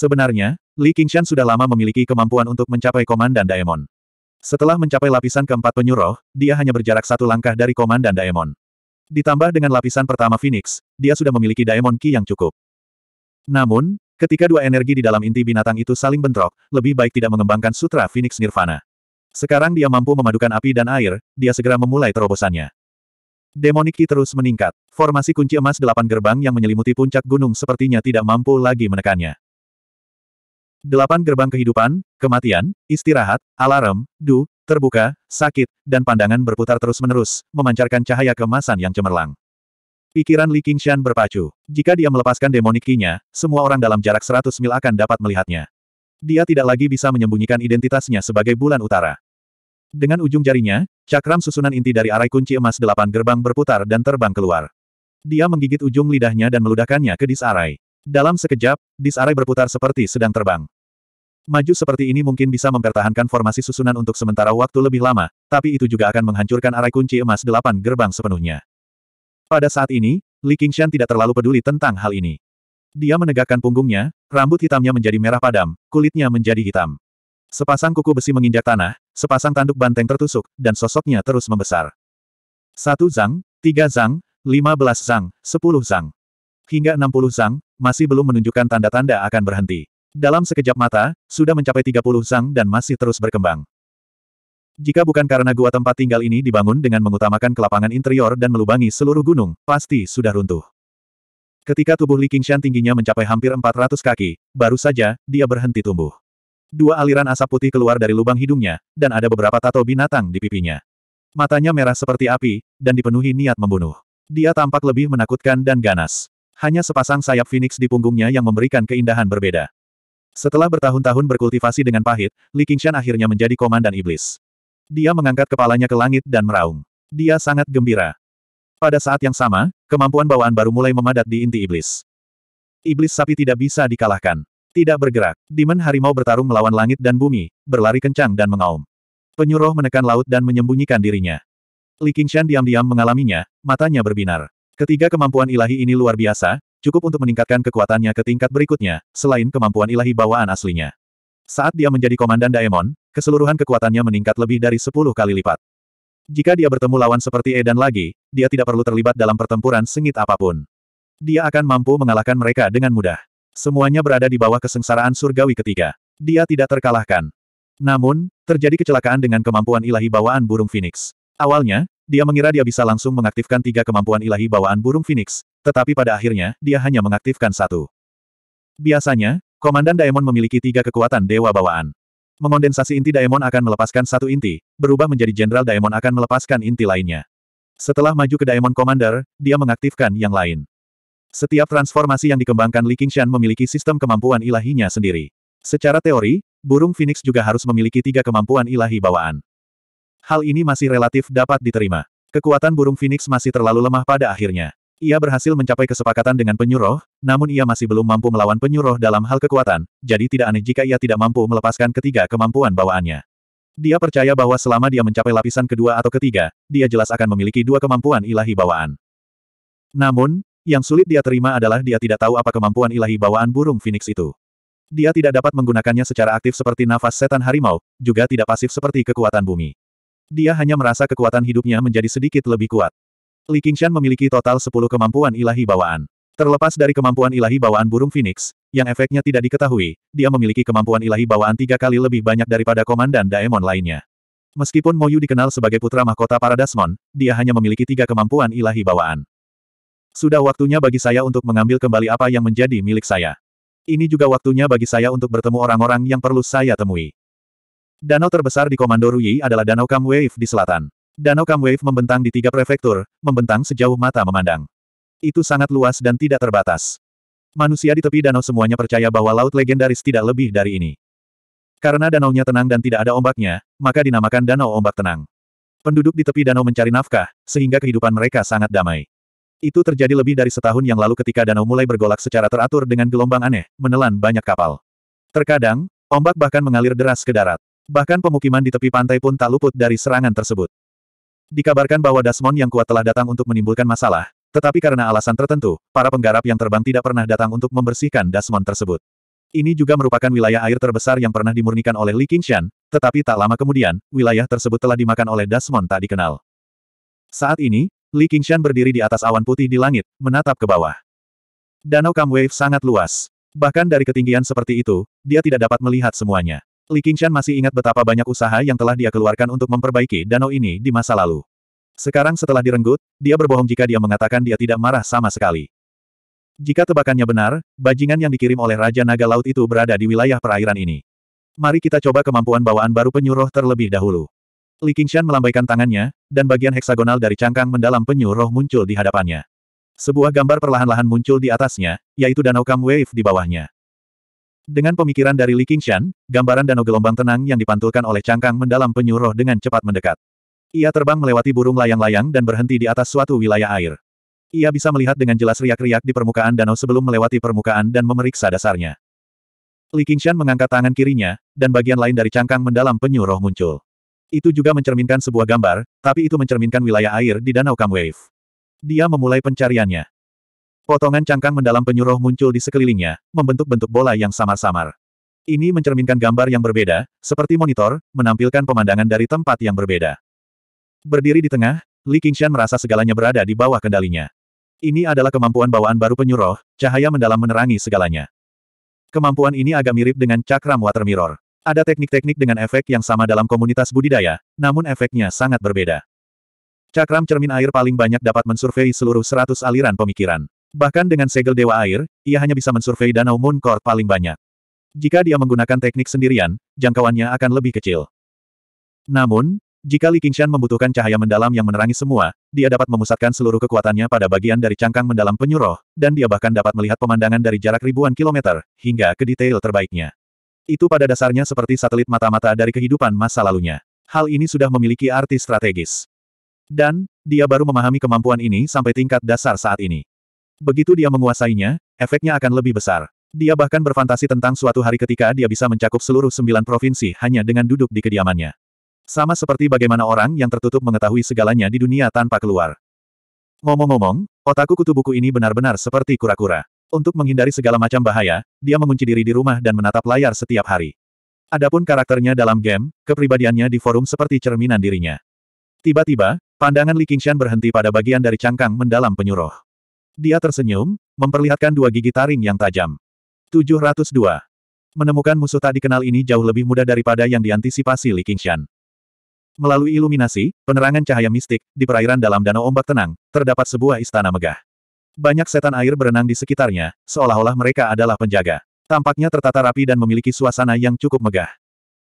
Sebenarnya, Li Qingshan sudah lama memiliki kemampuan untuk mencapai Komandan Daemon. Setelah mencapai lapisan keempat penyuruh, dia hanya berjarak satu langkah dari Komandan Daemon. Ditambah dengan lapisan pertama Phoenix, dia sudah memiliki Daemon Ki yang cukup. Namun, ketika dua energi di dalam inti binatang itu saling bentrok, lebih baik tidak mengembangkan Sutra Phoenix Nirvana. Sekarang dia mampu memadukan api dan air, dia segera memulai terobosannya. Ki terus meningkat. Formasi kunci emas delapan gerbang yang menyelimuti puncak gunung sepertinya tidak mampu lagi menekannya. Delapan gerbang kehidupan, kematian, istirahat, alarm, du, terbuka, sakit, dan pandangan berputar terus-menerus, memancarkan cahaya kemasan yang cemerlang. Pikiran Li Qingshan berpacu. Jika dia melepaskan demonikinya, semua orang dalam jarak 100 mil akan dapat melihatnya. Dia tidak lagi bisa menyembunyikan identitasnya sebagai bulan utara. Dengan ujung jarinya, cakram susunan inti dari arai kunci emas delapan gerbang berputar dan terbang keluar. Dia menggigit ujung lidahnya dan meludahkannya ke dis dalam sekejap, disarai berputar seperti sedang terbang. Maju seperti ini mungkin bisa mempertahankan formasi susunan untuk sementara waktu lebih lama, tapi itu juga akan menghancurkan arai kunci emas delapan gerbang sepenuhnya. Pada saat ini, Li Qingshan tidak terlalu peduli tentang hal ini. Dia menegakkan punggungnya, rambut hitamnya menjadi merah padam, kulitnya menjadi hitam. Sepasang kuku besi menginjak tanah, sepasang tanduk banteng tertusuk, dan sosoknya terus membesar. Satu zang, tiga zang, lima belas zang, sepuluh zang hingga 60 sang masih belum menunjukkan tanda-tanda akan berhenti. Dalam sekejap mata, sudah mencapai 30 sang dan masih terus berkembang. Jika bukan karena gua tempat tinggal ini dibangun dengan mengutamakan kelapangan interior dan melubangi seluruh gunung, pasti sudah runtuh. Ketika tubuh Li Qingshan tingginya mencapai hampir 400 kaki, baru saja, dia berhenti tumbuh. Dua aliran asap putih keluar dari lubang hidungnya, dan ada beberapa tato binatang di pipinya. Matanya merah seperti api, dan dipenuhi niat membunuh. Dia tampak lebih menakutkan dan ganas. Hanya sepasang sayap Phoenix di punggungnya yang memberikan keindahan berbeda. Setelah bertahun-tahun berkultivasi dengan pahit, Li Qingshan akhirnya menjadi komandan iblis. Dia mengangkat kepalanya ke langit dan meraung. Dia sangat gembira. Pada saat yang sama, kemampuan bawaan baru mulai memadat di inti iblis. Iblis sapi tidak bisa dikalahkan. Tidak bergerak, Demon Harimau bertarung melawan langit dan bumi, berlari kencang dan mengaum. Penyuruh menekan laut dan menyembunyikan dirinya. Li Qingshan diam-diam mengalaminya, matanya berbinar. Ketiga kemampuan ilahi ini luar biasa, cukup untuk meningkatkan kekuatannya ke tingkat berikutnya, selain kemampuan ilahi bawaan aslinya. Saat dia menjadi komandan Daemon, keseluruhan kekuatannya meningkat lebih dari 10 kali lipat. Jika dia bertemu lawan seperti Edan lagi, dia tidak perlu terlibat dalam pertempuran sengit apapun. Dia akan mampu mengalahkan mereka dengan mudah. Semuanya berada di bawah kesengsaraan surgawi ketiga. Dia tidak terkalahkan. Namun, terjadi kecelakaan dengan kemampuan ilahi bawaan burung Phoenix. Awalnya, dia mengira dia bisa langsung mengaktifkan tiga kemampuan ilahi bawaan burung Phoenix, tetapi pada akhirnya, dia hanya mengaktifkan satu. Biasanya, Komandan Daemon memiliki tiga kekuatan dewa bawaan. Mengondensasi inti Daemon akan melepaskan satu inti, berubah menjadi Jenderal Daemon akan melepaskan inti lainnya. Setelah maju ke Daemon Commander, dia mengaktifkan yang lain. Setiap transformasi yang dikembangkan Li Qingshan memiliki sistem kemampuan ilahinya sendiri. Secara teori, burung Phoenix juga harus memiliki tiga kemampuan ilahi bawaan. Hal ini masih relatif dapat diterima. Kekuatan burung Phoenix masih terlalu lemah pada akhirnya. Ia berhasil mencapai kesepakatan dengan penyuruh, namun ia masih belum mampu melawan penyuruh dalam hal kekuatan, jadi tidak aneh jika ia tidak mampu melepaskan ketiga kemampuan bawaannya. Dia percaya bahwa selama dia mencapai lapisan kedua atau ketiga, dia jelas akan memiliki dua kemampuan ilahi bawaan. Namun, yang sulit dia terima adalah dia tidak tahu apa kemampuan ilahi bawaan burung Phoenix itu. Dia tidak dapat menggunakannya secara aktif seperti nafas setan harimau, juga tidak pasif seperti kekuatan bumi. Dia hanya merasa kekuatan hidupnya menjadi sedikit lebih kuat. Li Qingshan memiliki total 10 kemampuan ilahi bawaan. Terlepas dari kemampuan ilahi bawaan burung Phoenix, yang efeknya tidak diketahui, dia memiliki kemampuan ilahi bawaan tiga kali lebih banyak daripada komandan Daemon lainnya. Meskipun Moyu dikenal sebagai putra mahkota para Dasmon, dia hanya memiliki tiga kemampuan ilahi bawaan. Sudah waktunya bagi saya untuk mengambil kembali apa yang menjadi milik saya. Ini juga waktunya bagi saya untuk bertemu orang-orang yang perlu saya temui. Danau terbesar di Komando Ruyi adalah Danau Kam di selatan. Danau Kam membentang di tiga prefektur, membentang sejauh mata memandang. Itu sangat luas dan tidak terbatas. Manusia di tepi danau semuanya percaya bahwa laut legendaris tidak lebih dari ini. Karena danaunya tenang dan tidak ada ombaknya, maka dinamakan Danau Ombak Tenang. Penduduk di tepi danau mencari nafkah, sehingga kehidupan mereka sangat damai. Itu terjadi lebih dari setahun yang lalu ketika danau mulai bergolak secara teratur dengan gelombang aneh, menelan banyak kapal. Terkadang, ombak bahkan mengalir deras ke darat. Bahkan pemukiman di tepi pantai pun tak luput dari serangan tersebut. Dikabarkan bahwa Dasmon yang kuat telah datang untuk menimbulkan masalah, tetapi karena alasan tertentu, para penggarap yang terbang tidak pernah datang untuk membersihkan Dasmon tersebut. Ini juga merupakan wilayah air terbesar yang pernah dimurnikan oleh Li Qingshan, tetapi tak lama kemudian, wilayah tersebut telah dimakan oleh Dasmon tak dikenal. Saat ini, Li Qingshan berdiri di atas awan putih di langit, menatap ke bawah. Danau Kamwave sangat luas. Bahkan dari ketinggian seperti itu, dia tidak dapat melihat semuanya. Li Qingshan masih ingat betapa banyak usaha yang telah dia keluarkan untuk memperbaiki danau ini di masa lalu. Sekarang setelah direnggut, dia berbohong jika dia mengatakan dia tidak marah sama sekali. Jika tebakannya benar, bajingan yang dikirim oleh Raja Naga Laut itu berada di wilayah perairan ini. Mari kita coba kemampuan bawaan baru penyuruh terlebih dahulu. Li Qingshan melambaikan tangannya, dan bagian heksagonal dari cangkang mendalam Penyuruh muncul di hadapannya. Sebuah gambar perlahan-lahan muncul di atasnya, yaitu danau Kam Wave di bawahnya. Dengan pemikiran dari Li Qingshan, gambaran danau gelombang tenang yang dipantulkan oleh cangkang mendalam penyuruh dengan cepat mendekat. Ia terbang melewati burung layang-layang dan berhenti di atas suatu wilayah air. Ia bisa melihat dengan jelas riak-riak di permukaan danau sebelum melewati permukaan dan memeriksa dasarnya. Li Qingshan mengangkat tangan kirinya, dan bagian lain dari cangkang mendalam penyuruh muncul. Itu juga mencerminkan sebuah gambar, tapi itu mencerminkan wilayah air di Danau Kam Wave. Dia memulai pencariannya. Potongan cangkang mendalam penyuruh muncul di sekelilingnya, membentuk bentuk bola yang samar-samar. Ini mencerminkan gambar yang berbeda, seperti monitor, menampilkan pemandangan dari tempat yang berbeda. Berdiri di tengah, Li Qingshan merasa segalanya berada di bawah kendalinya. Ini adalah kemampuan bawaan baru penyuruh, cahaya mendalam menerangi segalanya. Kemampuan ini agak mirip dengan cakram water mirror. Ada teknik-teknik dengan efek yang sama dalam komunitas budidaya, namun efeknya sangat berbeda. Cakram cermin air paling banyak dapat mensurvei seluruh 100 aliran pemikiran. Bahkan dengan segel Dewa Air, ia hanya bisa mensurvei Danau Moon Core paling banyak. Jika dia menggunakan teknik sendirian, jangkauannya akan lebih kecil. Namun, jika Li Qingshan membutuhkan cahaya mendalam yang menerangi semua, dia dapat memusatkan seluruh kekuatannya pada bagian dari cangkang mendalam penyuruh, dan dia bahkan dapat melihat pemandangan dari jarak ribuan kilometer, hingga ke detail terbaiknya. Itu pada dasarnya seperti satelit mata-mata dari kehidupan masa lalunya. Hal ini sudah memiliki arti strategis. Dan, dia baru memahami kemampuan ini sampai tingkat dasar saat ini. Begitu dia menguasainya, efeknya akan lebih besar. Dia bahkan berfantasi tentang suatu hari ketika dia bisa mencakup seluruh sembilan provinsi hanya dengan duduk di kediamannya. Sama seperti bagaimana orang yang tertutup mengetahui segalanya di dunia tanpa keluar. Ngomong-ngomong, otakku kutu buku ini benar-benar seperti kura-kura. Untuk menghindari segala macam bahaya, dia mengunci diri di rumah dan menatap layar setiap hari. Adapun karakternya dalam game, kepribadiannya di forum seperti cerminan dirinya. Tiba-tiba, pandangan Li Qingshan berhenti pada bagian dari cangkang mendalam penyuruh. Dia tersenyum, memperlihatkan dua gigi taring yang tajam. 702. Menemukan musuh tak dikenal ini jauh lebih mudah daripada yang diantisipasi Li Qingshan. Melalui iluminasi, penerangan cahaya mistik, di perairan dalam danau ombak tenang, terdapat sebuah istana megah. Banyak setan air berenang di sekitarnya, seolah-olah mereka adalah penjaga. Tampaknya tertata rapi dan memiliki suasana yang cukup megah.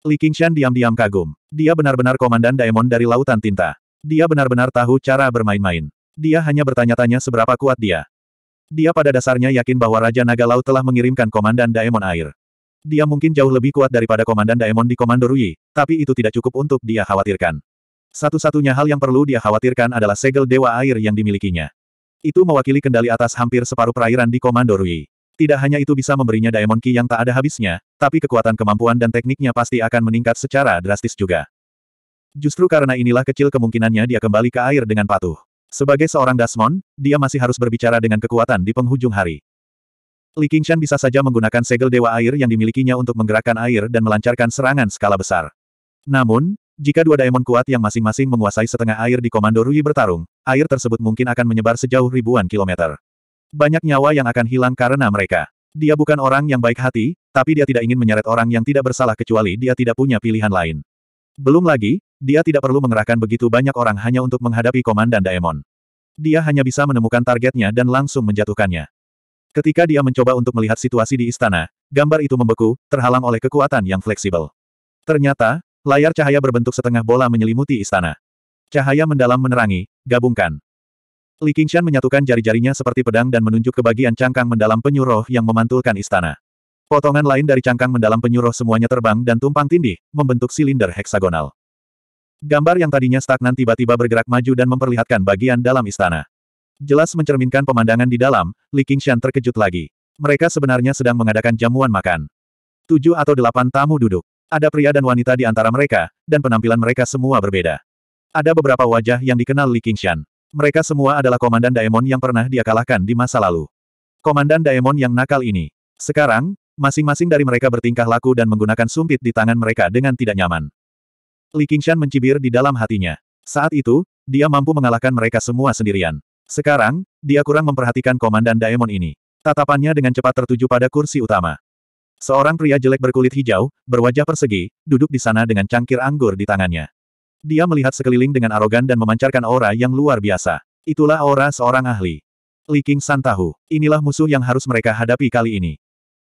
Li Qingshan diam-diam kagum. Dia benar-benar komandan Daemon dari Lautan Tinta. Dia benar-benar tahu cara bermain-main. Dia hanya bertanya-tanya seberapa kuat dia. Dia pada dasarnya yakin bahwa Raja Naga Laut telah mengirimkan Komandan Daemon Air. Dia mungkin jauh lebih kuat daripada Komandan Daemon di Komando Rui, tapi itu tidak cukup untuk dia khawatirkan. Satu-satunya hal yang perlu dia khawatirkan adalah segel Dewa Air yang dimilikinya. Itu mewakili kendali atas hampir separuh perairan di Komando Rui. Tidak hanya itu bisa memberinya Daemon Ki yang tak ada habisnya, tapi kekuatan kemampuan dan tekniknya pasti akan meningkat secara drastis juga. Justru karena inilah kecil kemungkinannya dia kembali ke air dengan patuh. Sebagai seorang Dasmon, dia masih harus berbicara dengan kekuatan di penghujung hari. Li Qingshan bisa saja menggunakan segel dewa air yang dimilikinya untuk menggerakkan air dan melancarkan serangan skala besar. Namun, jika dua daemon kuat yang masing-masing menguasai setengah air di Komando Rui bertarung, air tersebut mungkin akan menyebar sejauh ribuan kilometer. Banyak nyawa yang akan hilang karena mereka. Dia bukan orang yang baik hati, tapi dia tidak ingin menyeret orang yang tidak bersalah kecuali dia tidak punya pilihan lain. Belum lagi, dia tidak perlu mengerahkan begitu banyak orang hanya untuk menghadapi Komandan Daemon. Dia hanya bisa menemukan targetnya dan langsung menjatuhkannya. Ketika dia mencoba untuk melihat situasi di istana, gambar itu membeku, terhalang oleh kekuatan yang fleksibel. Ternyata, layar cahaya berbentuk setengah bola menyelimuti istana. Cahaya mendalam menerangi, gabungkan. Li Qingshan menyatukan jari-jarinya seperti pedang dan menunjuk ke bagian cangkang mendalam penyuruh yang memantulkan istana. Potongan lain dari cangkang mendalam penyuruh semuanya terbang dan tumpang tindih, membentuk silinder heksagonal. Gambar yang tadinya stagnan tiba-tiba bergerak maju dan memperlihatkan bagian dalam istana. Jelas mencerminkan pemandangan di dalam, Li Qingshan terkejut lagi. Mereka sebenarnya sedang mengadakan jamuan makan. Tujuh atau delapan tamu duduk. Ada pria dan wanita di antara mereka, dan penampilan mereka semua berbeda. Ada beberapa wajah yang dikenal Li Qingshan. Mereka semua adalah komandan Daemon yang pernah dia kalahkan di masa lalu. Komandan Daemon yang nakal ini. Sekarang, masing-masing dari mereka bertingkah laku dan menggunakan sumpit di tangan mereka dengan tidak nyaman. Li Qingshan mencibir di dalam hatinya. Saat itu, dia mampu mengalahkan mereka semua sendirian. Sekarang, dia kurang memperhatikan komandan Daemon ini. Tatapannya dengan cepat tertuju pada kursi utama. Seorang pria jelek berkulit hijau, berwajah persegi, duduk di sana dengan cangkir anggur di tangannya. Dia melihat sekeliling dengan arogan dan memancarkan aura yang luar biasa. Itulah aura seorang ahli. Li Qingshan tahu, inilah musuh yang harus mereka hadapi kali ini.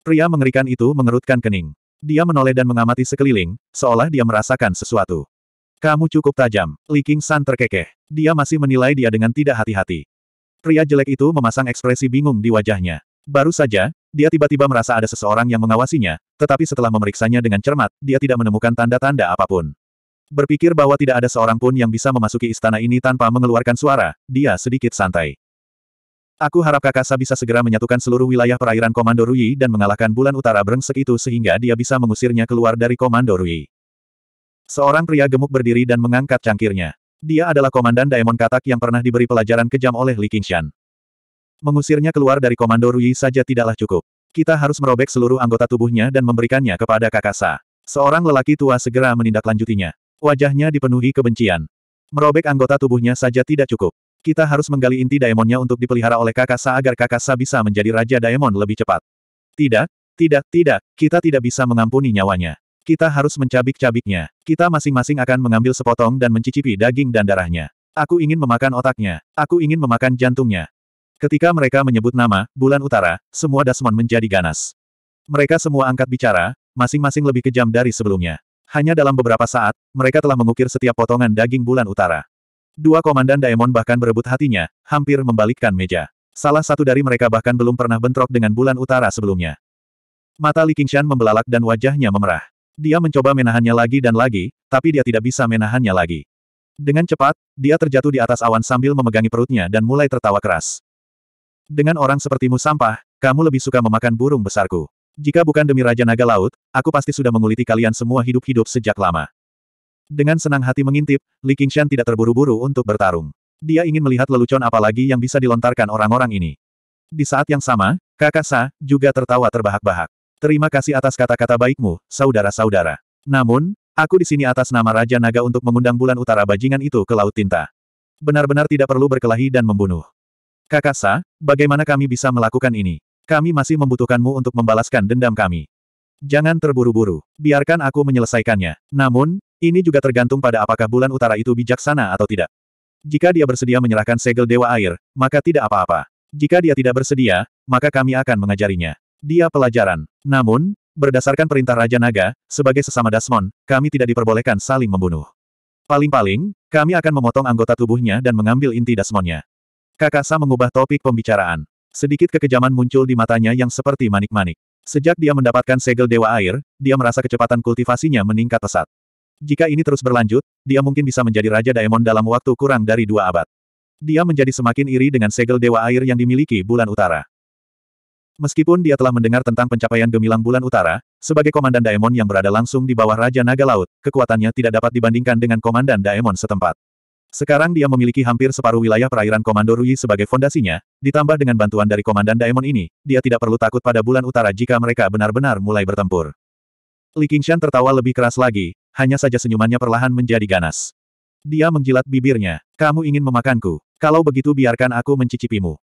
Pria mengerikan itu mengerutkan kening. Dia menoleh dan mengamati sekeliling, seolah dia merasakan sesuatu. Kamu cukup tajam, Li King San terkekeh. Dia masih menilai dia dengan tidak hati-hati. Pria jelek itu memasang ekspresi bingung di wajahnya. Baru saja, dia tiba-tiba merasa ada seseorang yang mengawasinya, tetapi setelah memeriksanya dengan cermat, dia tidak menemukan tanda-tanda apapun. Berpikir bahwa tidak ada seorang pun yang bisa memasuki istana ini tanpa mengeluarkan suara, dia sedikit santai. Aku harap Kakasa bisa segera menyatukan seluruh wilayah perairan Komando Rui dan mengalahkan bulan utara brengsek itu sehingga dia bisa mengusirnya keluar dari Komando Rui. Seorang pria gemuk berdiri dan mengangkat cangkirnya. Dia adalah komandan Daemon Katak yang pernah diberi pelajaran kejam oleh Li Qingshan. Mengusirnya keluar dari Komando Rui saja tidaklah cukup. Kita harus merobek seluruh anggota tubuhnya dan memberikannya kepada Kakasa. Seorang lelaki tua segera menindaklanjutinya. Wajahnya dipenuhi kebencian. Merobek anggota tubuhnya saja tidak cukup. Kita harus menggali inti daemonnya untuk dipelihara oleh kakak Sa agar kakak Sa bisa menjadi Raja Daemon lebih cepat. Tidak, tidak, tidak, kita tidak bisa mengampuni nyawanya. Kita harus mencabik-cabiknya. Kita masing-masing akan mengambil sepotong dan mencicipi daging dan darahnya. Aku ingin memakan otaknya. Aku ingin memakan jantungnya. Ketika mereka menyebut nama, bulan utara, semua Dasmon menjadi ganas. Mereka semua angkat bicara, masing-masing lebih kejam dari sebelumnya. Hanya dalam beberapa saat, mereka telah mengukir setiap potongan daging bulan utara. Dua komandan Daemon bahkan berebut hatinya, hampir membalikkan meja. Salah satu dari mereka bahkan belum pernah bentrok dengan bulan utara sebelumnya. Mata Li Qingshan membelalak dan wajahnya memerah. Dia mencoba menahannya lagi dan lagi, tapi dia tidak bisa menahannya lagi. Dengan cepat, dia terjatuh di atas awan sambil memegangi perutnya dan mulai tertawa keras. Dengan orang sepertimu sampah, kamu lebih suka memakan burung besarku. Jika bukan demi Raja Naga Laut, aku pasti sudah menguliti kalian semua hidup-hidup sejak lama. Dengan senang hati mengintip, Li Qingshan tidak terburu-buru untuk bertarung. Dia ingin melihat lelucon apa lagi yang bisa dilontarkan orang-orang ini. Di saat yang sama, kakak Sa juga tertawa terbahak-bahak. Terima kasih atas kata-kata baikmu, saudara-saudara. Namun, aku di sini atas nama Raja Naga untuk mengundang bulan utara bajingan itu ke Laut Tinta. Benar-benar tidak perlu berkelahi dan membunuh. Kakak Sa, bagaimana kami bisa melakukan ini? Kami masih membutuhkanmu untuk membalaskan dendam kami. Jangan terburu-buru, biarkan aku menyelesaikannya. Namun, ini juga tergantung pada apakah bulan utara itu bijaksana atau tidak. Jika dia bersedia menyerahkan segel Dewa Air, maka tidak apa-apa. Jika dia tidak bersedia, maka kami akan mengajarinya. Dia pelajaran. Namun, berdasarkan perintah Raja Naga, sebagai sesama Dasmon, kami tidak diperbolehkan saling membunuh. Paling-paling, kami akan memotong anggota tubuhnya dan mengambil inti Dasmonnya. Kakasa mengubah topik pembicaraan. Sedikit kekejaman muncul di matanya yang seperti manik-manik. Sejak dia mendapatkan segel Dewa Air, dia merasa kecepatan kultivasinya meningkat pesat. Jika ini terus berlanjut, dia mungkin bisa menjadi Raja Daemon dalam waktu kurang dari dua abad. Dia menjadi semakin iri dengan segel Dewa Air yang dimiliki Bulan Utara. Meskipun dia telah mendengar tentang pencapaian gemilang Bulan Utara, sebagai komandan Daemon yang berada langsung di bawah Raja Naga Laut, kekuatannya tidak dapat dibandingkan dengan komandan Daemon setempat. Sekarang dia memiliki hampir separuh wilayah perairan Komando Rui sebagai fondasinya, ditambah dengan bantuan dari komandan Daemon ini, dia tidak perlu takut pada Bulan Utara jika mereka benar-benar mulai bertempur. Li Qingshan tertawa lebih keras lagi, hanya saja senyumannya perlahan menjadi ganas. Dia menjilat bibirnya. Kamu ingin memakanku. Kalau begitu biarkan aku mencicipimu.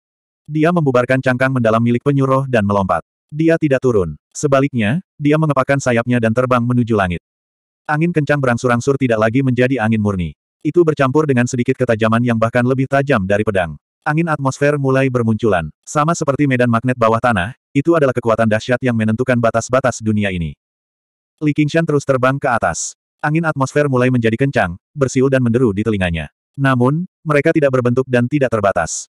Dia membubarkan cangkang mendalam milik penyuruh dan melompat. Dia tidak turun. Sebaliknya, dia mengepakkan sayapnya dan terbang menuju langit. Angin kencang berangsur-angsur tidak lagi menjadi angin murni. Itu bercampur dengan sedikit ketajaman yang bahkan lebih tajam dari pedang. Angin atmosfer mulai bermunculan. Sama seperti medan magnet bawah tanah, itu adalah kekuatan dahsyat yang menentukan batas-batas dunia ini. Li Qingshan terus terbang ke atas. Angin atmosfer mulai menjadi kencang, bersiul dan menderu di telinganya. Namun, mereka tidak berbentuk dan tidak terbatas.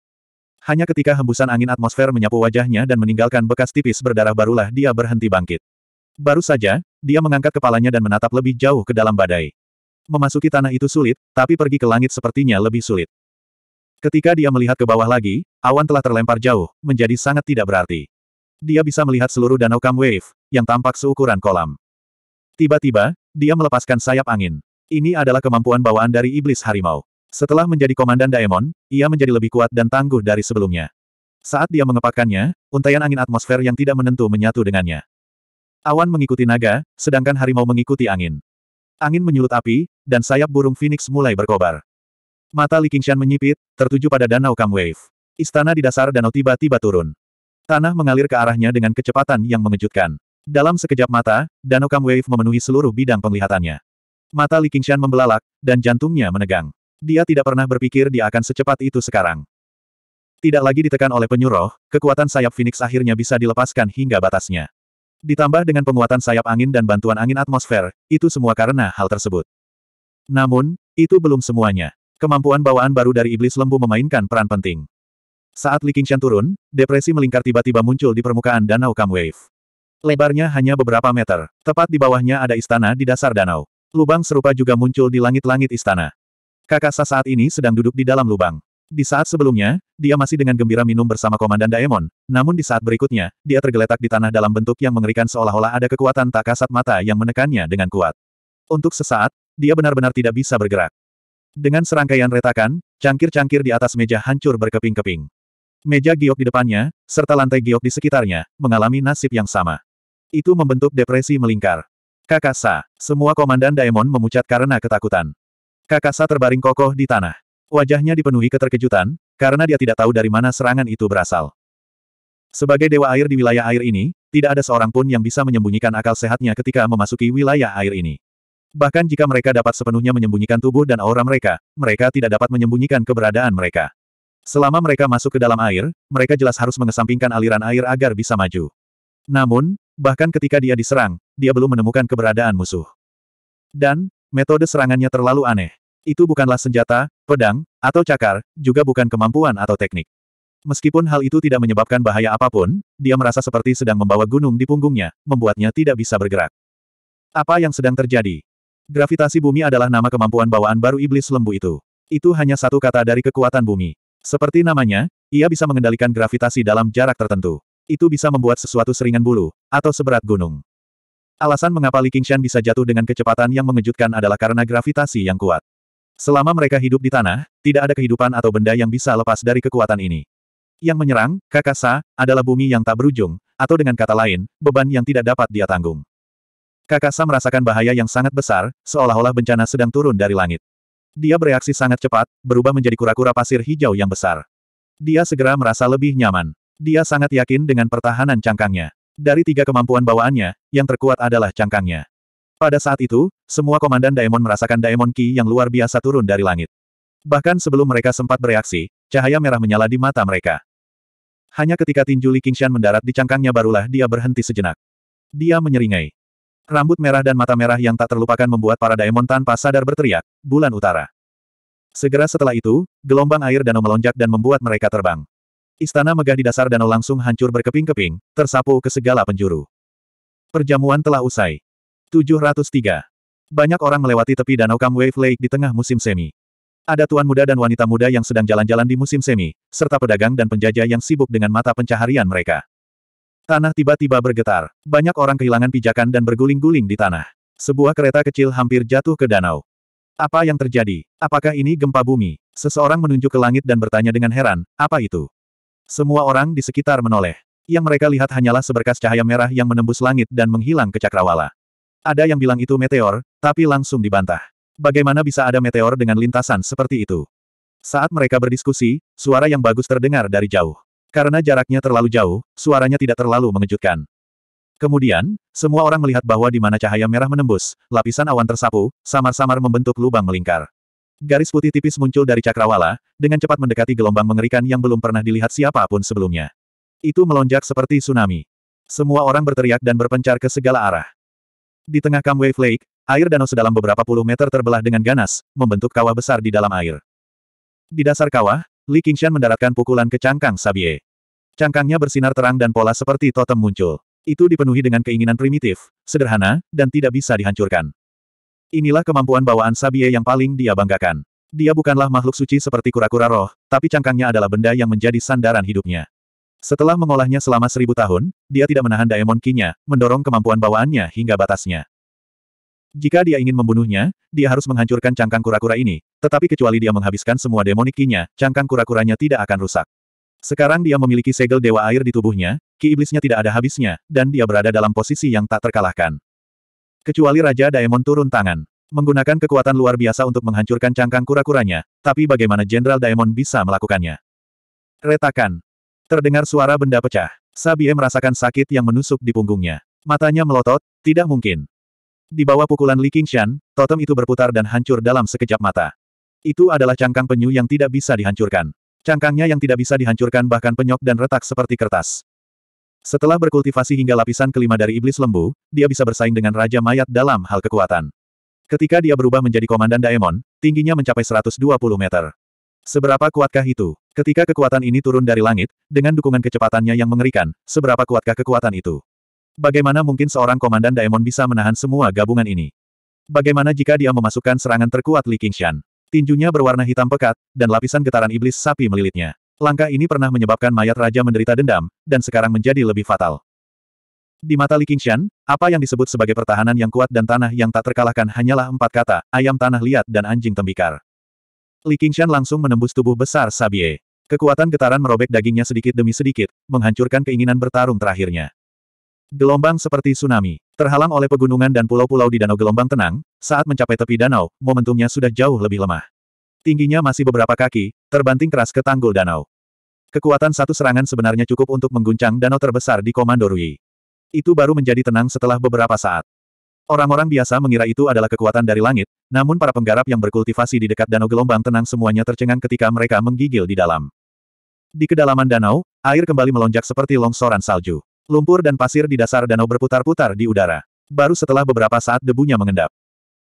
Hanya ketika hembusan angin atmosfer menyapu wajahnya dan meninggalkan bekas tipis berdarah barulah dia berhenti bangkit. Baru saja, dia mengangkat kepalanya dan menatap lebih jauh ke dalam badai. Memasuki tanah itu sulit, tapi pergi ke langit sepertinya lebih sulit. Ketika dia melihat ke bawah lagi, awan telah terlempar jauh, menjadi sangat tidak berarti. Dia bisa melihat seluruh danau Kam Wave, yang tampak seukuran kolam. Tiba-tiba, dia melepaskan sayap angin. Ini adalah kemampuan bawaan dari iblis harimau. Setelah menjadi komandan Daemon, ia menjadi lebih kuat dan tangguh dari sebelumnya. Saat dia mengepakkannya, untaian angin atmosfer yang tidak menentu menyatu dengannya. Awan mengikuti naga, sedangkan harimau mengikuti angin. Angin menyulut api, dan sayap burung phoenix mulai berkobar. Mata Li Qingshan menyipit, tertuju pada danau Kam Wave. Istana di dasar danau tiba-tiba turun. Tanah mengalir ke arahnya dengan kecepatan yang mengejutkan. Dalam sekejap mata, Danau Kam Wave memenuhi seluruh bidang penglihatannya. Mata Li Qingshan membelalak, dan jantungnya menegang. Dia tidak pernah berpikir dia akan secepat itu sekarang. Tidak lagi ditekan oleh penyuruh, kekuatan sayap Phoenix akhirnya bisa dilepaskan hingga batasnya. Ditambah dengan penguatan sayap angin dan bantuan angin atmosfer, itu semua karena hal tersebut. Namun, itu belum semuanya. Kemampuan bawaan baru dari iblis lembu memainkan peran penting. Saat Li Qingshan turun, depresi melingkar tiba-tiba muncul di permukaan danau Kam Wave. Lebarnya hanya beberapa meter. Tepat di bawahnya ada istana di dasar danau. Lubang serupa juga muncul di langit-langit istana. Kakak saat ini sedang duduk di dalam lubang. Di saat sebelumnya, dia masih dengan gembira minum bersama Komandan Daemon, namun di saat berikutnya, dia tergeletak di tanah dalam bentuk yang mengerikan seolah-olah ada kekuatan tak kasat mata yang menekannya dengan kuat. Untuk sesaat, dia benar-benar tidak bisa bergerak. Dengan serangkaian retakan, cangkir-cangkir di atas meja hancur berkeping-keping. Meja giok di depannya, serta lantai giok di sekitarnya, mengalami nasib yang sama. Itu membentuk depresi melingkar. Kakasa, semua komandan Daemon memucat karena ketakutan. Kakasa terbaring kokoh di tanah. Wajahnya dipenuhi keterkejutan, karena dia tidak tahu dari mana serangan itu berasal. Sebagai dewa air di wilayah air ini, tidak ada seorang pun yang bisa menyembunyikan akal sehatnya ketika memasuki wilayah air ini. Bahkan jika mereka dapat sepenuhnya menyembunyikan tubuh dan aura mereka, mereka tidak dapat menyembunyikan keberadaan mereka. Selama mereka masuk ke dalam air, mereka jelas harus mengesampingkan aliran air agar bisa maju. Namun, Bahkan ketika dia diserang, dia belum menemukan keberadaan musuh. Dan, metode serangannya terlalu aneh. Itu bukanlah senjata, pedang, atau cakar, juga bukan kemampuan atau teknik. Meskipun hal itu tidak menyebabkan bahaya apapun, dia merasa seperti sedang membawa gunung di punggungnya, membuatnya tidak bisa bergerak. Apa yang sedang terjadi? Gravitasi bumi adalah nama kemampuan bawaan baru iblis lembu itu. Itu hanya satu kata dari kekuatan bumi. Seperti namanya, ia bisa mengendalikan gravitasi dalam jarak tertentu itu bisa membuat sesuatu seringan bulu, atau seberat gunung. Alasan mengapa Li Qingshan bisa jatuh dengan kecepatan yang mengejutkan adalah karena gravitasi yang kuat. Selama mereka hidup di tanah, tidak ada kehidupan atau benda yang bisa lepas dari kekuatan ini. Yang menyerang, Kakasa, adalah bumi yang tak berujung, atau dengan kata lain, beban yang tidak dapat dia tanggung. Kakasa merasakan bahaya yang sangat besar, seolah-olah bencana sedang turun dari langit. Dia bereaksi sangat cepat, berubah menjadi kura-kura pasir hijau yang besar. Dia segera merasa lebih nyaman. Dia sangat yakin dengan pertahanan cangkangnya. Dari tiga kemampuan bawaannya, yang terkuat adalah cangkangnya. Pada saat itu, semua komandan Daemon merasakan Daemon Ki yang luar biasa turun dari langit. Bahkan sebelum mereka sempat bereaksi, cahaya merah menyala di mata mereka. Hanya ketika tinju Li Qingshan mendarat di cangkangnya barulah dia berhenti sejenak. Dia menyeringai. Rambut merah dan mata merah yang tak terlupakan membuat para Daemon tanpa sadar berteriak, bulan utara. Segera setelah itu, gelombang air danau melonjak dan membuat mereka terbang. Istana megah di dasar danau langsung hancur berkeping-keping, tersapu ke segala penjuru. Perjamuan telah usai. 703. Banyak orang melewati tepi danau Kam Wave Lake di tengah musim semi. Ada tuan muda dan wanita muda yang sedang jalan-jalan di musim semi, serta pedagang dan penjajah yang sibuk dengan mata pencaharian mereka. Tanah tiba-tiba bergetar. Banyak orang kehilangan pijakan dan berguling-guling di tanah. Sebuah kereta kecil hampir jatuh ke danau. Apa yang terjadi? Apakah ini gempa bumi? Seseorang menunjuk ke langit dan bertanya dengan heran, apa itu? Semua orang di sekitar menoleh. Yang mereka lihat hanyalah seberkas cahaya merah yang menembus langit dan menghilang ke cakrawala. Ada yang bilang itu meteor, tapi langsung dibantah. Bagaimana bisa ada meteor dengan lintasan seperti itu? Saat mereka berdiskusi, suara yang bagus terdengar dari jauh. Karena jaraknya terlalu jauh, suaranya tidak terlalu mengejutkan. Kemudian, semua orang melihat bahwa di mana cahaya merah menembus, lapisan awan tersapu, samar-samar membentuk lubang melingkar. Garis putih tipis muncul dari cakrawala, dengan cepat mendekati gelombang mengerikan yang belum pernah dilihat siapapun sebelumnya. Itu melonjak seperti tsunami. Semua orang berteriak dan berpencar ke segala arah. Di tengah Kam Wave Lake, air danau sedalam beberapa puluh meter terbelah dengan ganas, membentuk kawah besar di dalam air. Di dasar kawah, Li Qingshan mendaratkan pukulan ke cangkang Sabie. Cangkangnya bersinar terang dan pola seperti totem muncul. Itu dipenuhi dengan keinginan primitif, sederhana, dan tidak bisa dihancurkan. Inilah kemampuan bawaan Sabie yang paling dia banggakan. Dia bukanlah makhluk suci seperti kura-kura roh, tapi cangkangnya adalah benda yang menjadi sandaran hidupnya. Setelah mengolahnya selama seribu tahun, dia tidak menahan daemon kinya, mendorong kemampuan bawaannya hingga batasnya. Jika dia ingin membunuhnya, dia harus menghancurkan cangkang kura-kura ini, tetapi kecuali dia menghabiskan semua demonik kinya, cangkang kura-kuranya tidak akan rusak. Sekarang dia memiliki segel dewa air di tubuhnya, ki iblisnya tidak ada habisnya, dan dia berada dalam posisi yang tak terkalahkan. Kecuali Raja Daemon turun tangan. Menggunakan kekuatan luar biasa untuk menghancurkan cangkang kura-kuranya, tapi bagaimana Jenderal Daemon bisa melakukannya? Retakan. Terdengar suara benda pecah. Sabie merasakan sakit yang menusuk di punggungnya. Matanya melotot, tidak mungkin. Di bawah pukulan Li Qingshan, totem itu berputar dan hancur dalam sekejap mata. Itu adalah cangkang penyu yang tidak bisa dihancurkan. Cangkangnya yang tidak bisa dihancurkan bahkan penyok dan retak seperti kertas. Setelah berkultivasi hingga lapisan kelima dari iblis lembu, dia bisa bersaing dengan Raja Mayat dalam hal kekuatan. Ketika dia berubah menjadi komandan Daemon, tingginya mencapai 120 meter. Seberapa kuatkah itu? Ketika kekuatan ini turun dari langit, dengan dukungan kecepatannya yang mengerikan, seberapa kuatkah kekuatan itu? Bagaimana mungkin seorang komandan Daemon bisa menahan semua gabungan ini? Bagaimana jika dia memasukkan serangan terkuat Li Qingshan? Tinjunya berwarna hitam pekat, dan lapisan getaran iblis sapi melilitnya. Langkah ini pernah menyebabkan mayat raja menderita dendam, dan sekarang menjadi lebih fatal. Di mata Li Qingshan, apa yang disebut sebagai pertahanan yang kuat dan tanah yang tak terkalahkan hanyalah empat kata, ayam tanah liat dan anjing tembikar. Li Qingshan langsung menembus tubuh besar Sabie. Kekuatan getaran merobek dagingnya sedikit demi sedikit, menghancurkan keinginan bertarung terakhirnya. Gelombang seperti tsunami, terhalang oleh pegunungan dan pulau-pulau di Danau Gelombang Tenang, saat mencapai tepi danau, momentumnya sudah jauh lebih lemah. Tingginya masih beberapa kaki, terbanting keras ke tanggul danau. Kekuatan satu serangan sebenarnya cukup untuk mengguncang danau terbesar di Komando Rui. Itu baru menjadi tenang setelah beberapa saat. Orang-orang biasa mengira itu adalah kekuatan dari langit, namun para penggarap yang berkultivasi di dekat danau gelombang tenang semuanya tercengang ketika mereka menggigil di dalam. Di kedalaman danau, air kembali melonjak seperti longsoran salju. Lumpur dan pasir di dasar danau berputar-putar di udara. Baru setelah beberapa saat debunya mengendap.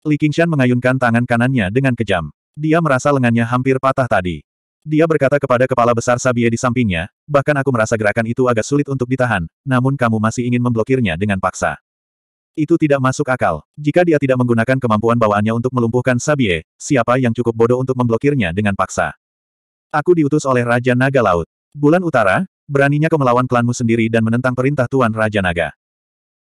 Li Qingshan mengayunkan tangan kanannya dengan kejam. Dia merasa lengannya hampir patah tadi. Dia berkata kepada kepala besar Sabie di sampingnya, bahkan aku merasa gerakan itu agak sulit untuk ditahan, namun kamu masih ingin memblokirnya dengan paksa. Itu tidak masuk akal. Jika dia tidak menggunakan kemampuan bawaannya untuk melumpuhkan Sabie, siapa yang cukup bodoh untuk memblokirnya dengan paksa? Aku diutus oleh Raja Naga Laut. Bulan Utara, beraninya kau melawan klanmu sendiri dan menentang perintah Tuan Raja Naga.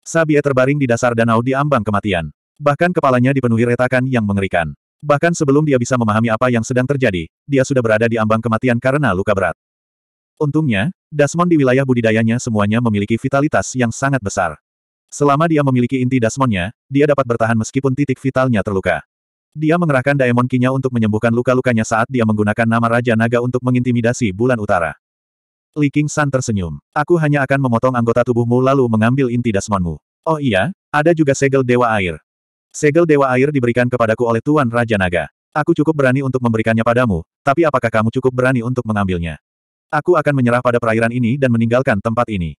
Sabie terbaring di dasar danau di ambang kematian. Bahkan kepalanya dipenuhi retakan yang mengerikan. Bahkan sebelum dia bisa memahami apa yang sedang terjadi, dia sudah berada di ambang kematian karena luka berat. Untungnya, Dasmon di wilayah budidayanya semuanya memiliki vitalitas yang sangat besar. Selama dia memiliki inti Dasmonnya, dia dapat bertahan meskipun titik vitalnya terluka. Dia mengerahkan Daemon Kinya untuk menyembuhkan luka-lukanya saat dia menggunakan nama Raja Naga untuk mengintimidasi bulan utara. Li King San tersenyum. Aku hanya akan memotong anggota tubuhmu lalu mengambil inti Dasmonmu. Oh iya, ada juga segel Dewa Air. Segel Dewa Air diberikan kepadaku oleh Tuan Raja Naga. Aku cukup berani untuk memberikannya padamu, tapi apakah kamu cukup berani untuk mengambilnya? Aku akan menyerah pada perairan ini dan meninggalkan tempat ini.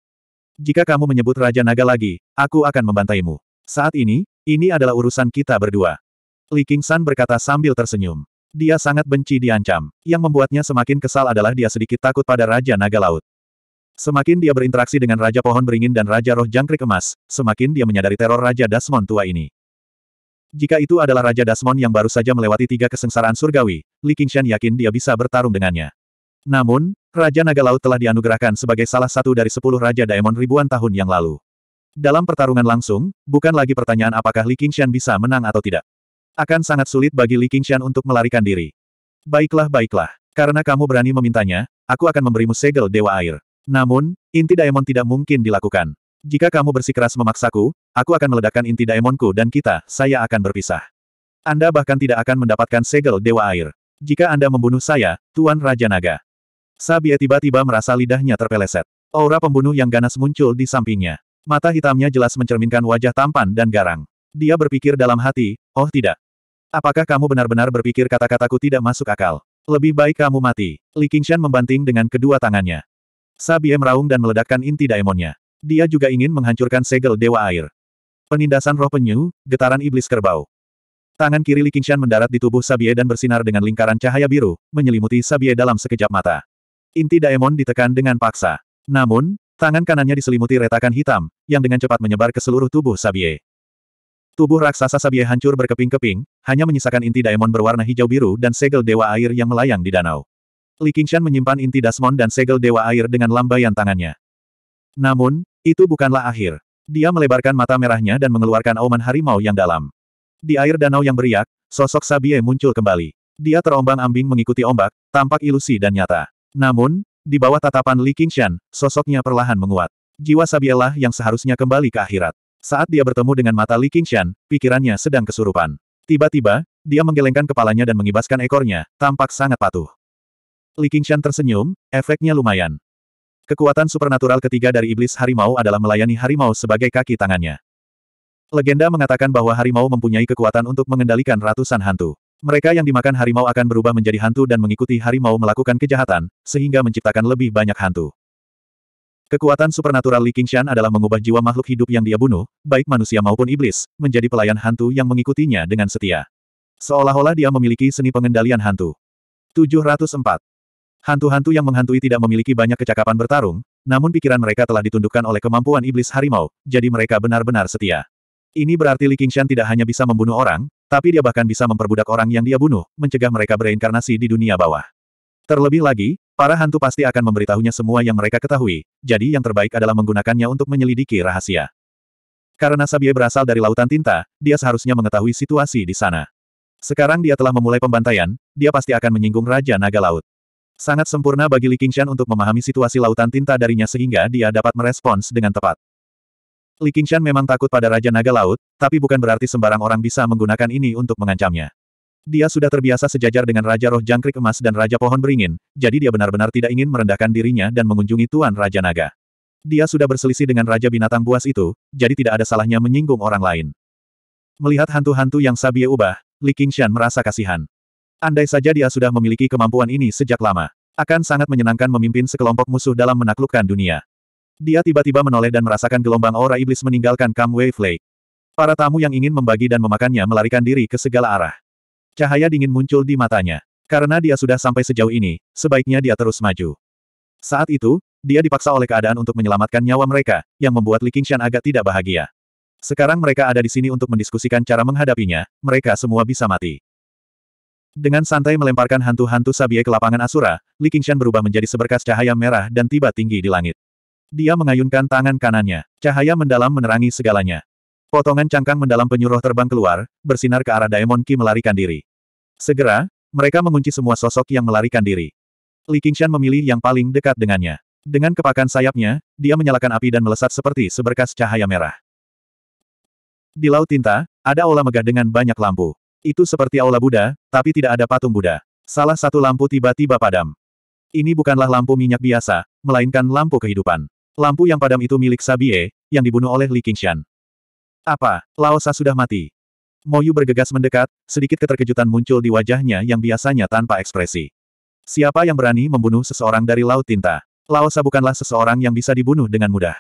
Jika kamu menyebut Raja Naga lagi, aku akan membantaimu. Saat ini, ini adalah urusan kita berdua. Li King San berkata sambil tersenyum. Dia sangat benci diancam. Yang membuatnya semakin kesal adalah dia sedikit takut pada Raja Naga Laut. Semakin dia berinteraksi dengan Raja Pohon Beringin dan Raja Roh Jangkrik Emas, semakin dia menyadari teror Raja Dasmon tua ini. Jika itu adalah Raja Dasmon yang baru saja melewati tiga kesengsaraan surgawi, Li Qingshan yakin dia bisa bertarung dengannya. Namun, Raja Naga Laut telah dianugerahkan sebagai salah satu dari sepuluh Raja Daemon ribuan tahun yang lalu. Dalam pertarungan langsung, bukan lagi pertanyaan apakah Li Qingshan bisa menang atau tidak. Akan sangat sulit bagi Li Qingshan untuk melarikan diri. Baiklah baiklah, karena kamu berani memintanya, aku akan memberimu segel Dewa Air. Namun, inti Daemon tidak mungkin dilakukan. Jika kamu bersikeras memaksaku, aku akan meledakkan inti daemonku dan kita, saya akan berpisah. Anda bahkan tidak akan mendapatkan segel Dewa Air. Jika Anda membunuh saya, Tuan Raja Naga. Sabie tiba-tiba merasa lidahnya terpeleset. Aura pembunuh yang ganas muncul di sampingnya. Mata hitamnya jelas mencerminkan wajah tampan dan garang. Dia berpikir dalam hati, oh tidak. Apakah kamu benar-benar berpikir kata-kataku tidak masuk akal? Lebih baik kamu mati. Li Qingshan membanting dengan kedua tangannya. Sabie meraung dan meledakkan inti daemonnya dia juga ingin menghancurkan segel Dewa Air. Penindasan roh penyu, getaran iblis kerbau. Tangan kiri Li Qingshan mendarat di tubuh Sabie dan bersinar dengan lingkaran cahaya biru, menyelimuti Sabie dalam sekejap mata. Inti Daemon ditekan dengan paksa. Namun, tangan kanannya diselimuti retakan hitam, yang dengan cepat menyebar ke seluruh tubuh Sabie. Tubuh raksasa Sabie hancur berkeping-keping, hanya menyisakan inti Daemon berwarna hijau biru dan segel Dewa Air yang melayang di danau. Li Qingshan menyimpan inti Dasmon dan segel Dewa Air dengan lambaian tangannya. Namun, itu bukanlah akhir. Dia melebarkan mata merahnya dan mengeluarkan auman harimau yang dalam. Di air danau yang beriak, sosok Sabie muncul kembali. Dia terombang-ambing mengikuti ombak, tampak ilusi dan nyata. Namun, di bawah tatapan Li Qingshan, sosoknya perlahan menguat. Jiwa Sabielah yang seharusnya kembali ke akhirat. Saat dia bertemu dengan mata Li Qingshan, pikirannya sedang kesurupan. Tiba-tiba, dia menggelengkan kepalanya dan mengibaskan ekornya, tampak sangat patuh. Li Qingshan tersenyum, efeknya lumayan. Kekuatan supernatural ketiga dari iblis harimau adalah melayani harimau sebagai kaki tangannya. Legenda mengatakan bahwa harimau mempunyai kekuatan untuk mengendalikan ratusan hantu. Mereka yang dimakan harimau akan berubah menjadi hantu dan mengikuti harimau melakukan kejahatan, sehingga menciptakan lebih banyak hantu. Kekuatan supernatural Li Qingshan adalah mengubah jiwa makhluk hidup yang dia bunuh, baik manusia maupun iblis, menjadi pelayan hantu yang mengikutinya dengan setia. Seolah-olah dia memiliki seni pengendalian hantu. 704. Hantu-hantu yang menghantui tidak memiliki banyak kecakapan bertarung, namun pikiran mereka telah ditundukkan oleh kemampuan iblis harimau, jadi mereka benar-benar setia. Ini berarti Li Qingshan tidak hanya bisa membunuh orang, tapi dia bahkan bisa memperbudak orang yang dia bunuh, mencegah mereka bereinkarnasi di dunia bawah. Terlebih lagi, para hantu pasti akan memberitahunya semua yang mereka ketahui, jadi yang terbaik adalah menggunakannya untuk menyelidiki rahasia. Karena Sabie berasal dari lautan tinta, dia seharusnya mengetahui situasi di sana. Sekarang dia telah memulai pembantaian, dia pasti akan menyinggung Raja Naga Laut. Sangat sempurna bagi Li Qingshan untuk memahami situasi lautan tinta darinya sehingga dia dapat merespons dengan tepat. Li Qingshan memang takut pada Raja Naga Laut, tapi bukan berarti sembarang orang bisa menggunakan ini untuk mengancamnya. Dia sudah terbiasa sejajar dengan Raja Roh Jangkrik Emas dan Raja Pohon Beringin, jadi dia benar-benar tidak ingin merendahkan dirinya dan mengunjungi Tuan Raja Naga. Dia sudah berselisih dengan Raja Binatang Buas itu, jadi tidak ada salahnya menyinggung orang lain. Melihat hantu-hantu yang sabie ubah, Li Qingshan merasa kasihan. Andai saja dia sudah memiliki kemampuan ini sejak lama. Akan sangat menyenangkan memimpin sekelompok musuh dalam menaklukkan dunia. Dia tiba-tiba menoleh dan merasakan gelombang aura iblis meninggalkan Kam Wave Lake. Para tamu yang ingin membagi dan memakannya melarikan diri ke segala arah. Cahaya dingin muncul di matanya. Karena dia sudah sampai sejauh ini, sebaiknya dia terus maju. Saat itu, dia dipaksa oleh keadaan untuk menyelamatkan nyawa mereka, yang membuat Li Qingshan agak tidak bahagia. Sekarang mereka ada di sini untuk mendiskusikan cara menghadapinya, mereka semua bisa mati. Dengan santai melemparkan hantu-hantu sabie ke lapangan Asura, Li Qingshan berubah menjadi seberkas cahaya merah dan tiba tinggi di langit. Dia mengayunkan tangan kanannya. Cahaya mendalam menerangi segalanya. Potongan cangkang mendalam penyuruh terbang keluar, bersinar ke arah Daemon Ki melarikan diri. Segera, mereka mengunci semua sosok yang melarikan diri. Li Qingshan memilih yang paling dekat dengannya. Dengan kepakan sayapnya, dia menyalakan api dan melesat seperti seberkas cahaya merah. Di Laut Tinta, ada aula megah dengan banyak lampu. Itu seperti aula Buddha, tapi tidak ada patung Buddha. Salah satu lampu tiba-tiba padam. Ini bukanlah lampu minyak biasa, melainkan lampu kehidupan. Lampu yang padam itu milik Sabie, yang dibunuh oleh Li Qingshan. Apa, Laosa sudah mati? Moyu bergegas mendekat, sedikit keterkejutan muncul di wajahnya yang biasanya tanpa ekspresi. Siapa yang berani membunuh seseorang dari Laut Tinta? Laosa bukanlah seseorang yang bisa dibunuh dengan mudah.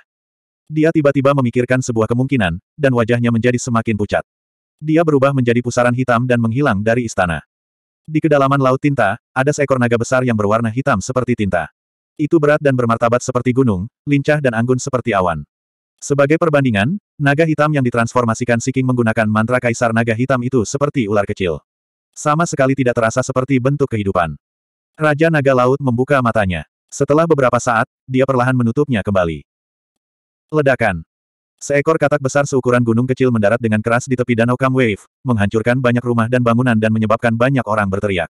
Dia tiba-tiba memikirkan sebuah kemungkinan, dan wajahnya menjadi semakin pucat. Dia berubah menjadi pusaran hitam dan menghilang dari istana. Di kedalaman laut tinta, ada seekor naga besar yang berwarna hitam seperti tinta. Itu berat dan bermartabat seperti gunung, lincah dan anggun seperti awan. Sebagai perbandingan, naga hitam yang ditransformasikan Siking menggunakan mantra kaisar naga hitam itu seperti ular kecil. Sama sekali tidak terasa seperti bentuk kehidupan. Raja Naga Laut membuka matanya. Setelah beberapa saat, dia perlahan menutupnya kembali. Ledakan. Seekor katak besar seukuran gunung kecil mendarat dengan keras di tepi danau Kam Wave, menghancurkan banyak rumah dan bangunan dan menyebabkan banyak orang berteriak.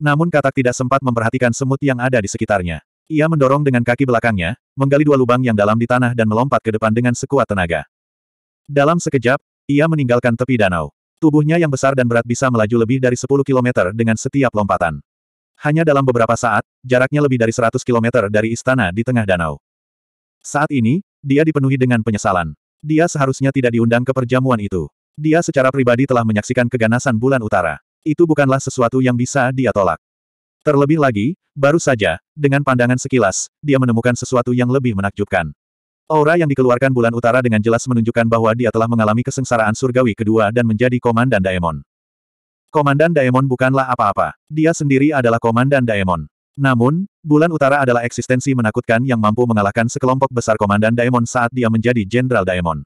Namun katak tidak sempat memperhatikan semut yang ada di sekitarnya. Ia mendorong dengan kaki belakangnya, menggali dua lubang yang dalam di tanah dan melompat ke depan dengan sekuat tenaga. Dalam sekejap, ia meninggalkan tepi danau. Tubuhnya yang besar dan berat bisa melaju lebih dari 10 km dengan setiap lompatan. Hanya dalam beberapa saat, jaraknya lebih dari 100 km dari istana di tengah danau. Saat ini, dia dipenuhi dengan penyesalan. Dia seharusnya tidak diundang ke perjamuan itu. Dia secara pribadi telah menyaksikan keganasan bulan utara. Itu bukanlah sesuatu yang bisa dia tolak. Terlebih lagi, baru saja, dengan pandangan sekilas, dia menemukan sesuatu yang lebih menakjubkan. Aura yang dikeluarkan bulan utara dengan jelas menunjukkan bahwa dia telah mengalami kesengsaraan surgawi kedua dan menjadi komandan Daemon. Komandan Daemon bukanlah apa-apa. Dia sendiri adalah komandan Daemon. Namun, bulan utara adalah eksistensi menakutkan yang mampu mengalahkan sekelompok besar komandan Daemon saat dia menjadi Jenderal Daemon.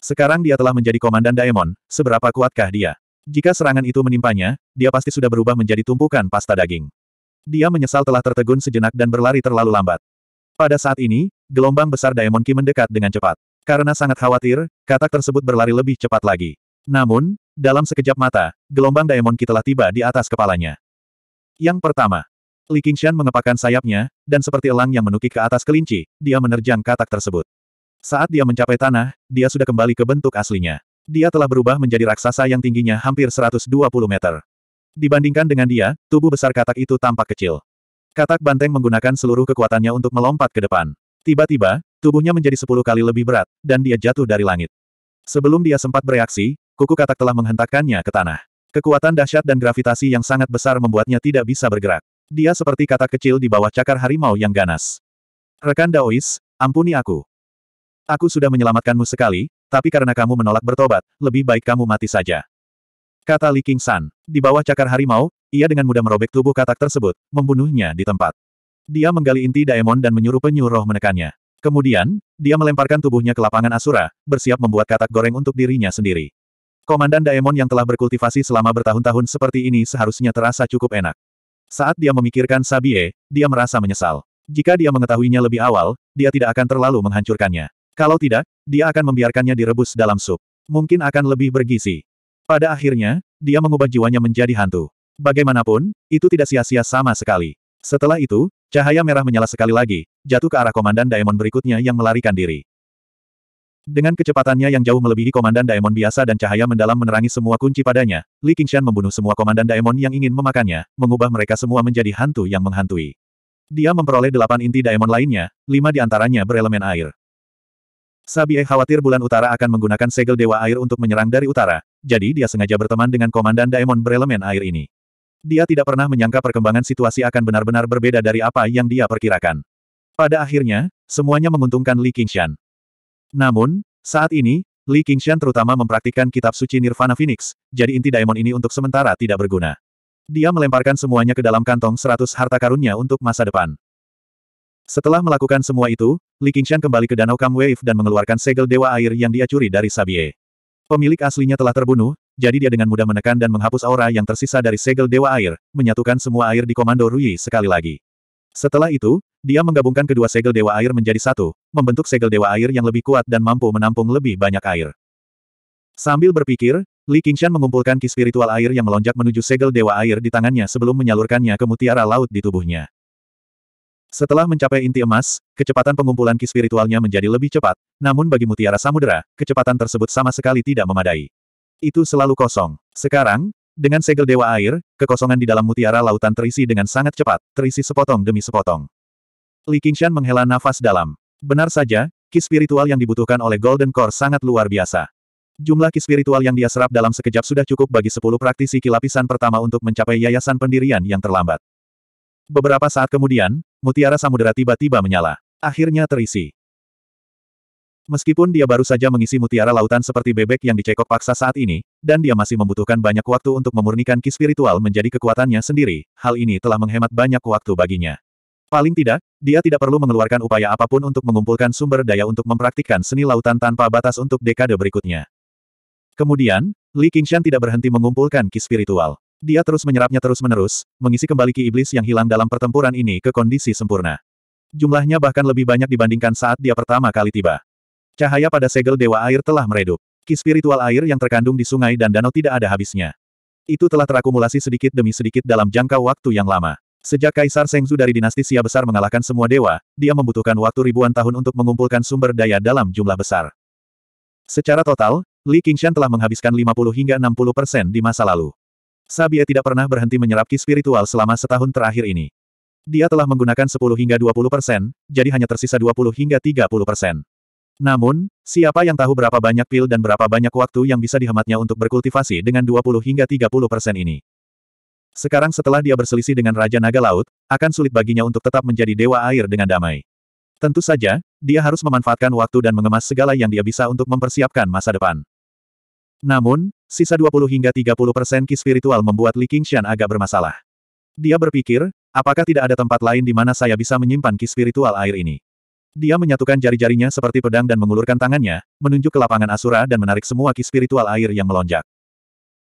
Sekarang dia telah menjadi komandan Daemon, seberapa kuatkah dia? Jika serangan itu menimpanya, dia pasti sudah berubah menjadi tumpukan pasta daging. Dia menyesal telah tertegun sejenak dan berlari terlalu lambat. Pada saat ini, gelombang besar Daemon Ki mendekat dengan cepat. Karena sangat khawatir, katak tersebut berlari lebih cepat lagi. Namun, dalam sekejap mata, gelombang Daemon Ki telah tiba di atas kepalanya. Yang pertama, Li Qingshan mengepakkan sayapnya, dan seperti elang yang menukik ke atas kelinci, dia menerjang katak tersebut. Saat dia mencapai tanah, dia sudah kembali ke bentuk aslinya. Dia telah berubah menjadi raksasa yang tingginya hampir 120 meter. Dibandingkan dengan dia, tubuh besar katak itu tampak kecil. Katak banteng menggunakan seluruh kekuatannya untuk melompat ke depan. Tiba-tiba, tubuhnya menjadi 10 kali lebih berat, dan dia jatuh dari langit. Sebelum dia sempat bereaksi, kuku katak telah menghentakkannya ke tanah. Kekuatan dahsyat dan gravitasi yang sangat besar membuatnya tidak bisa bergerak. Dia seperti kata kecil di bawah cakar harimau yang ganas. Rekan Daois, ampuni aku. Aku sudah menyelamatkanmu sekali, tapi karena kamu menolak bertobat, lebih baik kamu mati saja. Kata Li King San. Di bawah cakar harimau, ia dengan mudah merobek tubuh katak tersebut, membunuhnya di tempat. Dia menggali inti Daemon dan menyuruh penyu roh menekannya. Kemudian, dia melemparkan tubuhnya ke lapangan Asura, bersiap membuat katak goreng untuk dirinya sendiri. Komandan Daemon yang telah berkultivasi selama bertahun-tahun seperti ini seharusnya terasa cukup enak. Saat dia memikirkan Sabie, dia merasa menyesal. Jika dia mengetahuinya lebih awal, dia tidak akan terlalu menghancurkannya. Kalau tidak, dia akan membiarkannya direbus dalam sup. Mungkin akan lebih bergizi. Pada akhirnya, dia mengubah jiwanya menjadi hantu. Bagaimanapun, itu tidak sia-sia sama sekali. Setelah itu, cahaya merah menyala sekali lagi, jatuh ke arah komandan Daemon berikutnya yang melarikan diri. Dengan kecepatannya yang jauh melebihi komandan Daemon biasa dan cahaya mendalam menerangi semua kunci padanya, Li Qingshan membunuh semua komandan Daemon yang ingin memakannya, mengubah mereka semua menjadi hantu yang menghantui. Dia memperoleh delapan inti Daemon lainnya, lima di antaranya berelemen air. Sabie khawatir bulan utara akan menggunakan segel Dewa Air untuk menyerang dari utara, jadi dia sengaja berteman dengan komandan Daemon berelemen air ini. Dia tidak pernah menyangka perkembangan situasi akan benar-benar berbeda dari apa yang dia perkirakan. Pada akhirnya, semuanya menguntungkan Li Qingshan. Namun, saat ini, Li Qingshan terutama mempraktikkan kitab suci Nirvana Phoenix, jadi inti diamond ini untuk sementara tidak berguna. Dia melemparkan semuanya ke dalam kantong seratus harta karunnya untuk masa depan. Setelah melakukan semua itu, Li Qingshan kembali ke Danau Kam Wave dan mengeluarkan segel dewa air yang dia curi dari Sabie. Pemilik aslinya telah terbunuh, jadi dia dengan mudah menekan dan menghapus aura yang tersisa dari segel dewa air, menyatukan semua air di komando Rui sekali lagi. Setelah itu, dia menggabungkan kedua segel Dewa Air menjadi satu, membentuk segel Dewa Air yang lebih kuat dan mampu menampung lebih banyak air. Sambil berpikir, Li Qingshan mengumpulkan ki spiritual air yang melonjak menuju segel Dewa Air di tangannya sebelum menyalurkannya ke mutiara laut di tubuhnya. Setelah mencapai inti emas, kecepatan pengumpulan ki spiritualnya menjadi lebih cepat, namun bagi mutiara samudera, kecepatan tersebut sama sekali tidak memadai. Itu selalu kosong. Sekarang, dengan segel dewa air, kekosongan di dalam mutiara lautan terisi dengan sangat cepat, terisi sepotong demi sepotong. Li Qingshan menghela nafas dalam. Benar saja, ki spiritual yang dibutuhkan oleh Golden Core sangat luar biasa. Jumlah ki spiritual yang dia serap dalam sekejap sudah cukup bagi sepuluh praktisi ki lapisan pertama untuk mencapai yayasan pendirian yang terlambat. Beberapa saat kemudian, mutiara samudera tiba-tiba menyala. Akhirnya terisi. Meskipun dia baru saja mengisi mutiara lautan seperti bebek yang dicekok paksa saat ini, dan dia masih membutuhkan banyak waktu untuk memurnikan ki spiritual menjadi kekuatannya sendiri, hal ini telah menghemat banyak waktu baginya. Paling tidak, dia tidak perlu mengeluarkan upaya apapun untuk mengumpulkan sumber daya untuk mempraktikkan seni lautan tanpa batas untuk dekade berikutnya. Kemudian, Li Qingshan tidak berhenti mengumpulkan ki spiritual. Dia terus menyerapnya terus-menerus, mengisi kembali ki iblis yang hilang dalam pertempuran ini ke kondisi sempurna. Jumlahnya bahkan lebih banyak dibandingkan saat dia pertama kali tiba. Cahaya pada segel Dewa Air telah meredup. Ki spiritual air yang terkandung di sungai dan danau tidak ada habisnya. Itu telah terakumulasi sedikit demi sedikit dalam jangka waktu yang lama. Sejak Kaisar Sengzu dari dinasti Sia besar mengalahkan semua dewa, dia membutuhkan waktu ribuan tahun untuk mengumpulkan sumber daya dalam jumlah besar. Secara total, Li Qingshan telah menghabiskan 50 hingga 60 persen di masa lalu. Sabia tidak pernah berhenti menyerap ki spiritual selama setahun terakhir ini. Dia telah menggunakan 10 hingga 20 persen, jadi hanya tersisa 20 hingga 30 persen. Namun, siapa yang tahu berapa banyak pil dan berapa banyak waktu yang bisa dihematnya untuk berkultivasi dengan 20 hingga 30 persen ini. Sekarang setelah dia berselisih dengan Raja Naga Laut, akan sulit baginya untuk tetap menjadi Dewa Air dengan damai. Tentu saja, dia harus memanfaatkan waktu dan mengemas segala yang dia bisa untuk mempersiapkan masa depan. Namun, sisa 20 hingga 30 persen ki spiritual membuat Li Qingshan agak bermasalah. Dia berpikir, apakah tidak ada tempat lain di mana saya bisa menyimpan ki spiritual air ini? Dia menyatukan jari-jarinya seperti pedang dan mengulurkan tangannya, menunjuk ke lapangan Asura dan menarik semua ki spiritual air yang melonjak.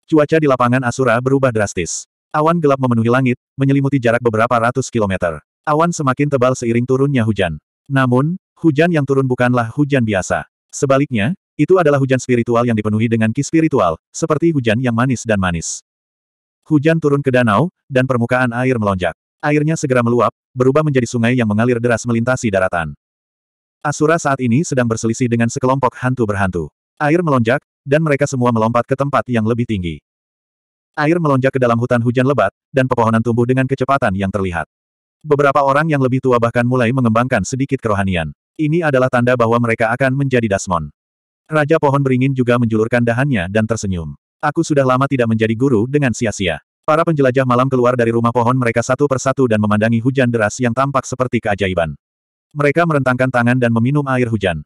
Cuaca di lapangan Asura berubah drastis. Awan gelap memenuhi langit, menyelimuti jarak beberapa ratus kilometer. Awan semakin tebal seiring turunnya hujan. Namun, hujan yang turun bukanlah hujan biasa. Sebaliknya, itu adalah hujan spiritual yang dipenuhi dengan ki spiritual, seperti hujan yang manis dan manis. Hujan turun ke danau, dan permukaan air melonjak. Airnya segera meluap, berubah menjadi sungai yang mengalir deras melintasi daratan. Asura saat ini sedang berselisih dengan sekelompok hantu berhantu. Air melonjak, dan mereka semua melompat ke tempat yang lebih tinggi. Air melonjak ke dalam hutan hujan lebat, dan pepohonan tumbuh dengan kecepatan yang terlihat. Beberapa orang yang lebih tua bahkan mulai mengembangkan sedikit kerohanian. Ini adalah tanda bahwa mereka akan menjadi Dasmon. Raja pohon beringin juga menjulurkan dahannya dan tersenyum. Aku sudah lama tidak menjadi guru dengan sia-sia. Para penjelajah malam keluar dari rumah pohon mereka satu persatu dan memandangi hujan deras yang tampak seperti keajaiban. Mereka merentangkan tangan dan meminum air hujan.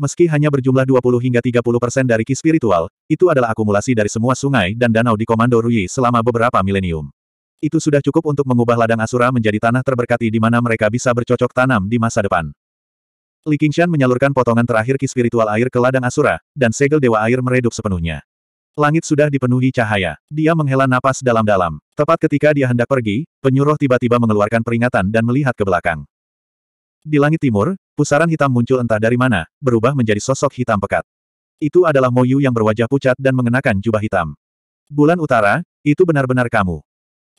Meski hanya berjumlah 20 hingga 30 persen dari ki spiritual, itu adalah akumulasi dari semua sungai dan danau di Komando Rui selama beberapa milenium. Itu sudah cukup untuk mengubah ladang Asura menjadi tanah terberkati di mana mereka bisa bercocok tanam di masa depan. Li Qingshan menyalurkan potongan terakhir ki spiritual air ke ladang Asura, dan segel dewa air meredup sepenuhnya. Langit sudah dipenuhi cahaya. Dia menghela napas dalam-dalam. Tepat ketika dia hendak pergi, penyuruh tiba-tiba mengeluarkan peringatan dan melihat ke belakang. Di langit timur, pusaran hitam muncul entah dari mana, berubah menjadi sosok hitam pekat. Itu adalah Moyu yang berwajah pucat dan mengenakan jubah hitam. Bulan utara, itu benar-benar kamu.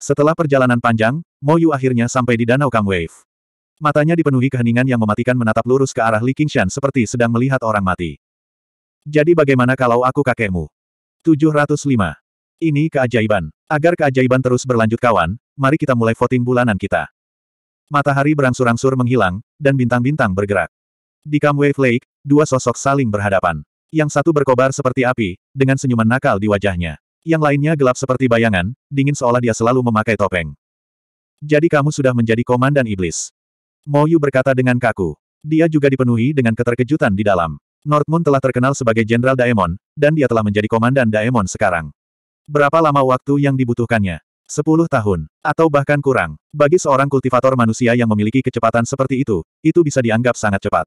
Setelah perjalanan panjang, Moyu akhirnya sampai di Danau Kam Wave. Matanya dipenuhi keheningan yang mematikan menatap lurus ke arah Li Qingshan seperti sedang melihat orang mati. Jadi bagaimana kalau aku kakekmu? 705. Ini keajaiban. Agar keajaiban terus berlanjut kawan, mari kita mulai voting bulanan kita. Matahari berangsur-angsur menghilang, dan bintang-bintang bergerak. Di Wave Lake, dua sosok saling berhadapan. Yang satu berkobar seperti api, dengan senyuman nakal di wajahnya. Yang lainnya gelap seperti bayangan, dingin seolah dia selalu memakai topeng. Jadi kamu sudah menjadi komandan iblis. Mo Yu berkata dengan kaku. Dia juga dipenuhi dengan keterkejutan di dalam. Northmoon telah terkenal sebagai Jenderal Daemon, dan dia telah menjadi komandan Daemon sekarang. Berapa lama waktu yang dibutuhkannya? Sepuluh tahun, atau bahkan kurang, bagi seorang kultivator manusia yang memiliki kecepatan seperti itu, itu bisa dianggap sangat cepat.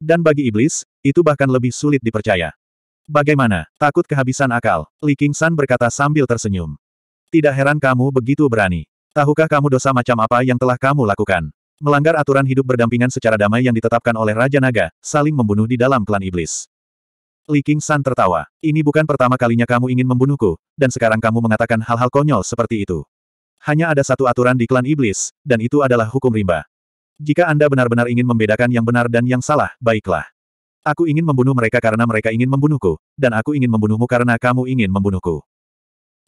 Dan bagi iblis, itu bahkan lebih sulit dipercaya. Bagaimana, takut kehabisan akal, Li San berkata sambil tersenyum. Tidak heran kamu begitu berani. Tahukah kamu dosa macam apa yang telah kamu lakukan? Melanggar aturan hidup berdampingan secara damai yang ditetapkan oleh Raja Naga, saling membunuh di dalam klan iblis. Li King San tertawa. Ini bukan pertama kalinya kamu ingin membunuhku, dan sekarang kamu mengatakan hal-hal konyol seperti itu. Hanya ada satu aturan di klan iblis, dan itu adalah hukum rimba. Jika Anda benar-benar ingin membedakan yang benar dan yang salah, baiklah. Aku ingin membunuh mereka karena mereka ingin membunuhku, dan aku ingin membunuhmu karena kamu ingin membunuhku.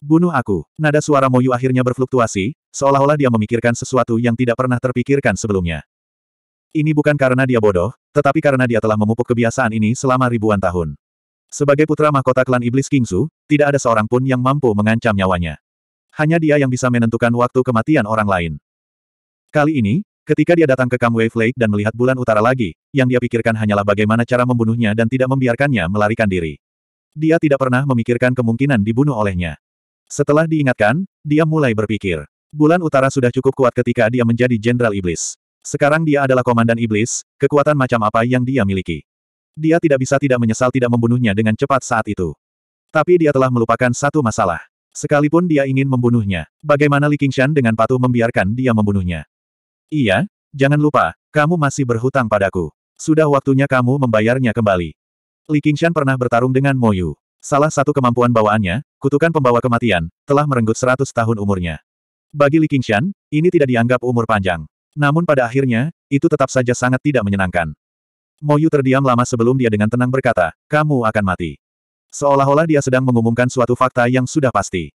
Bunuh aku. Nada suara Moyu akhirnya berfluktuasi, seolah-olah dia memikirkan sesuatu yang tidak pernah terpikirkan sebelumnya. Ini bukan karena dia bodoh, tetapi karena dia telah memupuk kebiasaan ini selama ribuan tahun. Sebagai putra mahkota klan iblis Kingsu, tidak ada seorang pun yang mampu mengancam nyawanya. Hanya dia yang bisa menentukan waktu kematian orang lain. Kali ini, ketika dia datang ke Wave Lake dan melihat bulan utara lagi, yang dia pikirkan hanyalah bagaimana cara membunuhnya dan tidak membiarkannya melarikan diri. Dia tidak pernah memikirkan kemungkinan dibunuh olehnya. Setelah diingatkan, dia mulai berpikir. Bulan utara sudah cukup kuat ketika dia menjadi jenderal iblis. Sekarang dia adalah komandan iblis, kekuatan macam apa yang dia miliki. Dia tidak bisa tidak menyesal tidak membunuhnya dengan cepat saat itu. Tapi dia telah melupakan satu masalah. Sekalipun dia ingin membunuhnya, bagaimana Li Qingshan dengan patuh membiarkan dia membunuhnya? Iya, jangan lupa, kamu masih berhutang padaku. Sudah waktunya kamu membayarnya kembali. Li Qingshan pernah bertarung dengan Moyu. Salah satu kemampuan bawaannya, kutukan pembawa kematian, telah merenggut 100 tahun umurnya. Bagi Li Qingshan, ini tidak dianggap umur panjang. Namun pada akhirnya, itu tetap saja sangat tidak menyenangkan. Moyu terdiam lama sebelum dia dengan tenang berkata, kamu akan mati. Seolah-olah dia sedang mengumumkan suatu fakta yang sudah pasti.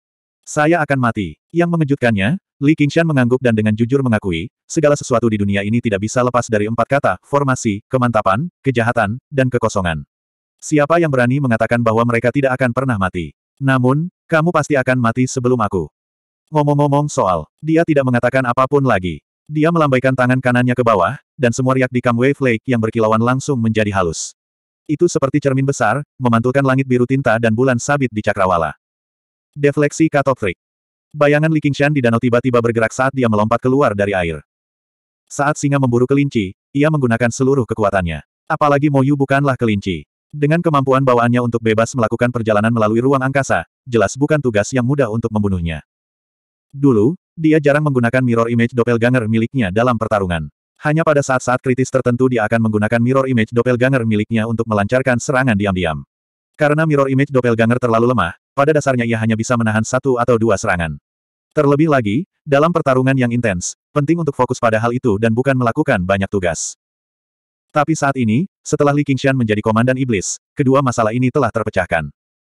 Saya akan mati. Yang mengejutkannya, Li Qingshan mengangguk dan dengan jujur mengakui, segala sesuatu di dunia ini tidak bisa lepas dari empat kata, formasi, kemantapan, kejahatan, dan kekosongan. Siapa yang berani mengatakan bahwa mereka tidak akan pernah mati? Namun, kamu pasti akan mati sebelum aku. Ngomong-ngomong soal, dia tidak mengatakan apapun lagi. Dia melambaikan tangan kanannya ke bawah, dan semua riak di Kamwave Lake yang berkilauan langsung menjadi halus. Itu seperti cermin besar, memantulkan langit biru tinta dan bulan sabit di cakrawala. Defleksi Cut Off Bayangan Li Qingshan di danau tiba-tiba bergerak saat dia melompat keluar dari air. Saat singa memburu kelinci, ia menggunakan seluruh kekuatannya. Apalagi Moyu bukanlah kelinci. Dengan kemampuan bawaannya untuk bebas melakukan perjalanan melalui ruang angkasa, jelas bukan tugas yang mudah untuk membunuhnya. Dulu, dia jarang menggunakan mirror image doppelganger miliknya dalam pertarungan. Hanya pada saat-saat kritis tertentu dia akan menggunakan mirror image doppelganger miliknya untuk melancarkan serangan diam-diam. Karena mirror image doppelganger terlalu lemah, pada dasarnya ia hanya bisa menahan satu atau dua serangan. Terlebih lagi, dalam pertarungan yang intens, penting untuk fokus pada hal itu dan bukan melakukan banyak tugas. Tapi saat ini, setelah Li Qingshan menjadi komandan iblis, kedua masalah ini telah terpecahkan.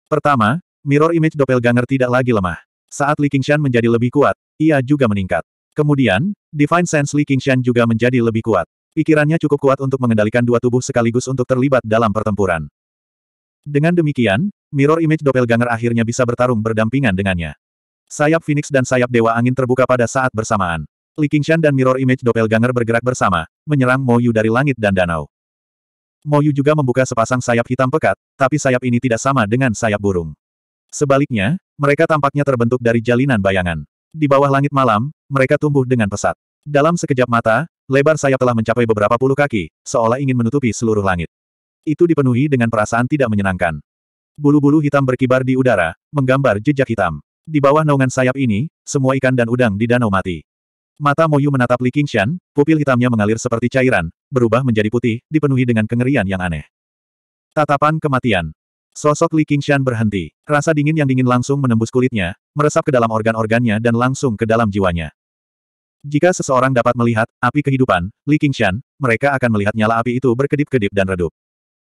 Pertama, mirror image doppelganger tidak lagi lemah. Saat Li Qingshan menjadi lebih kuat, ia juga meningkat. Kemudian, Divine Sense Li Qingshan juga menjadi lebih kuat. Pikirannya cukup kuat untuk mengendalikan dua tubuh sekaligus untuk terlibat dalam pertempuran. Dengan demikian, Mirror Image Doppelganger akhirnya bisa bertarung berdampingan dengannya. Sayap Phoenix dan sayap Dewa Angin terbuka pada saat bersamaan. Li Qingshan dan Mirror Image Doppelganger bergerak bersama, menyerang Moyu dari langit dan danau. Moyu juga membuka sepasang sayap hitam pekat, tapi sayap ini tidak sama dengan sayap burung. Sebaliknya, mereka tampaknya terbentuk dari jalinan bayangan. Di bawah langit malam, mereka tumbuh dengan pesat. Dalam sekejap mata, lebar sayap telah mencapai beberapa puluh kaki, seolah ingin menutupi seluruh langit. Itu dipenuhi dengan perasaan tidak menyenangkan. Bulu-bulu hitam berkibar di udara, menggambar jejak hitam. Di bawah naungan sayap ini, semua ikan dan udang di danau mati. Mata Moyu menatap Li Qingshan, pupil hitamnya mengalir seperti cairan, berubah menjadi putih, dipenuhi dengan kengerian yang aneh. Tatapan kematian. Sosok Li Qingshan berhenti. Rasa dingin yang dingin langsung menembus kulitnya, meresap ke dalam organ-organnya dan langsung ke dalam jiwanya. Jika seseorang dapat melihat api kehidupan, Li Qingshan, mereka akan melihat nyala api itu berkedip-kedip dan redup.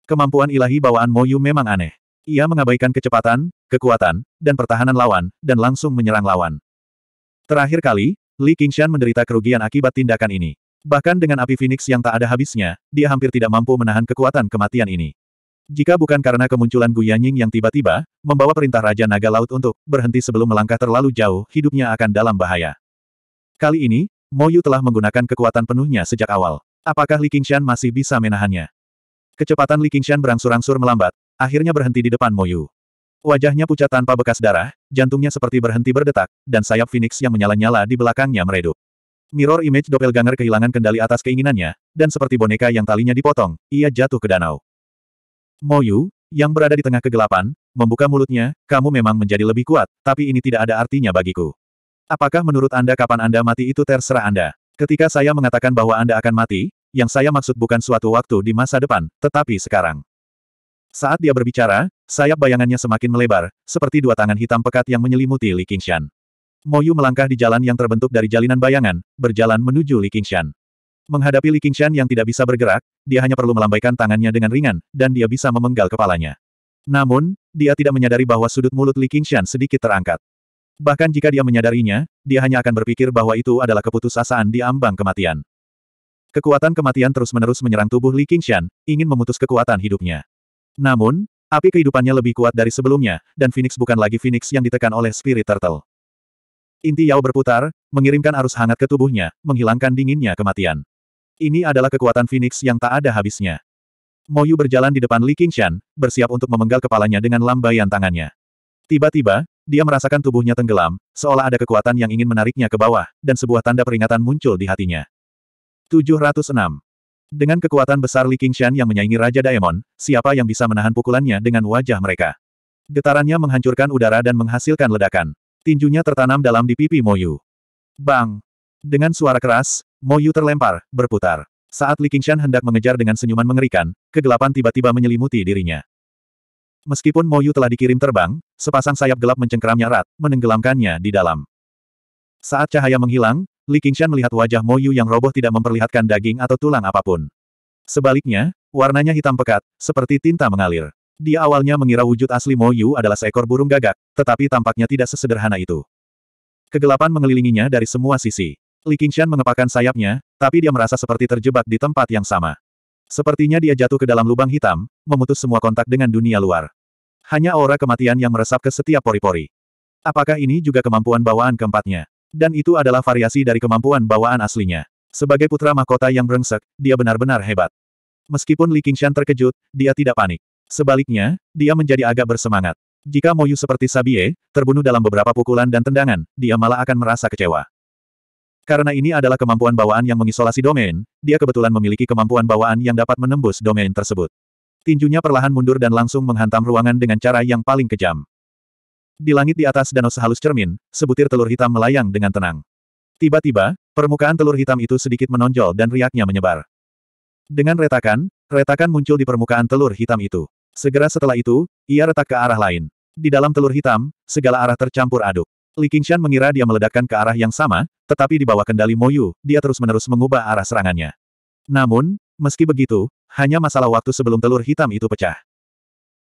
Kemampuan ilahi bawaan Moyu memang aneh. Ia mengabaikan kecepatan, kekuatan, dan pertahanan lawan, dan langsung menyerang lawan. Terakhir kali, Li Qingshan menderita kerugian akibat tindakan ini. Bahkan dengan api Phoenix yang tak ada habisnya, dia hampir tidak mampu menahan kekuatan kematian ini. Jika bukan karena kemunculan Gu Yanying yang tiba-tiba, membawa perintah Raja Naga Laut untuk berhenti sebelum melangkah terlalu jauh, hidupnya akan dalam bahaya. Kali ini, Moyu telah menggunakan kekuatan penuhnya sejak awal. Apakah Li Qingshan masih bisa menahannya? Kecepatan Li Qingshan berangsur-angsur melambat, akhirnya berhenti di depan Moyu. Wajahnya pucat tanpa bekas darah, jantungnya seperti berhenti berdetak, dan sayap Phoenix yang menyala-nyala di belakangnya meredup. Mirror image doppelganger kehilangan kendali atas keinginannya, dan seperti boneka yang talinya dipotong, ia jatuh ke danau. Moyu, yang berada di tengah kegelapan, membuka mulutnya, kamu memang menjadi lebih kuat, tapi ini tidak ada artinya bagiku. Apakah menurut Anda kapan Anda mati itu terserah Anda? Ketika saya mengatakan bahwa Anda akan mati, yang saya maksud bukan suatu waktu di masa depan, tetapi sekarang. Saat dia berbicara, sayap bayangannya semakin melebar, seperti dua tangan hitam pekat yang menyelimuti Li Qingshan. Moyu melangkah di jalan yang terbentuk dari jalinan bayangan, berjalan menuju Li Qingshan. Menghadapi Li Qingshan yang tidak bisa bergerak, dia hanya perlu melambaikan tangannya dengan ringan, dan dia bisa memenggal kepalanya. Namun, dia tidak menyadari bahwa sudut mulut Li Qingshan sedikit terangkat. Bahkan jika dia menyadarinya, dia hanya akan berpikir bahwa itu adalah keputusasaan di ambang kematian. Kekuatan kematian terus-menerus menyerang tubuh Li Qingshan, ingin memutus kekuatan hidupnya. Namun, api kehidupannya lebih kuat dari sebelumnya, dan Phoenix bukan lagi Phoenix yang ditekan oleh Spirit Turtle. Inti Yao berputar, mengirimkan arus hangat ke tubuhnya, menghilangkan dinginnya kematian. Ini adalah kekuatan Phoenix yang tak ada habisnya. Moyu berjalan di depan Li Qingshan, bersiap untuk memenggal kepalanya dengan lambaian tangannya. Tiba-tiba, dia merasakan tubuhnya tenggelam, seolah ada kekuatan yang ingin menariknya ke bawah, dan sebuah tanda peringatan muncul di hatinya. 706. Dengan kekuatan besar Li Qingshan yang menyaingi Raja Daemon, siapa yang bisa menahan pukulannya dengan wajah mereka? Getarannya menghancurkan udara dan menghasilkan ledakan. Tinjunya tertanam dalam di pipi Moyu. Bang! Dengan suara keras, Moyu terlempar, berputar. Saat Li Qingshan hendak mengejar dengan senyuman mengerikan, kegelapan tiba-tiba menyelimuti dirinya. Meskipun Moyu telah dikirim terbang, sepasang sayap gelap mencengkeramnya erat, menenggelamkannya di dalam. Saat cahaya menghilang, Li Qingshan melihat wajah Moyu yang roboh tidak memperlihatkan daging atau tulang apapun. Sebaliknya, warnanya hitam pekat, seperti tinta mengalir. Dia awalnya mengira wujud asli Moyu adalah seekor burung gagak, tetapi tampaknya tidak sesederhana itu. Kegelapan mengelilinginya dari semua sisi. Li Qingshan mengepakkan sayapnya, tapi dia merasa seperti terjebak di tempat yang sama. Sepertinya dia jatuh ke dalam lubang hitam, memutus semua kontak dengan dunia luar. Hanya aura kematian yang meresap ke setiap pori-pori. Apakah ini juga kemampuan bawaan keempatnya? Dan itu adalah variasi dari kemampuan bawaan aslinya. Sebagai putra mahkota yang brengsek, dia benar-benar hebat. Meskipun Li Qingshan terkejut, dia tidak panik. Sebaliknya, dia menjadi agak bersemangat. Jika Moyu seperti Sabie, terbunuh dalam beberapa pukulan dan tendangan, dia malah akan merasa kecewa. Karena ini adalah kemampuan bawaan yang mengisolasi domain, dia kebetulan memiliki kemampuan bawaan yang dapat menembus domain tersebut. Tinjunya perlahan mundur dan langsung menghantam ruangan dengan cara yang paling kejam. Di langit di atas danau sehalus cermin, sebutir telur hitam melayang dengan tenang. Tiba-tiba, permukaan telur hitam itu sedikit menonjol dan riaknya menyebar. Dengan retakan, retakan muncul di permukaan telur hitam itu. Segera setelah itu, ia retak ke arah lain. Di dalam telur hitam, segala arah tercampur aduk. Li Qingshan mengira dia meledakkan ke arah yang sama, tetapi di bawah kendali Moyu, dia terus-menerus mengubah arah serangannya. Namun, meski begitu, hanya masalah waktu sebelum telur hitam itu pecah.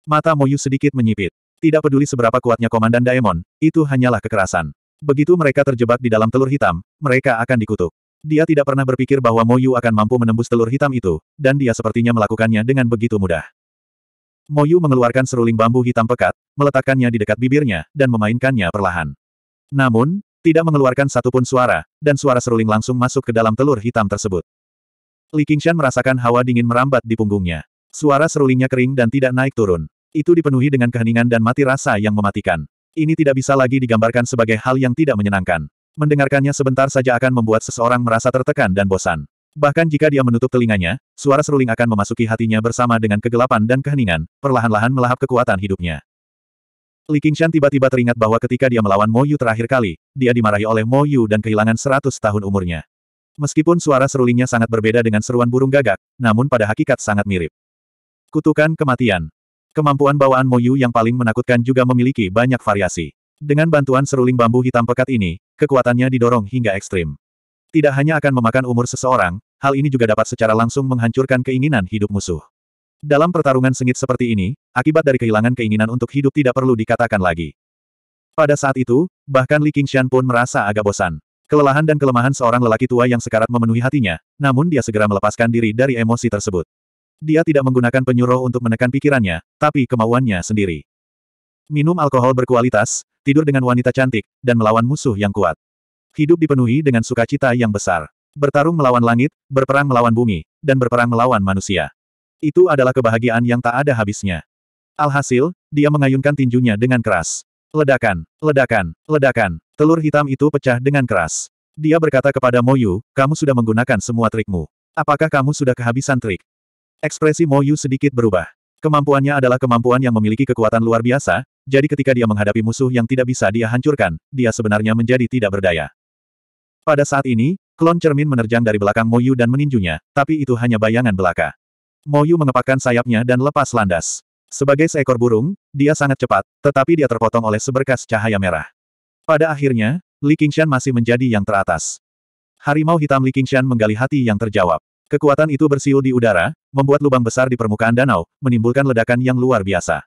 Mata Moyu sedikit menyipit. Tidak peduli seberapa kuatnya Komandan Daemon, itu hanyalah kekerasan. Begitu mereka terjebak di dalam telur hitam, mereka akan dikutuk. Dia tidak pernah berpikir bahwa Moyu akan mampu menembus telur hitam itu, dan dia sepertinya melakukannya dengan begitu mudah. Moyu mengeluarkan seruling bambu hitam pekat, meletakkannya di dekat bibirnya, dan memainkannya perlahan. Namun, tidak mengeluarkan satupun suara, dan suara seruling langsung masuk ke dalam telur hitam tersebut. Li Qingshan merasakan hawa dingin merambat di punggungnya. Suara serulingnya kering dan tidak naik turun. Itu dipenuhi dengan keheningan dan mati rasa yang mematikan. Ini tidak bisa lagi digambarkan sebagai hal yang tidak menyenangkan. Mendengarkannya sebentar saja akan membuat seseorang merasa tertekan dan bosan. Bahkan jika dia menutup telinganya, suara seruling akan memasuki hatinya bersama dengan kegelapan dan keheningan, perlahan-lahan melahap kekuatan hidupnya. Li Qingshan tiba-tiba teringat bahwa ketika dia melawan Mo Yu terakhir kali, dia dimarahi oleh Mo Yu dan kehilangan seratus tahun umurnya. Meskipun suara serulingnya sangat berbeda dengan seruan burung gagak, namun pada hakikat sangat mirip. Kutukan kematian. Kemampuan bawaan Mo Yu yang paling menakutkan juga memiliki banyak variasi. Dengan bantuan seruling bambu hitam pekat ini, kekuatannya didorong hingga ekstrim. Tidak hanya akan memakan umur seseorang, hal ini juga dapat secara langsung menghancurkan keinginan hidup musuh. Dalam pertarungan sengit seperti ini, akibat dari kehilangan keinginan untuk hidup tidak perlu dikatakan lagi. Pada saat itu, bahkan Li Qingshan pun merasa agak bosan. Kelelahan dan kelemahan seorang lelaki tua yang sekarat memenuhi hatinya, namun dia segera melepaskan diri dari emosi tersebut. Dia tidak menggunakan penyuruh untuk menekan pikirannya, tapi kemauannya sendiri. Minum alkohol berkualitas, tidur dengan wanita cantik, dan melawan musuh yang kuat. Hidup dipenuhi dengan sukacita yang besar. Bertarung melawan langit, berperang melawan bumi, dan berperang melawan manusia. Itu adalah kebahagiaan yang tak ada habisnya. Alhasil, dia mengayunkan tinjunya dengan keras. Ledakan, ledakan, ledakan. Telur hitam itu pecah dengan keras. Dia berkata kepada Moyu, kamu sudah menggunakan semua trikmu. Apakah kamu sudah kehabisan trik? Ekspresi Moyu sedikit berubah. Kemampuannya adalah kemampuan yang memiliki kekuatan luar biasa, jadi ketika dia menghadapi musuh yang tidak bisa dia hancurkan, dia sebenarnya menjadi tidak berdaya. Pada saat ini, klon cermin menerjang dari belakang Moyu dan meninjunya, tapi itu hanya bayangan belaka. Moyu mengepakkan sayapnya dan lepas landas. Sebagai seekor burung, dia sangat cepat, tetapi dia terpotong oleh seberkas cahaya merah. Pada akhirnya, Li Qingshan masih menjadi yang teratas. Harimau hitam Li Qingshan menggali hati yang terjawab. Kekuatan itu bersiul di udara, membuat lubang besar di permukaan danau, menimbulkan ledakan yang luar biasa.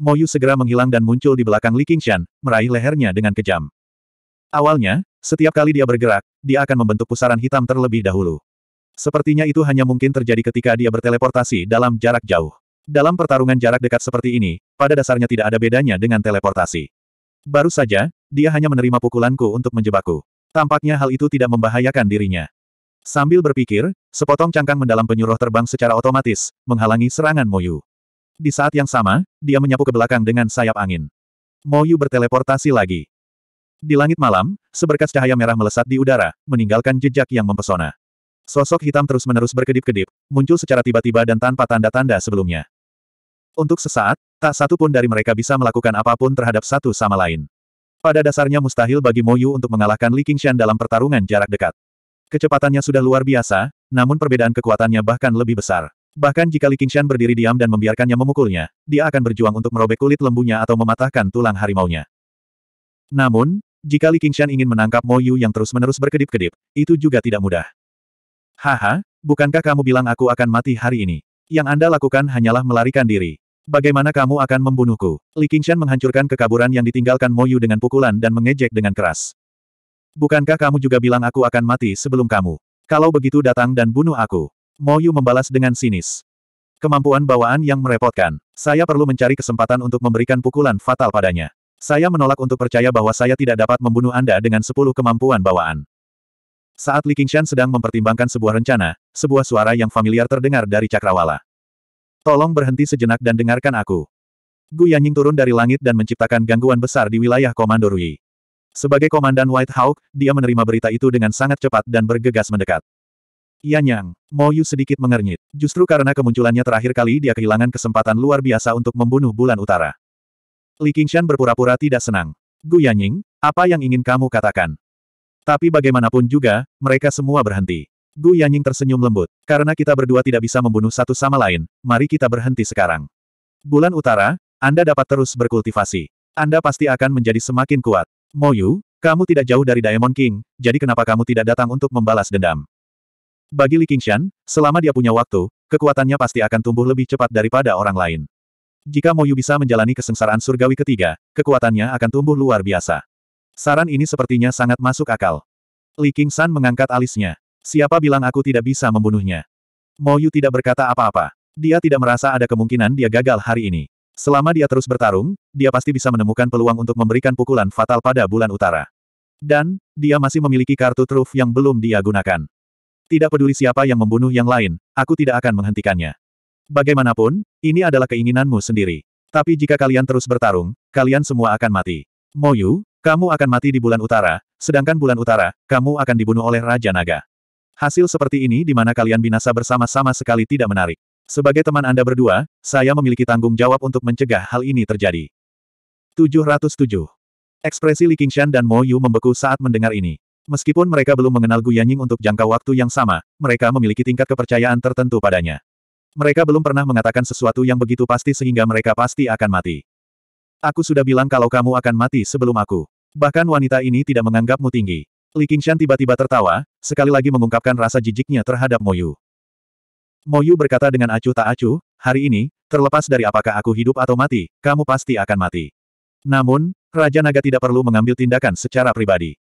Moyu segera menghilang dan muncul di belakang Li Qingshan, meraih lehernya dengan kejam. Awalnya, setiap kali dia bergerak, dia akan membentuk pusaran hitam terlebih dahulu. Sepertinya itu hanya mungkin terjadi ketika dia berteleportasi dalam jarak jauh. Dalam pertarungan jarak dekat seperti ini, pada dasarnya tidak ada bedanya dengan teleportasi. Baru saja, dia hanya menerima pukulanku untuk menjebakku. Tampaknya hal itu tidak membahayakan dirinya. Sambil berpikir, sepotong cangkang mendalam penyuruh terbang secara otomatis, menghalangi serangan Moyu. Di saat yang sama, dia menyapu ke belakang dengan sayap angin. Moyu berteleportasi lagi. Di langit malam, seberkas cahaya merah melesat di udara, meninggalkan jejak yang mempesona. Sosok hitam terus-menerus berkedip-kedip, muncul secara tiba-tiba dan tanpa tanda-tanda sebelumnya. Untuk sesaat, tak satu pun dari mereka bisa melakukan apapun terhadap satu sama lain. Pada dasarnya mustahil bagi Moyu untuk mengalahkan Li Qingshan dalam pertarungan jarak dekat. Kecepatannya sudah luar biasa, namun perbedaan kekuatannya bahkan lebih besar. Bahkan jika Li Qingshan berdiri diam dan membiarkannya memukulnya, dia akan berjuang untuk merobek kulit lembunya atau mematahkan tulang harimaunya. Namun, jika Li Qingshan ingin menangkap Moyu yang terus-menerus berkedip-kedip, itu juga tidak mudah. Haha, bukankah kamu bilang aku akan mati hari ini? Yang Anda lakukan hanyalah melarikan diri. Bagaimana kamu akan membunuhku? Li Qingshan menghancurkan kekaburan yang ditinggalkan Moyu dengan pukulan dan mengejek dengan keras. Bukankah kamu juga bilang aku akan mati sebelum kamu? Kalau begitu datang dan bunuh aku. Moyu membalas dengan sinis. Kemampuan bawaan yang merepotkan. Saya perlu mencari kesempatan untuk memberikan pukulan fatal padanya. Saya menolak untuk percaya bahwa saya tidak dapat membunuh Anda dengan sepuluh kemampuan bawaan. Saat Li Qingshan sedang mempertimbangkan sebuah rencana, sebuah suara yang familiar terdengar dari cakrawala. Tolong berhenti sejenak dan dengarkan aku. Gu Yanying turun dari langit dan menciptakan gangguan besar di wilayah Komando Rui. Sebagai komandan White Hawk, dia menerima berita itu dengan sangat cepat dan bergegas mendekat. Yanyang, Mo Yu sedikit mengernyit. Justru karena kemunculannya terakhir kali dia kehilangan kesempatan luar biasa untuk membunuh bulan utara. Li Qingshan berpura-pura tidak senang. Gu Yanying, apa yang ingin kamu katakan? Tapi bagaimanapun juga, mereka semua berhenti. Gu Yanying tersenyum lembut. Karena kita berdua tidak bisa membunuh satu sama lain, mari kita berhenti sekarang. Bulan utara, Anda dapat terus berkultivasi. Anda pasti akan menjadi semakin kuat. Moyu, kamu tidak jauh dari Diamond King, jadi kenapa kamu tidak datang untuk membalas dendam? Bagi Li Qingshan, selama dia punya waktu, kekuatannya pasti akan tumbuh lebih cepat daripada orang lain. Jika Moyu bisa menjalani kesengsaraan surgawi ketiga, kekuatannya akan tumbuh luar biasa. Saran ini sepertinya sangat masuk akal. Li Qingshan mengangkat alisnya. Siapa bilang aku tidak bisa membunuhnya? Mo Yu tidak berkata apa-apa. Dia tidak merasa ada kemungkinan dia gagal hari ini. Selama dia terus bertarung, dia pasti bisa menemukan peluang untuk memberikan pukulan fatal pada bulan utara. Dan, dia masih memiliki kartu truf yang belum dia gunakan. Tidak peduli siapa yang membunuh yang lain, aku tidak akan menghentikannya. Bagaimanapun, ini adalah keinginanmu sendiri. Tapi jika kalian terus bertarung, kalian semua akan mati. Moyu, kamu akan mati di bulan utara, sedangkan bulan utara, kamu akan dibunuh oleh Raja Naga. Hasil seperti ini di mana kalian binasa bersama-sama sekali tidak menarik. Sebagai teman Anda berdua, saya memiliki tanggung jawab untuk mencegah hal ini terjadi. 707. Ekspresi Li Qingshan dan Mo Yu membeku saat mendengar ini. Meskipun mereka belum mengenal Gu Yanying untuk jangka waktu yang sama, mereka memiliki tingkat kepercayaan tertentu padanya. Mereka belum pernah mengatakan sesuatu yang begitu pasti sehingga mereka pasti akan mati. Aku sudah bilang kalau kamu akan mati sebelum aku. Bahkan wanita ini tidak menganggapmu tinggi. Li Qingshan tiba-tiba tertawa, sekali lagi mengungkapkan rasa jijiknya terhadap Moyu. Moyu berkata dengan acuh tak acuh, hari ini, terlepas dari apakah aku hidup atau mati, kamu pasti akan mati. Namun, Raja Naga tidak perlu mengambil tindakan secara pribadi.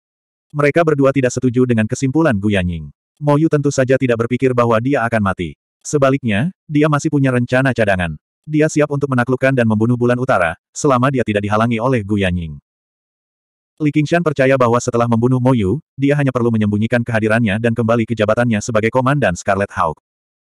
Mereka berdua tidak setuju dengan kesimpulan Guyanying. Moyu tentu saja tidak berpikir bahwa dia akan mati. Sebaliknya, dia masih punya rencana cadangan. Dia siap untuk menaklukkan dan membunuh bulan utara, selama dia tidak dihalangi oleh Guyanying. Li Qingshan percaya bahwa setelah membunuh Moyu, dia hanya perlu menyembunyikan kehadirannya dan kembali ke jabatannya sebagai Komandan Scarlet Hawk.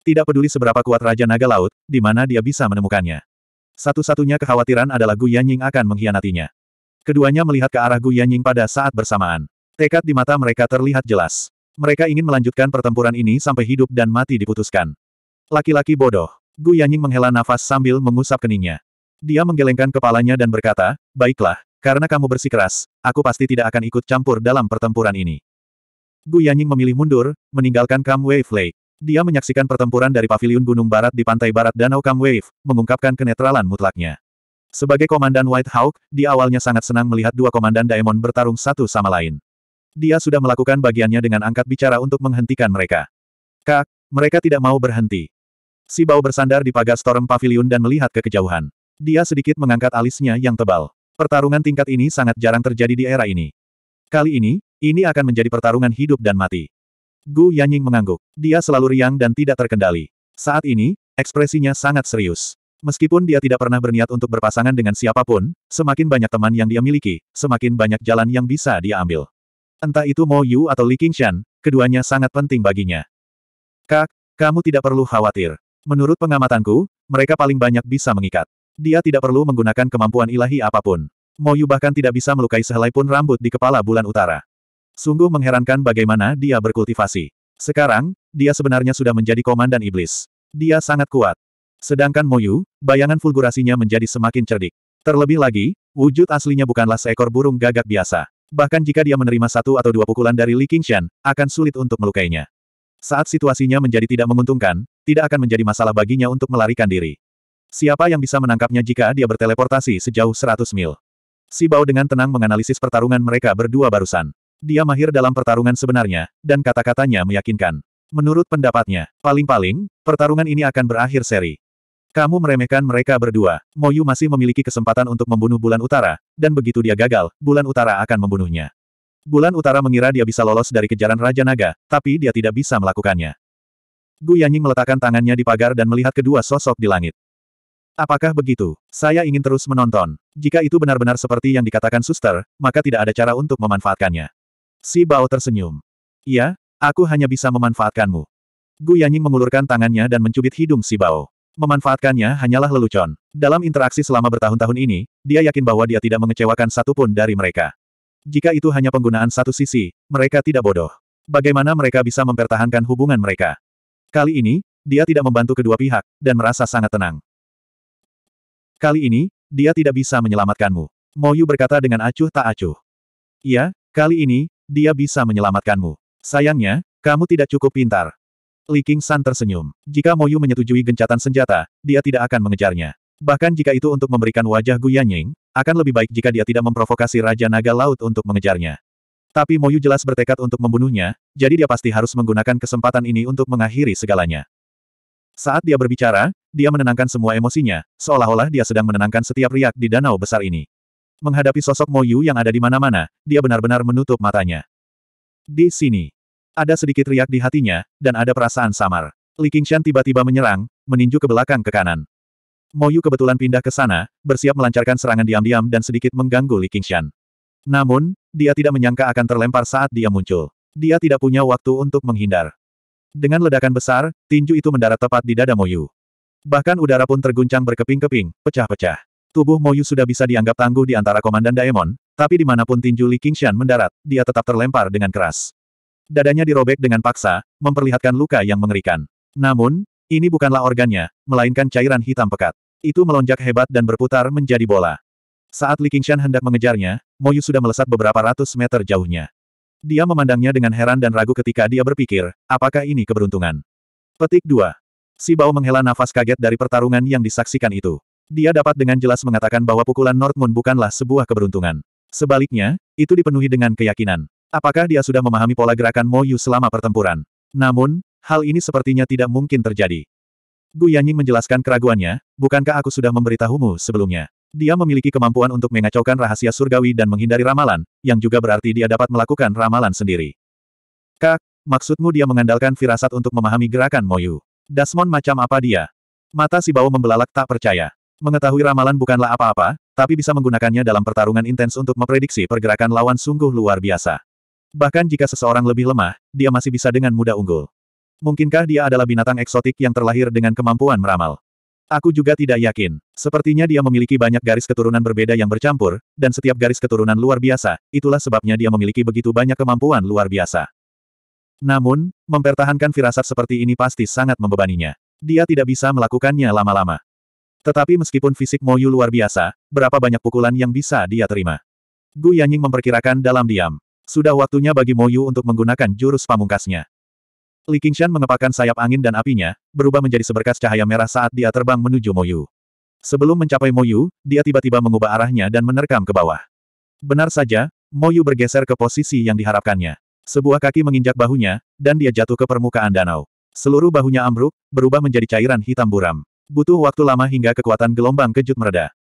Tidak peduli seberapa kuat Raja Naga Laut, di mana dia bisa menemukannya. Satu-satunya kekhawatiran adalah Gu Yanying akan mengkhianatinya. Keduanya melihat ke arah Gu Yanying pada saat bersamaan. Tekad di mata mereka terlihat jelas. Mereka ingin melanjutkan pertempuran ini sampai hidup dan mati diputuskan. Laki-laki bodoh. Gu Yanying menghela nafas sambil mengusap keningnya. Dia menggelengkan kepalanya dan berkata, Baiklah, karena kamu bersikeras, aku pasti tidak akan ikut campur dalam pertempuran ini. Gu Yanying memilih mundur, meninggalkan Kam Wave Lake. Dia menyaksikan pertempuran dari paviliun Gunung Barat di pantai barat Danau Kam Wave, mengungkapkan kenetralan mutlaknya. Sebagai komandan White Hawk, di awalnya sangat senang melihat dua komandan Daemon bertarung satu sama lain. Dia sudah melakukan bagiannya dengan angkat bicara untuk menghentikan mereka. Kak, mereka tidak mau berhenti. Si Bao bersandar di pagar storm pavilion dan melihat ke kejauhan. Dia sedikit mengangkat alisnya yang tebal. Pertarungan tingkat ini sangat jarang terjadi di era ini. Kali ini, ini akan menjadi pertarungan hidup dan mati. Gu Yanying mengangguk. Dia selalu riang dan tidak terkendali. Saat ini, ekspresinya sangat serius. Meskipun dia tidak pernah berniat untuk berpasangan dengan siapapun, semakin banyak teman yang dia miliki, semakin banyak jalan yang bisa dia ambil. Entah itu Mo Yu atau Li Qingshan, keduanya sangat penting baginya. Kak, kamu tidak perlu khawatir. Menurut pengamatanku, mereka paling banyak bisa mengikat. Dia tidak perlu menggunakan kemampuan ilahi apapun. Moyu bahkan tidak bisa melukai sehelai pun rambut di kepala bulan utara. Sungguh mengherankan bagaimana dia berkultivasi. Sekarang, dia sebenarnya sudah menjadi komandan iblis. Dia sangat kuat. Sedangkan Moyu, bayangan fulgurasinya menjadi semakin cerdik. Terlebih lagi, wujud aslinya bukanlah seekor burung gagak biasa. Bahkan jika dia menerima satu atau dua pukulan dari Li Qingshan, akan sulit untuk melukainya. Saat situasinya menjadi tidak menguntungkan, tidak akan menjadi masalah baginya untuk melarikan diri. Siapa yang bisa menangkapnya jika dia berteleportasi sejauh 100 mil? Si Bao dengan tenang menganalisis pertarungan mereka berdua barusan. Dia mahir dalam pertarungan sebenarnya, dan kata-katanya meyakinkan. Menurut pendapatnya, paling-paling, pertarungan ini akan berakhir seri. Kamu meremehkan mereka berdua. Moyu masih memiliki kesempatan untuk membunuh Bulan Utara, dan begitu dia gagal, Bulan Utara akan membunuhnya. Bulan Utara mengira dia bisa lolos dari kejaran Raja Naga, tapi dia tidak bisa melakukannya. Gu Yanying meletakkan tangannya di pagar dan melihat kedua sosok di langit. Apakah begitu? Saya ingin terus menonton. Jika itu benar-benar seperti yang dikatakan suster, maka tidak ada cara untuk memanfaatkannya. Si Bao tersenyum. Iya, aku hanya bisa memanfaatkanmu. Gu Yanying mengulurkan tangannya dan mencubit hidung si Bao. Memanfaatkannya hanyalah lelucon. Dalam interaksi selama bertahun-tahun ini, dia yakin bahwa dia tidak mengecewakan satupun dari mereka. Jika itu hanya penggunaan satu sisi, mereka tidak bodoh. Bagaimana mereka bisa mempertahankan hubungan mereka? Kali ini, dia tidak membantu kedua pihak, dan merasa sangat tenang. Kali ini, dia tidak bisa menyelamatkanmu. Moyu berkata dengan acuh tak acuh. Iya, kali ini, dia bisa menyelamatkanmu. Sayangnya, kamu tidak cukup pintar. Li King San tersenyum. Jika Moyu menyetujui gencatan senjata, dia tidak akan mengejarnya. Bahkan jika itu untuk memberikan wajah Gu Yanying, akan lebih baik jika dia tidak memprovokasi Raja Naga Laut untuk mengejarnya. Tapi Moyu jelas bertekad untuk membunuhnya, jadi dia pasti harus menggunakan kesempatan ini untuk mengakhiri segalanya. Saat dia berbicara, dia menenangkan semua emosinya, seolah-olah dia sedang menenangkan setiap riak di danau besar ini. Menghadapi sosok Moyu yang ada di mana-mana, dia benar-benar menutup matanya. Di sini. Ada sedikit riak di hatinya, dan ada perasaan samar. Li Qingshan tiba-tiba menyerang, meninju ke belakang ke kanan. Moyu kebetulan pindah ke sana, bersiap melancarkan serangan diam-diam dan sedikit mengganggu Li Qingshan. Namun, dia tidak menyangka akan terlempar saat dia muncul. Dia tidak punya waktu untuk menghindar. Dengan ledakan besar, tinju itu mendarat tepat di dada Moyu. Bahkan udara pun terguncang berkeping-keping, pecah-pecah. Tubuh Moyu sudah bisa dianggap tangguh di antara Komandan Daemon, tapi dimanapun tinju Li Qingshan mendarat, dia tetap terlempar dengan keras. Dadanya dirobek dengan paksa, memperlihatkan luka yang mengerikan. Namun, ini bukanlah organnya, melainkan cairan hitam pekat. Itu melonjak hebat dan berputar menjadi bola. Saat Li Qingshan hendak mengejarnya, Moyu sudah melesat beberapa ratus meter jauhnya. Dia memandangnya dengan heran dan ragu ketika dia berpikir, apakah ini keberuntungan? Petik 2. Si Bao menghela nafas kaget dari pertarungan yang disaksikan itu. Dia dapat dengan jelas mengatakan bahwa pukulan North Moon bukanlah sebuah keberuntungan. Sebaliknya, itu dipenuhi dengan keyakinan. Apakah dia sudah memahami pola gerakan Mo Yu selama pertempuran? Namun, hal ini sepertinya tidak mungkin terjadi. Gu Yanying menjelaskan keraguannya, bukankah aku sudah memberitahumu sebelumnya? Dia memiliki kemampuan untuk mengacaukan rahasia surgawi dan menghindari ramalan, yang juga berarti dia dapat melakukan ramalan sendiri. Kak, maksudmu dia mengandalkan firasat untuk memahami gerakan Moyu. Dasmon macam apa dia? Mata si bau membelalak tak percaya. Mengetahui ramalan bukanlah apa-apa, tapi bisa menggunakannya dalam pertarungan intens untuk memprediksi pergerakan lawan sungguh luar biasa. Bahkan jika seseorang lebih lemah, dia masih bisa dengan mudah unggul. Mungkinkah dia adalah binatang eksotik yang terlahir dengan kemampuan meramal? Aku juga tidak yakin. Sepertinya dia memiliki banyak garis keturunan berbeda yang bercampur, dan setiap garis keturunan luar biasa, itulah sebabnya dia memiliki begitu banyak kemampuan luar biasa. Namun, mempertahankan firasat seperti ini pasti sangat membebaninya. Dia tidak bisa melakukannya lama-lama. Tetapi meskipun fisik Moyu luar biasa, berapa banyak pukulan yang bisa dia terima? Gu Yanying memperkirakan dalam diam. Sudah waktunya bagi Moyu untuk menggunakan jurus pamungkasnya. Li Qingshan mengepakkan sayap angin dan apinya, berubah menjadi seberkas cahaya merah saat dia terbang menuju Moyu. Sebelum mencapai Moyu, dia tiba-tiba mengubah arahnya dan menerkam ke bawah. Benar saja, Moyu bergeser ke posisi yang diharapkannya. Sebuah kaki menginjak bahunya, dan dia jatuh ke permukaan danau. Seluruh bahunya ambruk, berubah menjadi cairan hitam buram. Butuh waktu lama hingga kekuatan gelombang kejut mereda.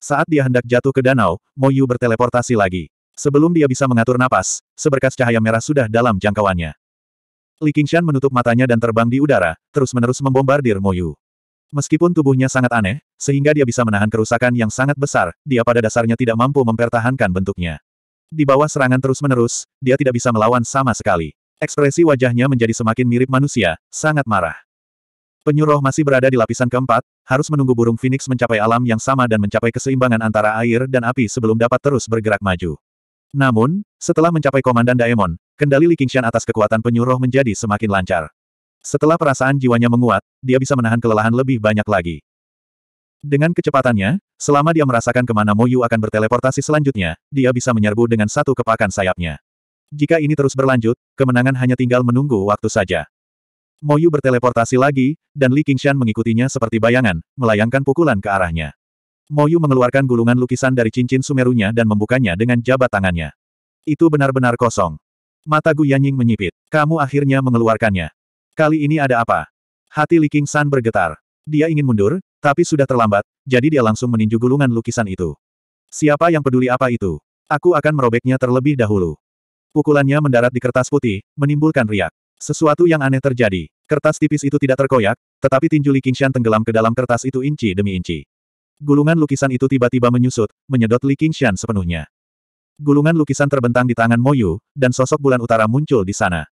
Saat dia hendak jatuh ke danau, Moyu berteleportasi lagi. Sebelum dia bisa mengatur napas, seberkas cahaya merah sudah dalam jangkauannya. Li Qingshan menutup matanya dan terbang di udara, terus-menerus membombardir Moyu. Meskipun tubuhnya sangat aneh, sehingga dia bisa menahan kerusakan yang sangat besar, dia pada dasarnya tidak mampu mempertahankan bentuknya. Di bawah serangan terus-menerus, dia tidak bisa melawan sama sekali. Ekspresi wajahnya menjadi semakin mirip manusia, sangat marah. Penyuruh masih berada di lapisan keempat, harus menunggu burung phoenix mencapai alam yang sama dan mencapai keseimbangan antara air dan api sebelum dapat terus bergerak maju. Namun, setelah mencapai komandan Daemon, Kendali Li Qingshan atas kekuatan penyuruh menjadi semakin lancar. Setelah perasaan jiwanya menguat, dia bisa menahan kelelahan lebih banyak lagi. Dengan kecepatannya, selama dia merasakan kemana Moyu akan berteleportasi selanjutnya, dia bisa menyerbu dengan satu kepakan sayapnya. Jika ini terus berlanjut, kemenangan hanya tinggal menunggu waktu saja. Moyu berteleportasi lagi, dan Li Qingshan mengikutinya seperti bayangan, melayangkan pukulan ke arahnya. Moyu mengeluarkan gulungan lukisan dari cincin sumerunya dan membukanya dengan jabat tangannya. Itu benar-benar kosong. Mata Gu Yanying menyipit. Kamu akhirnya mengeluarkannya. Kali ini ada apa? Hati Li King San bergetar. Dia ingin mundur, tapi sudah terlambat, jadi dia langsung meninju gulungan lukisan itu. Siapa yang peduli apa itu? Aku akan merobeknya terlebih dahulu. Pukulannya mendarat di kertas putih, menimbulkan riak. Sesuatu yang aneh terjadi. Kertas tipis itu tidak terkoyak, tetapi tinju Li Qingshan tenggelam ke dalam kertas itu inci demi inci. Gulungan lukisan itu tiba-tiba menyusut, menyedot Li Qingshan sepenuhnya. Gulungan lukisan terbentang di tangan Moyu, dan sosok bulan utara muncul di sana.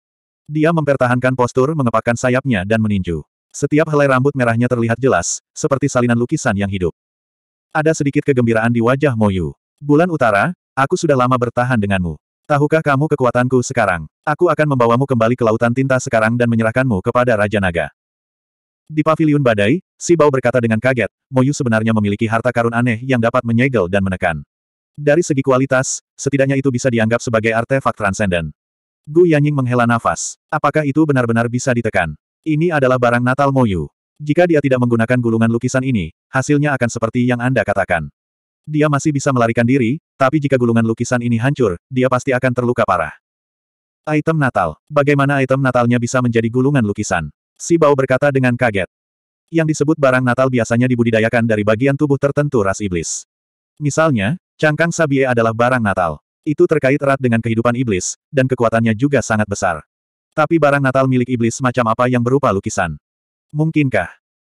Dia mempertahankan postur mengepakkan sayapnya dan meninju. Setiap helai rambut merahnya terlihat jelas, seperti salinan lukisan yang hidup. Ada sedikit kegembiraan di wajah Moyu. Bulan utara, aku sudah lama bertahan denganmu. Tahukah kamu kekuatanku sekarang? Aku akan membawamu kembali ke lautan tinta sekarang dan menyerahkanmu kepada Raja Naga. Di Pavilion badai, si Bao berkata dengan kaget, Moyu sebenarnya memiliki harta karun aneh yang dapat menyegel dan menekan. Dari segi kualitas, setidaknya itu bisa dianggap sebagai artefak transenden. Gu Yanying menghela nafas. Apakah itu benar-benar bisa ditekan? Ini adalah barang Natal Moyu. Jika dia tidak menggunakan gulungan lukisan ini, hasilnya akan seperti yang Anda katakan. Dia masih bisa melarikan diri, tapi jika gulungan lukisan ini hancur, dia pasti akan terluka parah. Item Natal. Bagaimana item Natalnya bisa menjadi gulungan lukisan? Si Bao berkata dengan kaget. Yang disebut barang Natal biasanya dibudidayakan dari bagian tubuh tertentu ras iblis. Misalnya, Cangkang Sabie adalah barang Natal. Itu terkait erat dengan kehidupan iblis, dan kekuatannya juga sangat besar. Tapi barang Natal milik iblis macam apa yang berupa lukisan? Mungkinkah?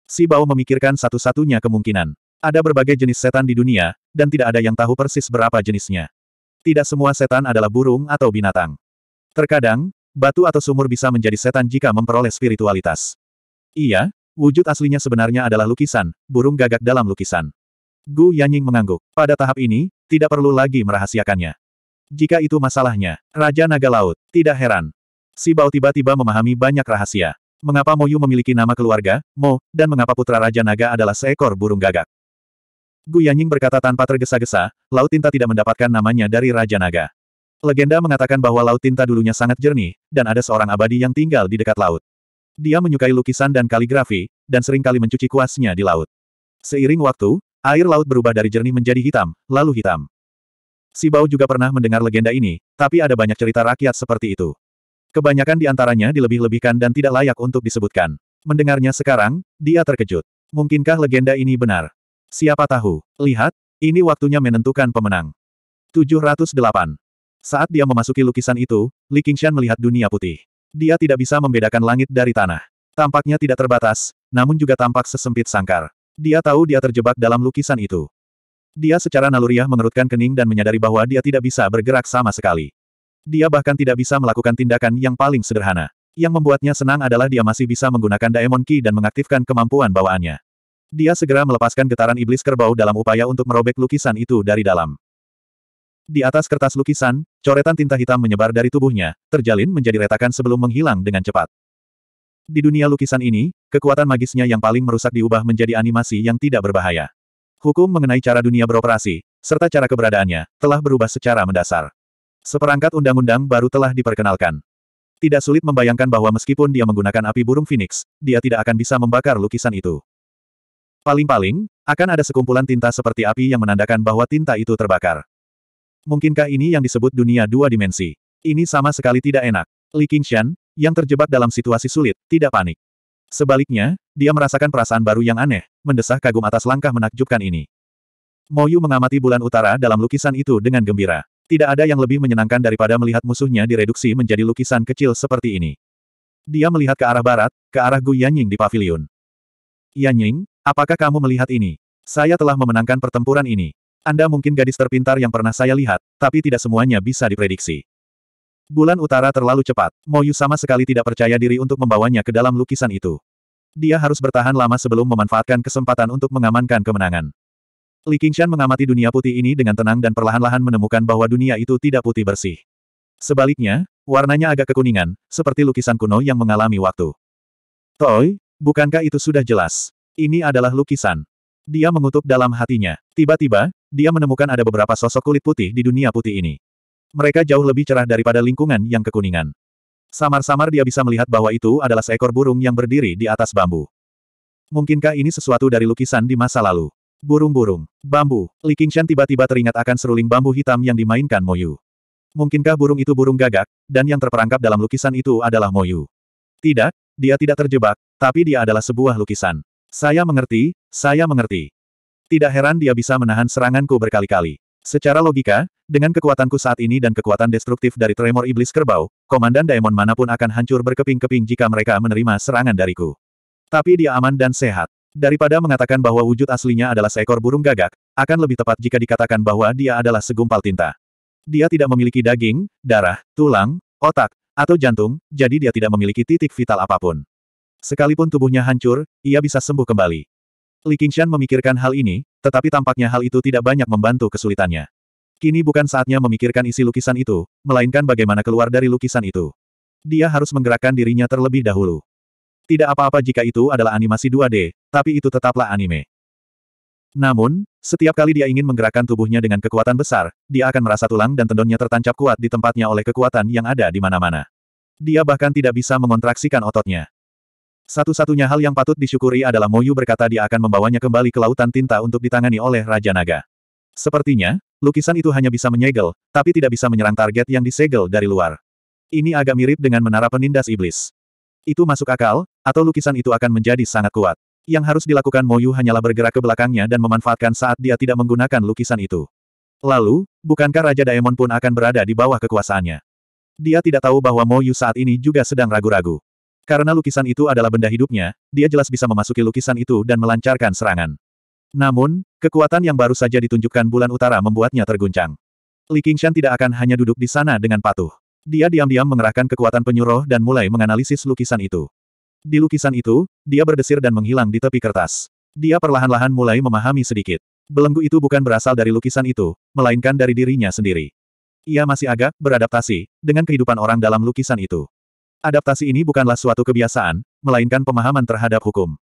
Si Bao memikirkan satu-satunya kemungkinan. Ada berbagai jenis setan di dunia, dan tidak ada yang tahu persis berapa jenisnya. Tidak semua setan adalah burung atau binatang. Terkadang, batu atau sumur bisa menjadi setan jika memperoleh spiritualitas. Iya, wujud aslinya sebenarnya adalah lukisan, burung gagak dalam lukisan. Gu Yanying mengangguk. Pada tahap ini, tidak perlu lagi merahasiakannya. Jika itu masalahnya, Raja Naga Laut, tidak heran. Si Bao tiba-tiba memahami banyak rahasia. Mengapa Moyu memiliki nama keluarga, Mo, dan mengapa putra Raja Naga adalah seekor burung gagak. Gu Yanying berkata tanpa tergesa-gesa, Laut Tinta tidak mendapatkan namanya dari Raja Naga. Legenda mengatakan bahwa Laut Tinta dulunya sangat jernih, dan ada seorang abadi yang tinggal di dekat laut. Dia menyukai lukisan dan kaligrafi, dan seringkali mencuci kuasnya di laut. Seiring waktu, Air laut berubah dari jernih menjadi hitam, lalu hitam. Si Bao juga pernah mendengar legenda ini, tapi ada banyak cerita rakyat seperti itu. Kebanyakan di antaranya dilebih-lebihkan dan tidak layak untuk disebutkan. Mendengarnya sekarang, dia terkejut. Mungkinkah legenda ini benar? Siapa tahu. Lihat, ini waktunya menentukan pemenang. 708. Saat dia memasuki lukisan itu, Li Qingshan melihat dunia putih. Dia tidak bisa membedakan langit dari tanah. Tampaknya tidak terbatas, namun juga tampak sesempit sangkar. Dia tahu dia terjebak dalam lukisan itu. Dia secara naluriah mengerutkan kening dan menyadari bahwa dia tidak bisa bergerak sama sekali. Dia bahkan tidak bisa melakukan tindakan yang paling sederhana. Yang membuatnya senang adalah dia masih bisa menggunakan Daemon Key dan mengaktifkan kemampuan bawaannya. Dia segera melepaskan getaran iblis kerbau dalam upaya untuk merobek lukisan itu dari dalam. Di atas kertas lukisan, coretan tinta hitam menyebar dari tubuhnya, terjalin menjadi retakan sebelum menghilang dengan cepat. Di dunia lukisan ini, kekuatan magisnya yang paling merusak diubah menjadi animasi yang tidak berbahaya. Hukum mengenai cara dunia beroperasi, serta cara keberadaannya, telah berubah secara mendasar. Seperangkat undang-undang baru telah diperkenalkan. Tidak sulit membayangkan bahwa meskipun dia menggunakan api burung phoenix, dia tidak akan bisa membakar lukisan itu. Paling-paling, akan ada sekumpulan tinta seperti api yang menandakan bahwa tinta itu terbakar. Mungkinkah ini yang disebut dunia dua dimensi? Ini sama sekali tidak enak. Li Qingshan, yang terjebak dalam situasi sulit, tidak panik. Sebaliknya, dia merasakan perasaan baru yang aneh, mendesah kagum atas langkah menakjubkan ini. Moyu mengamati bulan utara dalam lukisan itu dengan gembira. Tidak ada yang lebih menyenangkan daripada melihat musuhnya direduksi menjadi lukisan kecil seperti ini. Dia melihat ke arah barat, ke arah Gu Yanying di pavilion. Yanying, apakah kamu melihat ini? Saya telah memenangkan pertempuran ini. Anda mungkin gadis terpintar yang pernah saya lihat, tapi tidak semuanya bisa diprediksi. Bulan utara terlalu cepat. Moyu sama sekali tidak percaya diri untuk membawanya ke dalam lukisan itu. Dia harus bertahan lama sebelum memanfaatkan kesempatan untuk mengamankan kemenangan. Li Qingshan mengamati dunia putih ini dengan tenang dan perlahan-lahan menemukan bahwa dunia itu tidak putih bersih. Sebaliknya, warnanya agak kekuningan, seperti lukisan kuno yang mengalami waktu. Toy, bukankah itu sudah jelas? Ini adalah lukisan. Dia mengutuk dalam hatinya. Tiba-tiba, dia menemukan ada beberapa sosok kulit putih di dunia putih ini. Mereka jauh lebih cerah daripada lingkungan yang kekuningan. Samar-samar dia bisa melihat bahwa itu adalah seekor burung yang berdiri di atas bambu. Mungkinkah ini sesuatu dari lukisan di masa lalu? Burung-burung, bambu, Li Qingshan tiba-tiba teringat akan seruling bambu hitam yang dimainkan Moyu. Mungkinkah burung itu burung gagak, dan yang terperangkap dalam lukisan itu adalah Moyu? Tidak, dia tidak terjebak, tapi dia adalah sebuah lukisan. Saya mengerti, saya mengerti. Tidak heran dia bisa menahan seranganku berkali-kali. Secara logika, dengan kekuatanku saat ini dan kekuatan destruktif dari tremor iblis kerbau, komandan Daemon manapun akan hancur berkeping-keping jika mereka menerima serangan dariku. Tapi dia aman dan sehat. Daripada mengatakan bahwa wujud aslinya adalah seekor burung gagak, akan lebih tepat jika dikatakan bahwa dia adalah segumpal tinta. Dia tidak memiliki daging, darah, tulang, otak, atau jantung, jadi dia tidak memiliki titik vital apapun. Sekalipun tubuhnya hancur, ia bisa sembuh kembali. Li Qingshan memikirkan hal ini, tetapi tampaknya hal itu tidak banyak membantu kesulitannya. Kini bukan saatnya memikirkan isi lukisan itu, melainkan bagaimana keluar dari lukisan itu. Dia harus menggerakkan dirinya terlebih dahulu. Tidak apa-apa jika itu adalah animasi 2D, tapi itu tetaplah anime. Namun, setiap kali dia ingin menggerakkan tubuhnya dengan kekuatan besar, dia akan merasa tulang dan tendonnya tertancap kuat di tempatnya oleh kekuatan yang ada di mana-mana. Dia bahkan tidak bisa mengontraksikan ototnya. Satu-satunya hal yang patut disyukuri adalah Moyu berkata dia akan membawanya kembali ke lautan tinta untuk ditangani oleh Raja Naga. Sepertinya, lukisan itu hanya bisa menyegel, tapi tidak bisa menyerang target yang disegel dari luar. Ini agak mirip dengan menara penindas iblis. Itu masuk akal, atau lukisan itu akan menjadi sangat kuat. Yang harus dilakukan Moyu hanyalah bergerak ke belakangnya dan memanfaatkan saat dia tidak menggunakan lukisan itu. Lalu, bukankah Raja Daemon pun akan berada di bawah kekuasaannya? Dia tidak tahu bahwa Moyu saat ini juga sedang ragu-ragu. Karena lukisan itu adalah benda hidupnya, dia jelas bisa memasuki lukisan itu dan melancarkan serangan. Namun, kekuatan yang baru saja ditunjukkan bulan utara membuatnya terguncang. Li Qingshan tidak akan hanya duduk di sana dengan patuh. Dia diam-diam mengerahkan kekuatan penyuruh dan mulai menganalisis lukisan itu. Di lukisan itu, dia berdesir dan menghilang di tepi kertas. Dia perlahan-lahan mulai memahami sedikit. Belenggu itu bukan berasal dari lukisan itu, melainkan dari dirinya sendiri. Ia masih agak beradaptasi dengan kehidupan orang dalam lukisan itu. Adaptasi ini bukanlah suatu kebiasaan, melainkan pemahaman terhadap hukum.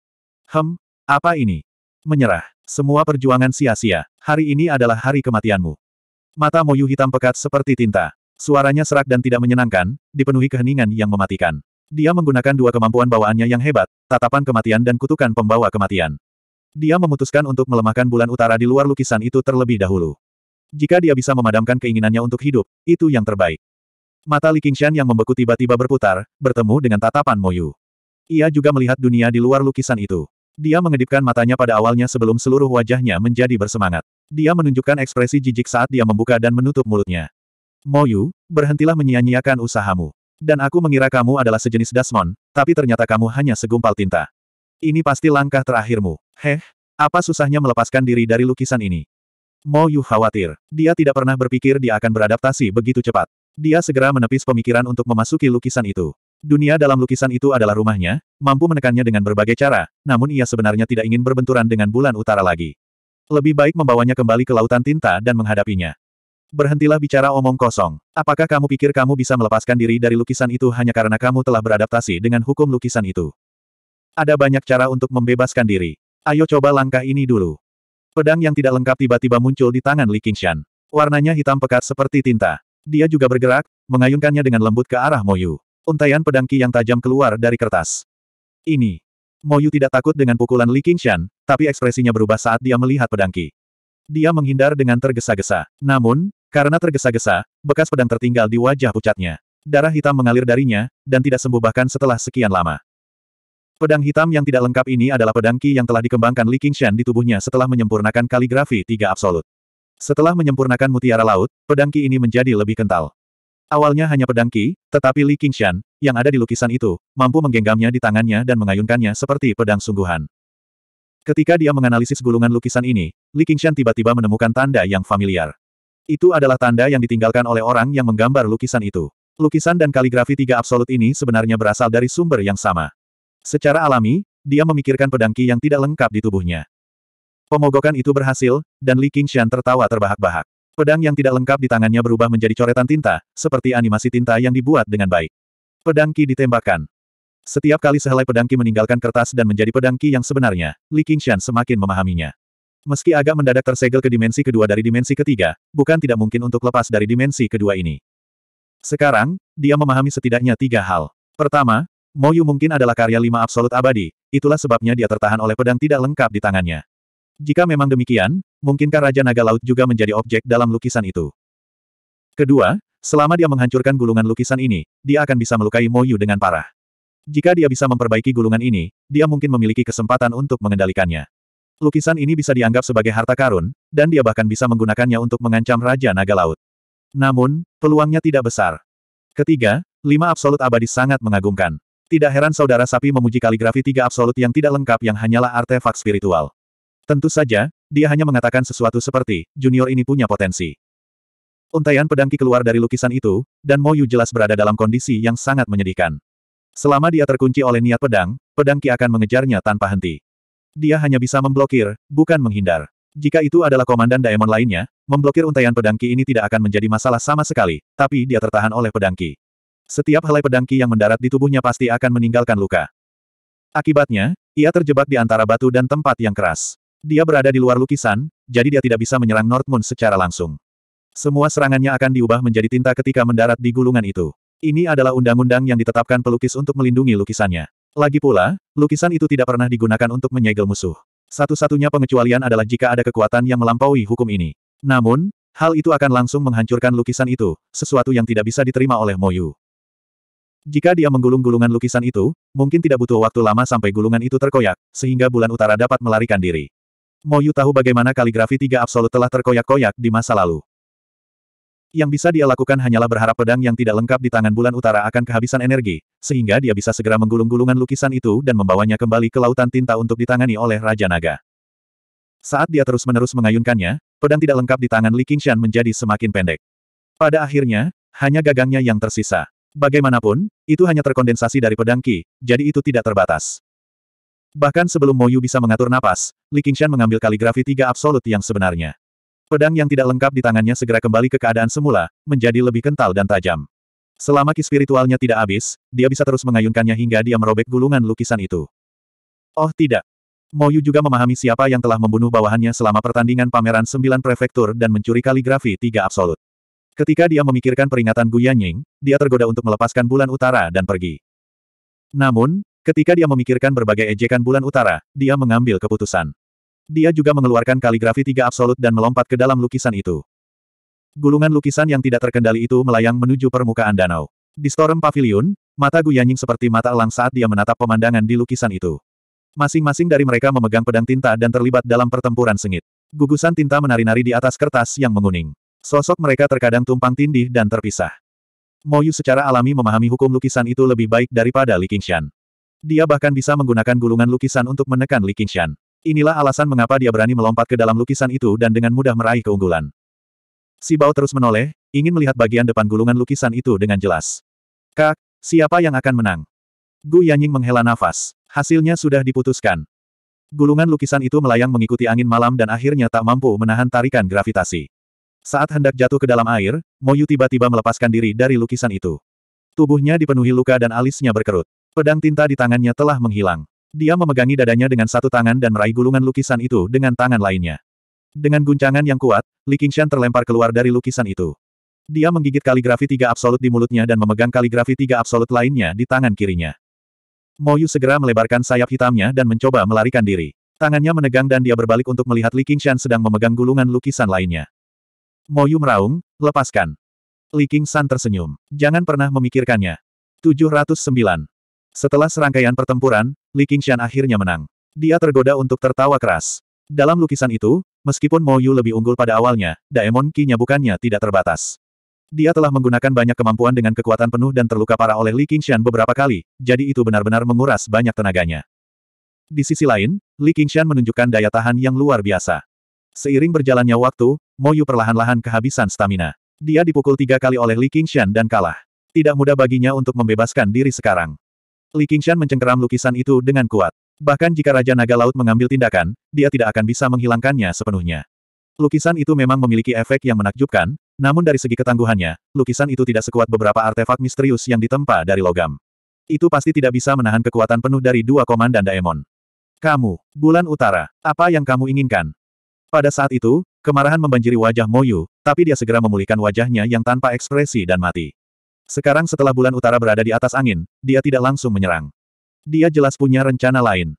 Hem, apa ini? Menyerah. Semua perjuangan sia-sia. Hari ini adalah hari kematianmu. Mata Moyu hitam pekat seperti tinta. Suaranya serak dan tidak menyenangkan, dipenuhi keheningan yang mematikan. Dia menggunakan dua kemampuan bawaannya yang hebat, tatapan kematian dan kutukan pembawa kematian. Dia memutuskan untuk melemahkan bulan utara di luar lukisan itu terlebih dahulu. Jika dia bisa memadamkan keinginannya untuk hidup, itu yang terbaik. Mata Li Qingshan yang membeku tiba-tiba berputar, bertemu dengan tatapan Moyu. Ia juga melihat dunia di luar lukisan itu. Dia mengedipkan matanya pada awalnya sebelum seluruh wajahnya menjadi bersemangat. Dia menunjukkan ekspresi jijik saat dia membuka dan menutup mulutnya. Moyu, berhentilah menyia-nyiakan usahamu. Dan aku mengira kamu adalah sejenis Dasmon, tapi ternyata kamu hanya segumpal tinta. Ini pasti langkah terakhirmu. Heh, apa susahnya melepaskan diri dari lukisan ini? Moyu khawatir. Dia tidak pernah berpikir dia akan beradaptasi begitu cepat. Dia segera menepis pemikiran untuk memasuki lukisan itu. Dunia dalam lukisan itu adalah rumahnya, mampu menekannya dengan berbagai cara, namun ia sebenarnya tidak ingin berbenturan dengan bulan utara lagi. Lebih baik membawanya kembali ke lautan tinta dan menghadapinya. Berhentilah bicara omong kosong. Apakah kamu pikir kamu bisa melepaskan diri dari lukisan itu hanya karena kamu telah beradaptasi dengan hukum lukisan itu? Ada banyak cara untuk membebaskan diri. Ayo coba langkah ini dulu. Pedang yang tidak lengkap tiba-tiba muncul di tangan Li Qingshan. Warnanya hitam pekat seperti tinta. Dia juga bergerak, mengayunkannya dengan lembut ke arah Moyu. Untaian pedangki yang tajam keluar dari kertas. Ini. Moyu tidak takut dengan pukulan Li Qingshan, tapi ekspresinya berubah saat dia melihat pedangki. Dia menghindar dengan tergesa-gesa. Namun, karena tergesa-gesa, bekas pedang tertinggal di wajah pucatnya. Darah hitam mengalir darinya, dan tidak sembuh bahkan setelah sekian lama. Pedang hitam yang tidak lengkap ini adalah pedangki yang telah dikembangkan Li Qingshan di tubuhnya setelah menyempurnakan kaligrafi tiga absolut. Setelah menyempurnakan mutiara laut, pedangki ini menjadi lebih kental. Awalnya hanya pedangki, tetapi Li Qingshan, yang ada di lukisan itu, mampu menggenggamnya di tangannya dan mengayunkannya seperti pedang sungguhan. Ketika dia menganalisis gulungan lukisan ini, Li Qingshan tiba-tiba menemukan tanda yang familiar. Itu adalah tanda yang ditinggalkan oleh orang yang menggambar lukisan itu. Lukisan dan kaligrafi tiga absolut ini sebenarnya berasal dari sumber yang sama. Secara alami, dia memikirkan pedangki yang tidak lengkap di tubuhnya. Pemogokan itu berhasil, dan Li Qingshan tertawa terbahak-bahak. Pedang yang tidak lengkap di tangannya berubah menjadi coretan tinta, seperti animasi tinta yang dibuat dengan baik. Pedang Qi ditembakkan. Setiap kali sehelai pedang Qi meninggalkan kertas dan menjadi pedang Qi yang sebenarnya, Li Qingshan semakin memahaminya. Meski agak mendadak tersegel ke dimensi kedua dari dimensi ketiga, bukan tidak mungkin untuk lepas dari dimensi kedua ini. Sekarang, dia memahami setidaknya tiga hal. Pertama, Moyu mungkin adalah karya lima absolut abadi, itulah sebabnya dia tertahan oleh pedang tidak lengkap di tangannya. Jika memang demikian, mungkinkah Raja Naga Laut juga menjadi objek dalam lukisan itu? Kedua, selama dia menghancurkan gulungan lukisan ini, dia akan bisa melukai Moyu dengan parah. Jika dia bisa memperbaiki gulungan ini, dia mungkin memiliki kesempatan untuk mengendalikannya. Lukisan ini bisa dianggap sebagai harta karun, dan dia bahkan bisa menggunakannya untuk mengancam Raja Naga Laut. Namun, peluangnya tidak besar. Ketiga, lima absolut abadi sangat mengagumkan. Tidak heran saudara sapi memuji kaligrafi tiga absolut yang tidak lengkap yang hanyalah artefak spiritual. Tentu saja, dia hanya mengatakan sesuatu seperti, junior ini punya potensi. Untaian pedangki keluar dari lukisan itu, dan Mo Yu jelas berada dalam kondisi yang sangat menyedihkan. Selama dia terkunci oleh niat pedang, pedangki akan mengejarnya tanpa henti. Dia hanya bisa memblokir, bukan menghindar. Jika itu adalah komandan Daemon lainnya, memblokir untaian pedangki ini tidak akan menjadi masalah sama sekali, tapi dia tertahan oleh pedangki. Setiap helai pedangki yang mendarat di tubuhnya pasti akan meninggalkan luka. Akibatnya, ia terjebak di antara batu dan tempat yang keras. Dia berada di luar lukisan, jadi dia tidak bisa menyerang North Moon secara langsung. Semua serangannya akan diubah menjadi tinta ketika mendarat di gulungan itu. Ini adalah undang-undang yang ditetapkan pelukis untuk melindungi lukisannya. Lagi pula, lukisan itu tidak pernah digunakan untuk menyegel musuh. Satu-satunya pengecualian adalah jika ada kekuatan yang melampaui hukum ini. Namun, hal itu akan langsung menghancurkan lukisan itu, sesuatu yang tidak bisa diterima oleh Moyu. Jika dia menggulung gulungan lukisan itu, mungkin tidak butuh waktu lama sampai gulungan itu terkoyak, sehingga bulan utara dapat melarikan diri. Moyu tahu bagaimana kaligrafi tiga absolut telah terkoyak-koyak di masa lalu. Yang bisa dia lakukan hanyalah berharap pedang yang tidak lengkap di tangan bulan utara akan kehabisan energi, sehingga dia bisa segera menggulung-gulungan lukisan itu dan membawanya kembali ke lautan tinta untuk ditangani oleh Raja Naga. Saat dia terus-menerus mengayunkannya, pedang tidak lengkap di tangan Li Qingshan menjadi semakin pendek. Pada akhirnya, hanya gagangnya yang tersisa. Bagaimanapun, itu hanya terkondensasi dari pedang Qi, jadi itu tidak terbatas. Bahkan sebelum Moyu bisa mengatur napas, Li Qingshan mengambil kaligrafi tiga absolut yang sebenarnya. Pedang yang tidak lengkap di tangannya segera kembali ke keadaan semula, menjadi lebih kental dan tajam. Selama ki spiritualnya tidak habis, dia bisa terus mengayunkannya hingga dia merobek gulungan lukisan itu. Oh tidak. Moyu juga memahami siapa yang telah membunuh bawahannya selama pertandingan pameran sembilan prefektur dan mencuri kaligrafi tiga absolut. Ketika dia memikirkan peringatan Gu Yanying, dia tergoda untuk melepaskan bulan utara dan pergi. Namun, Ketika dia memikirkan berbagai ejekan bulan utara, dia mengambil keputusan. Dia juga mengeluarkan kaligrafi tiga absolut dan melompat ke dalam lukisan itu. Gulungan lukisan yang tidak terkendali itu melayang menuju permukaan danau. Di Storm Pavilion, mata Guyanying seperti mata elang saat dia menatap pemandangan di lukisan itu. Masing-masing dari mereka memegang pedang tinta dan terlibat dalam pertempuran sengit. Gugusan tinta menari-nari di atas kertas yang menguning. Sosok mereka terkadang tumpang tindih dan terpisah. Moyu secara alami memahami hukum lukisan itu lebih baik daripada Li Qingshan. Dia bahkan bisa menggunakan gulungan lukisan untuk menekan Li Qingshan. Inilah alasan mengapa dia berani melompat ke dalam lukisan itu dan dengan mudah meraih keunggulan. Si Bao terus menoleh, ingin melihat bagian depan gulungan lukisan itu dengan jelas. Kak, siapa yang akan menang? Gu Yanying menghela nafas. Hasilnya sudah diputuskan. Gulungan lukisan itu melayang mengikuti angin malam dan akhirnya tak mampu menahan tarikan gravitasi. Saat hendak jatuh ke dalam air, Moyu tiba-tiba melepaskan diri dari lukisan itu. Tubuhnya dipenuhi luka dan alisnya berkerut. Pedang tinta di tangannya telah menghilang. Dia memegangi dadanya dengan satu tangan dan meraih gulungan lukisan itu dengan tangan lainnya. Dengan guncangan yang kuat, Li Qingshan terlempar keluar dari lukisan itu. Dia menggigit kaligrafi tiga absolut di mulutnya dan memegang kaligrafi tiga absolut lainnya di tangan kirinya. Moyu segera melebarkan sayap hitamnya dan mencoba melarikan diri. Tangannya menegang dan dia berbalik untuk melihat Li Qingshan sedang memegang gulungan lukisan lainnya. Moyu meraung, lepaskan. Li Qingshan tersenyum. Jangan pernah memikirkannya. 709. Setelah serangkaian pertempuran, Li Qingshan akhirnya menang. Dia tergoda untuk tertawa keras. Dalam lukisan itu, meskipun Mo Yu lebih unggul pada awalnya, Daemon Ki-nya bukannya tidak terbatas. Dia telah menggunakan banyak kemampuan dengan kekuatan penuh dan terluka parah oleh Li Qingshan beberapa kali, jadi itu benar-benar menguras banyak tenaganya. Di sisi lain, Li Qingshan menunjukkan daya tahan yang luar biasa. Seiring berjalannya waktu, Mo Yu perlahan-lahan kehabisan stamina. Dia dipukul tiga kali oleh Li Qingshan dan kalah. Tidak mudah baginya untuk membebaskan diri sekarang. Li Qingshan mencengkeram lukisan itu dengan kuat. Bahkan jika Raja Naga Laut mengambil tindakan, dia tidak akan bisa menghilangkannya sepenuhnya. Lukisan itu memang memiliki efek yang menakjubkan, namun dari segi ketangguhannya, lukisan itu tidak sekuat beberapa artefak misterius yang ditempa dari logam. Itu pasti tidak bisa menahan kekuatan penuh dari dua komandan Daemon. Kamu, bulan utara, apa yang kamu inginkan? Pada saat itu, kemarahan membanjiri wajah Moyu, tapi dia segera memulihkan wajahnya yang tanpa ekspresi dan mati. Sekarang setelah bulan utara berada di atas angin, dia tidak langsung menyerang. Dia jelas punya rencana lain.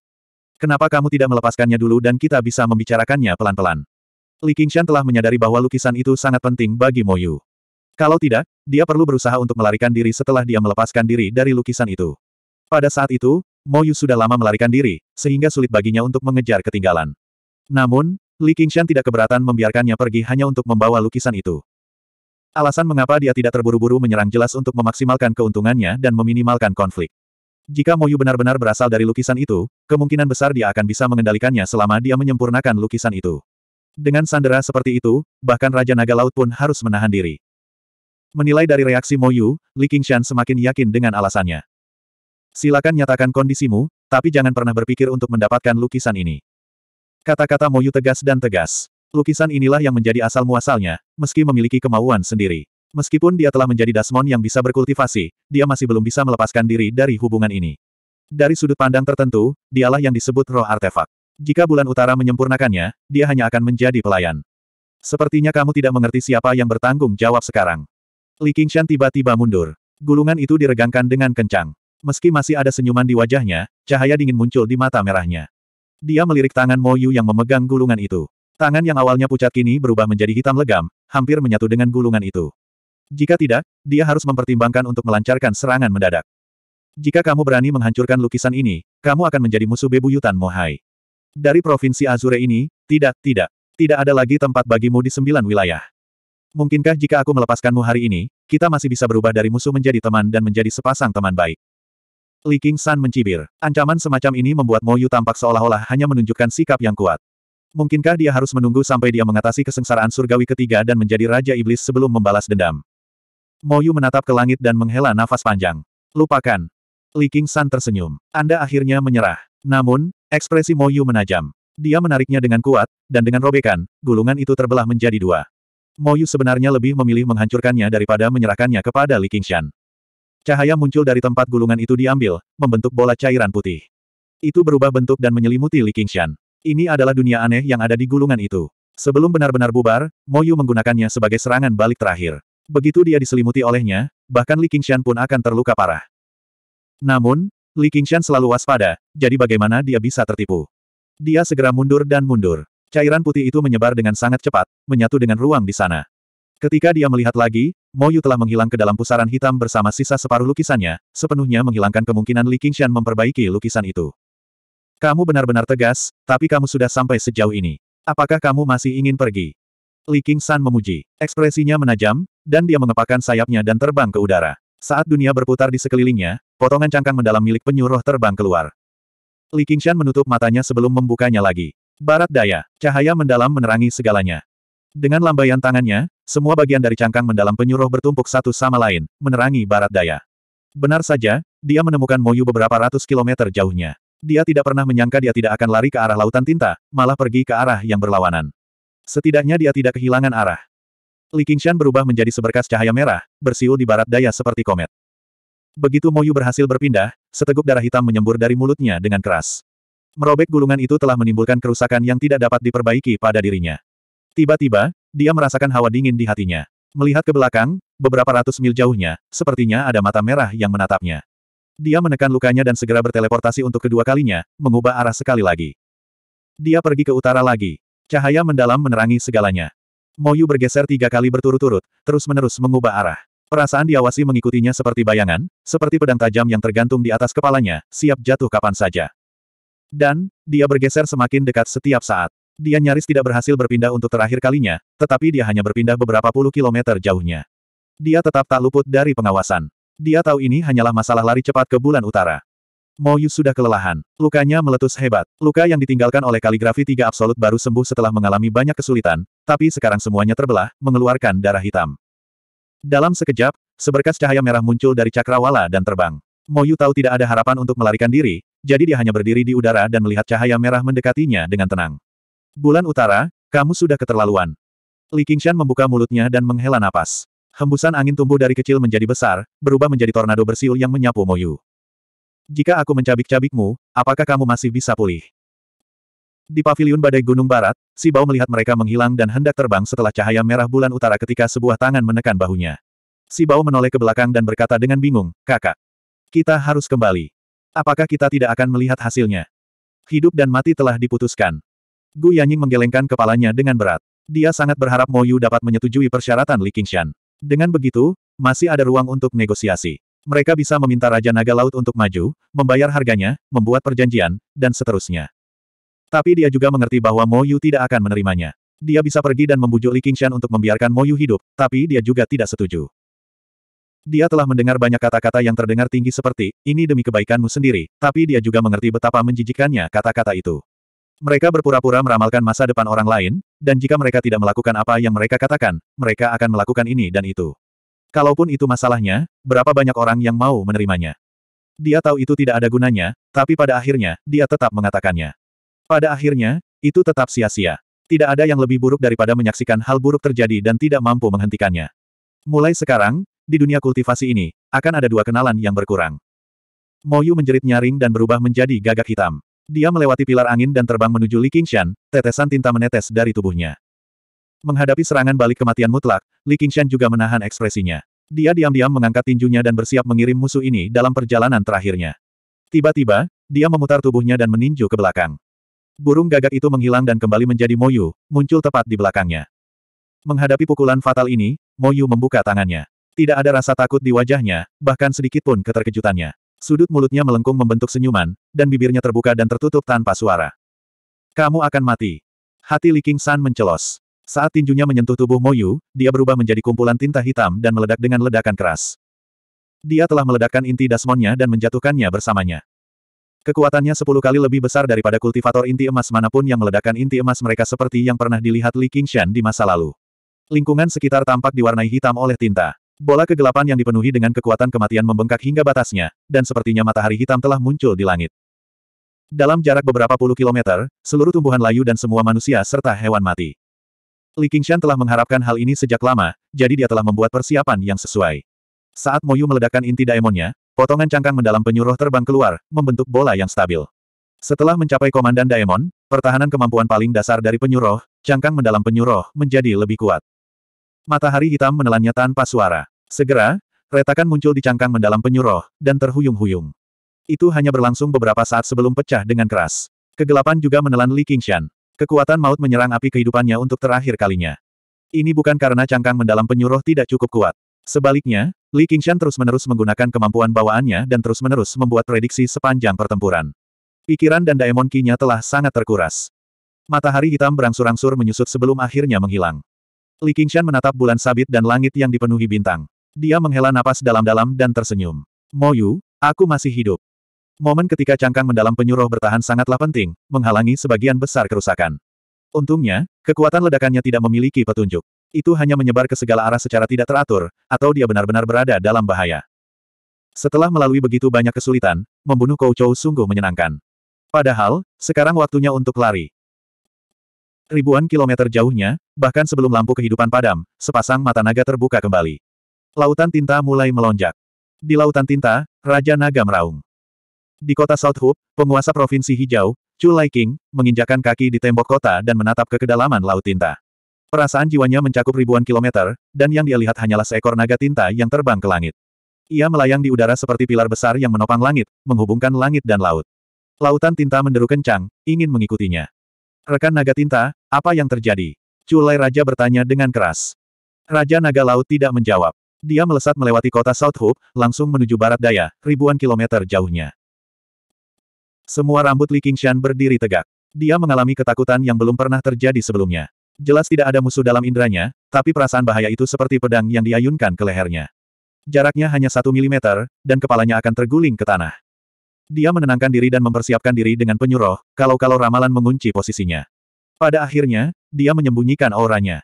Kenapa kamu tidak melepaskannya dulu dan kita bisa membicarakannya pelan-pelan? Li Qingshan telah menyadari bahwa lukisan itu sangat penting bagi Moyu. Kalau tidak, dia perlu berusaha untuk melarikan diri setelah dia melepaskan diri dari lukisan itu. Pada saat itu, Moyu sudah lama melarikan diri, sehingga sulit baginya untuk mengejar ketinggalan. Namun, Li Qingshan tidak keberatan membiarkannya pergi hanya untuk membawa lukisan itu. Alasan mengapa dia tidak terburu-buru menyerang jelas untuk memaksimalkan keuntungannya dan meminimalkan konflik. Jika Moyu benar-benar berasal dari lukisan itu, kemungkinan besar dia akan bisa mengendalikannya selama dia menyempurnakan lukisan itu. Dengan sandera seperti itu, bahkan Raja Naga Laut pun harus menahan diri. Menilai dari reaksi Moyu, Li Qingshan semakin yakin dengan alasannya. Silakan nyatakan kondisimu, tapi jangan pernah berpikir untuk mendapatkan lukisan ini. Kata-kata Moyu tegas dan tegas. Lukisan inilah yang menjadi asal muasalnya, meski memiliki kemauan sendiri. Meskipun dia telah menjadi Dasmon yang bisa berkultivasi, dia masih belum bisa melepaskan diri dari hubungan ini. Dari sudut pandang tertentu, dialah yang disebut roh artefak. Jika bulan utara menyempurnakannya, dia hanya akan menjadi pelayan. Sepertinya kamu tidak mengerti siapa yang bertanggung jawab sekarang. Li Qingshan tiba-tiba mundur. Gulungan itu diregangkan dengan kencang. Meski masih ada senyuman di wajahnya, cahaya dingin muncul di mata merahnya. Dia melirik tangan Mo Yu yang memegang gulungan itu. Tangan yang awalnya pucat kini berubah menjadi hitam legam, hampir menyatu dengan gulungan itu. Jika tidak, dia harus mempertimbangkan untuk melancarkan serangan mendadak. Jika kamu berani menghancurkan lukisan ini, kamu akan menjadi musuh bebuyutan Mohai. Dari provinsi Azure ini, tidak, tidak, tidak ada lagi tempat bagimu di sembilan wilayah. Mungkinkah jika aku melepaskanmu hari ini, kita masih bisa berubah dari musuh menjadi teman dan menjadi sepasang teman baik? Li King San mencibir. Ancaman semacam ini membuat Moyu tampak seolah-olah hanya menunjukkan sikap yang kuat. Mungkinkah dia harus menunggu sampai dia mengatasi kesengsaraan surgawi ketiga dan menjadi Raja Iblis sebelum membalas dendam? Moyu menatap ke langit dan menghela nafas panjang. Lupakan. Li King San tersenyum. Anda akhirnya menyerah. Namun, ekspresi Moyu menajam. Dia menariknya dengan kuat, dan dengan robekan, gulungan itu terbelah menjadi dua. Moyu sebenarnya lebih memilih menghancurkannya daripada menyerahkannya kepada Li Shan. Cahaya muncul dari tempat gulungan itu diambil, membentuk bola cairan putih. Itu berubah bentuk dan menyelimuti Li Shan. Ini adalah dunia aneh yang ada di gulungan itu. Sebelum benar-benar bubar, Moyu menggunakannya sebagai serangan balik terakhir. Begitu dia diselimuti olehnya, bahkan Li Qingshan pun akan terluka parah. Namun, Li Qingshan selalu waspada, jadi bagaimana dia bisa tertipu? Dia segera mundur dan mundur. Cairan putih itu menyebar dengan sangat cepat, menyatu dengan ruang di sana. Ketika dia melihat lagi, Moyu telah menghilang ke dalam pusaran hitam bersama sisa separuh lukisannya, sepenuhnya menghilangkan kemungkinan Li Qingshan memperbaiki lukisan itu. Kamu benar-benar tegas, tapi kamu sudah sampai sejauh ini. Apakah kamu masih ingin pergi? Li King San memuji. Ekspresinya menajam, dan dia mengepakkan sayapnya dan terbang ke udara. Saat dunia berputar di sekelilingnya, potongan cangkang mendalam milik penyuruh terbang keluar. Li Qingshan menutup matanya sebelum membukanya lagi. Barat daya, cahaya mendalam menerangi segalanya. Dengan lambaian tangannya, semua bagian dari cangkang mendalam penyuruh bertumpuk satu sama lain, menerangi barat daya. Benar saja, dia menemukan Moyu beberapa ratus kilometer jauhnya. Dia tidak pernah menyangka dia tidak akan lari ke arah lautan tinta, malah pergi ke arah yang berlawanan. Setidaknya dia tidak kehilangan arah. Li Qingshan berubah menjadi seberkas cahaya merah, bersiul di barat daya seperti komet. Begitu Moyu berhasil berpindah, seteguk darah hitam menyembur dari mulutnya dengan keras. Merobek gulungan itu telah menimbulkan kerusakan yang tidak dapat diperbaiki pada dirinya. Tiba-tiba, dia merasakan hawa dingin di hatinya. Melihat ke belakang, beberapa ratus mil jauhnya, sepertinya ada mata merah yang menatapnya. Dia menekan lukanya dan segera berteleportasi untuk kedua kalinya, mengubah arah sekali lagi. Dia pergi ke utara lagi. Cahaya mendalam menerangi segalanya. Moyu bergeser tiga kali berturut-turut, terus-menerus mengubah arah. Perasaan diawasi mengikutinya seperti bayangan, seperti pedang tajam yang tergantung di atas kepalanya, siap jatuh kapan saja. Dan, dia bergeser semakin dekat setiap saat. Dia nyaris tidak berhasil berpindah untuk terakhir kalinya, tetapi dia hanya berpindah beberapa puluh kilometer jauhnya. Dia tetap tak luput dari pengawasan. Dia tahu ini hanyalah masalah lari cepat ke bulan utara. Moyu sudah kelelahan. Lukanya meletus hebat. Luka yang ditinggalkan oleh kaligrafi tiga absolut baru sembuh setelah mengalami banyak kesulitan, tapi sekarang semuanya terbelah, mengeluarkan darah hitam. Dalam sekejap, seberkas cahaya merah muncul dari cakrawala dan terbang. Moyu tahu tidak ada harapan untuk melarikan diri, jadi dia hanya berdiri di udara dan melihat cahaya merah mendekatinya dengan tenang. Bulan utara, kamu sudah keterlaluan. Li Qingshan membuka mulutnya dan menghela napas. Hembusan angin tumbuh dari kecil menjadi besar, berubah menjadi tornado bersiul yang menyapu Moyu. Jika aku mencabik-cabikmu, apakah kamu masih bisa pulih? Di paviliun badai Gunung Barat, si Bao melihat mereka menghilang dan hendak terbang setelah cahaya merah bulan utara ketika sebuah tangan menekan bahunya. Si Bao menoleh ke belakang dan berkata dengan bingung, kakak. Kita harus kembali. Apakah kita tidak akan melihat hasilnya? Hidup dan mati telah diputuskan. Gu Yanying menggelengkan kepalanya dengan berat. Dia sangat berharap Moyu dapat menyetujui persyaratan Li Qingshan. Dengan begitu, masih ada ruang untuk negosiasi. Mereka bisa meminta Raja Naga Laut untuk maju, membayar harganya, membuat perjanjian, dan seterusnya. Tapi dia juga mengerti bahwa Mo Yu tidak akan menerimanya. Dia bisa pergi dan membujuk Li Qingshan untuk membiarkan Mo Yu hidup, tapi dia juga tidak setuju. Dia telah mendengar banyak kata-kata yang terdengar tinggi seperti, ini demi kebaikanmu sendiri, tapi dia juga mengerti betapa menjijikannya kata-kata itu. Mereka berpura-pura meramalkan masa depan orang lain, dan jika mereka tidak melakukan apa yang mereka katakan, mereka akan melakukan ini dan itu. Kalaupun itu masalahnya, berapa banyak orang yang mau menerimanya? Dia tahu itu tidak ada gunanya, tapi pada akhirnya, dia tetap mengatakannya. Pada akhirnya, itu tetap sia-sia. Tidak ada yang lebih buruk daripada menyaksikan hal buruk terjadi dan tidak mampu menghentikannya. Mulai sekarang, di dunia kultivasi ini, akan ada dua kenalan yang berkurang. Moyu menjerit nyaring dan berubah menjadi gagak hitam. Dia melewati pilar angin dan terbang menuju Li Qingshan, tetesan tinta menetes dari tubuhnya. Menghadapi serangan balik kematian mutlak, Li Qingshan juga menahan ekspresinya. Dia diam-diam mengangkat tinjunya dan bersiap mengirim musuh ini dalam perjalanan terakhirnya. Tiba-tiba, dia memutar tubuhnya dan meninju ke belakang. Burung gagak itu menghilang dan kembali menjadi Moyu, muncul tepat di belakangnya. Menghadapi pukulan fatal ini, Moyu membuka tangannya. Tidak ada rasa takut di wajahnya, bahkan sedikit pun keterkejutannya. Sudut mulutnya melengkung membentuk senyuman, dan bibirnya terbuka dan tertutup tanpa suara. Kamu akan mati. Hati Li King San mencelos. Saat tinjunya menyentuh tubuh Moyu, dia berubah menjadi kumpulan tinta hitam dan meledak dengan ledakan keras. Dia telah meledakkan inti dasmonnya dan menjatuhkannya bersamanya. Kekuatannya sepuluh kali lebih besar daripada kultivator inti emas manapun yang meledakkan inti emas mereka seperti yang pernah dilihat Li Qingshan di masa lalu. Lingkungan sekitar tampak diwarnai hitam oleh tinta. Bola kegelapan yang dipenuhi dengan kekuatan kematian membengkak hingga batasnya, dan sepertinya matahari hitam telah muncul di langit. Dalam jarak beberapa puluh kilometer, seluruh tumbuhan layu dan semua manusia serta hewan mati. Li Qingshan telah mengharapkan hal ini sejak lama, jadi dia telah membuat persiapan yang sesuai. Saat Moyu meledakkan inti daemonnya, potongan cangkang mendalam penyuruh terbang keluar, membentuk bola yang stabil. Setelah mencapai komandan daemon, pertahanan kemampuan paling dasar dari penyuruh, cangkang mendalam penyuruh, menjadi lebih kuat. Matahari hitam menelannya tanpa suara. Segera, retakan muncul di cangkang mendalam penyu dan terhuyung-huyung. Itu hanya berlangsung beberapa saat sebelum pecah dengan keras. Kegelapan juga menelan Li Qingshan. Kekuatan maut menyerang api kehidupannya untuk terakhir kalinya. Ini bukan karena cangkang mendalam penyuruh tidak cukup kuat. Sebaliknya, Li Qingshan terus-menerus menggunakan kemampuan bawaannya dan terus-menerus membuat prediksi sepanjang pertempuran. Pikiran dan daemon kinya telah sangat terkuras. Matahari hitam berangsur-angsur menyusut sebelum akhirnya menghilang. Li Qingshan menatap bulan sabit dan langit yang dipenuhi bintang. Dia menghela napas dalam-dalam dan tersenyum. Moyu, aku masih hidup. Momen ketika cangkang kan mendalam penyuruh bertahan sangatlah penting, menghalangi sebagian besar kerusakan. Untungnya, kekuatan ledakannya tidak memiliki petunjuk. Itu hanya menyebar ke segala arah secara tidak teratur, atau dia benar-benar berada dalam bahaya. Setelah melalui begitu banyak kesulitan, membunuh Kou Chou sungguh menyenangkan. Padahal, sekarang waktunya untuk lari. Ribuan kilometer jauhnya, bahkan sebelum lampu kehidupan padam, sepasang mata naga terbuka kembali. Lautan tinta mulai melonjak. Di lautan tinta, Raja Naga meraung. Di kota South Hope, penguasa Provinsi Hijau, Chu Lai King, menginjakan kaki di tembok kota dan menatap ke kedalaman laut tinta. Perasaan jiwanya mencakup ribuan kilometer, dan yang dia lihat hanyalah seekor naga tinta yang terbang ke langit. Ia melayang di udara seperti pilar besar yang menopang langit, menghubungkan langit dan laut. Lautan tinta menderu kencang, ingin mengikutinya. Rekan naga tinta, apa yang terjadi? Chu Lai Raja bertanya dengan keras. Raja naga laut tidak menjawab. Dia melesat melewati kota South Hope, langsung menuju barat daya, ribuan kilometer jauhnya. Semua rambut Li Qingshan berdiri tegak. Dia mengalami ketakutan yang belum pernah terjadi sebelumnya. Jelas tidak ada musuh dalam inderanya, tapi perasaan bahaya itu seperti pedang yang diayunkan ke lehernya. Jaraknya hanya satu milimeter, dan kepalanya akan terguling ke tanah. Dia menenangkan diri dan mempersiapkan diri dengan penyuruh, kalau-kalau ramalan mengunci posisinya. Pada akhirnya, dia menyembunyikan auranya.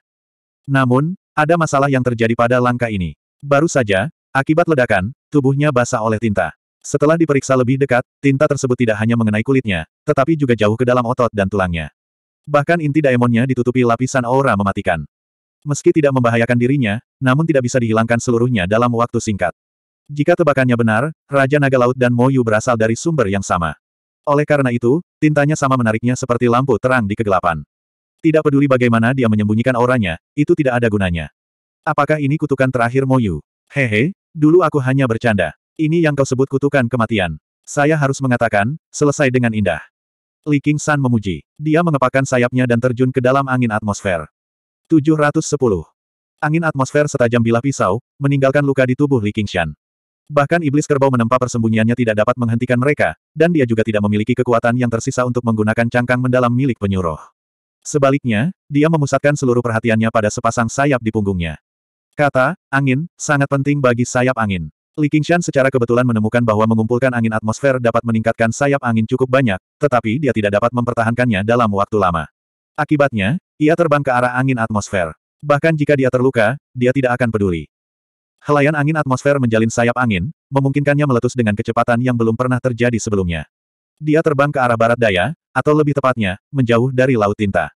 Namun, ada masalah yang terjadi pada langkah ini. Baru saja, akibat ledakan, tubuhnya basah oleh tinta. Setelah diperiksa lebih dekat, tinta tersebut tidak hanya mengenai kulitnya, tetapi juga jauh ke dalam otot dan tulangnya. Bahkan inti daemonnya ditutupi lapisan aura mematikan. Meski tidak membahayakan dirinya, namun tidak bisa dihilangkan seluruhnya dalam waktu singkat. Jika tebakannya benar, Raja Naga Laut dan Moyu berasal dari sumber yang sama. Oleh karena itu, tintanya sama menariknya seperti lampu terang di kegelapan. Tidak peduli bagaimana dia menyembunyikan auranya, itu tidak ada gunanya. Apakah ini kutukan terakhir Moyu? Hehe, dulu aku hanya bercanda. Ini yang kau sebut kutukan kematian. Saya harus mengatakan, selesai dengan indah. Li King San memuji. Dia mengepakkan sayapnya dan terjun ke dalam angin atmosfer. 710. Angin atmosfer setajam bilah pisau, meninggalkan luka di tubuh Li Qingshan. Bahkan iblis kerbau menempa persembunyiannya tidak dapat menghentikan mereka, dan dia juga tidak memiliki kekuatan yang tersisa untuk menggunakan cangkang mendalam milik penyuruh. Sebaliknya, dia memusatkan seluruh perhatiannya pada sepasang sayap di punggungnya. Kata, angin, sangat penting bagi sayap angin. Li Qingshan secara kebetulan menemukan bahwa mengumpulkan angin atmosfer dapat meningkatkan sayap angin cukup banyak, tetapi dia tidak dapat mempertahankannya dalam waktu lama. Akibatnya, ia terbang ke arah angin atmosfer. Bahkan jika dia terluka, dia tidak akan peduli. Helaian angin atmosfer menjalin sayap angin, memungkinkannya meletus dengan kecepatan yang belum pernah terjadi sebelumnya. Dia terbang ke arah barat daya, atau lebih tepatnya, menjauh dari Laut Tinta.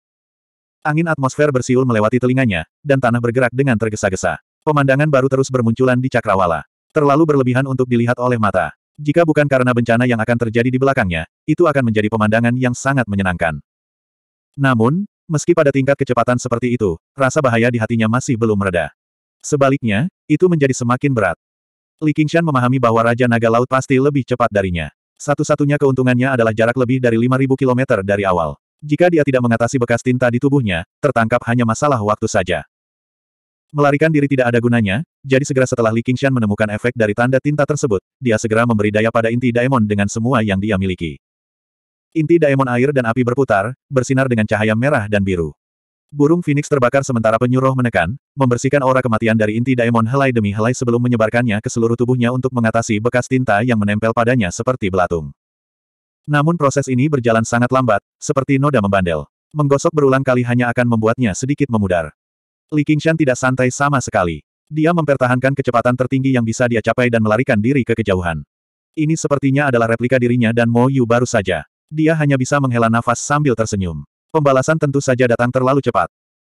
Angin atmosfer bersiul melewati telinganya, dan tanah bergerak dengan tergesa-gesa. Pemandangan baru terus bermunculan di cakrawala. Terlalu berlebihan untuk dilihat oleh mata. Jika bukan karena bencana yang akan terjadi di belakangnya, itu akan menjadi pemandangan yang sangat menyenangkan. Namun, meski pada tingkat kecepatan seperti itu, rasa bahaya di hatinya masih belum mereda. Sebaliknya, itu menjadi semakin berat. Li Qingshan memahami bahwa Raja Naga Laut pasti lebih cepat darinya. Satu-satunya keuntungannya adalah jarak lebih dari 5.000 km dari awal. Jika dia tidak mengatasi bekas tinta di tubuhnya, tertangkap hanya masalah waktu saja. Melarikan diri tidak ada gunanya, jadi segera setelah Li Qingshan menemukan efek dari tanda tinta tersebut, dia segera memberi daya pada inti daemon dengan semua yang dia miliki. Inti daemon air dan api berputar, bersinar dengan cahaya merah dan biru. Burung Phoenix terbakar sementara penyuruh menekan, membersihkan aura kematian dari inti daemon helai demi helai sebelum menyebarkannya ke seluruh tubuhnya untuk mengatasi bekas tinta yang menempel padanya seperti belatung. Namun proses ini berjalan sangat lambat, seperti noda membandel. Menggosok berulang kali hanya akan membuatnya sedikit memudar. Li Qingshan tidak santai sama sekali. Dia mempertahankan kecepatan tertinggi yang bisa dia capai dan melarikan diri ke kejauhan. Ini sepertinya adalah replika dirinya dan Mo Yu baru saja. Dia hanya bisa menghela nafas sambil tersenyum. Pembalasan tentu saja datang terlalu cepat.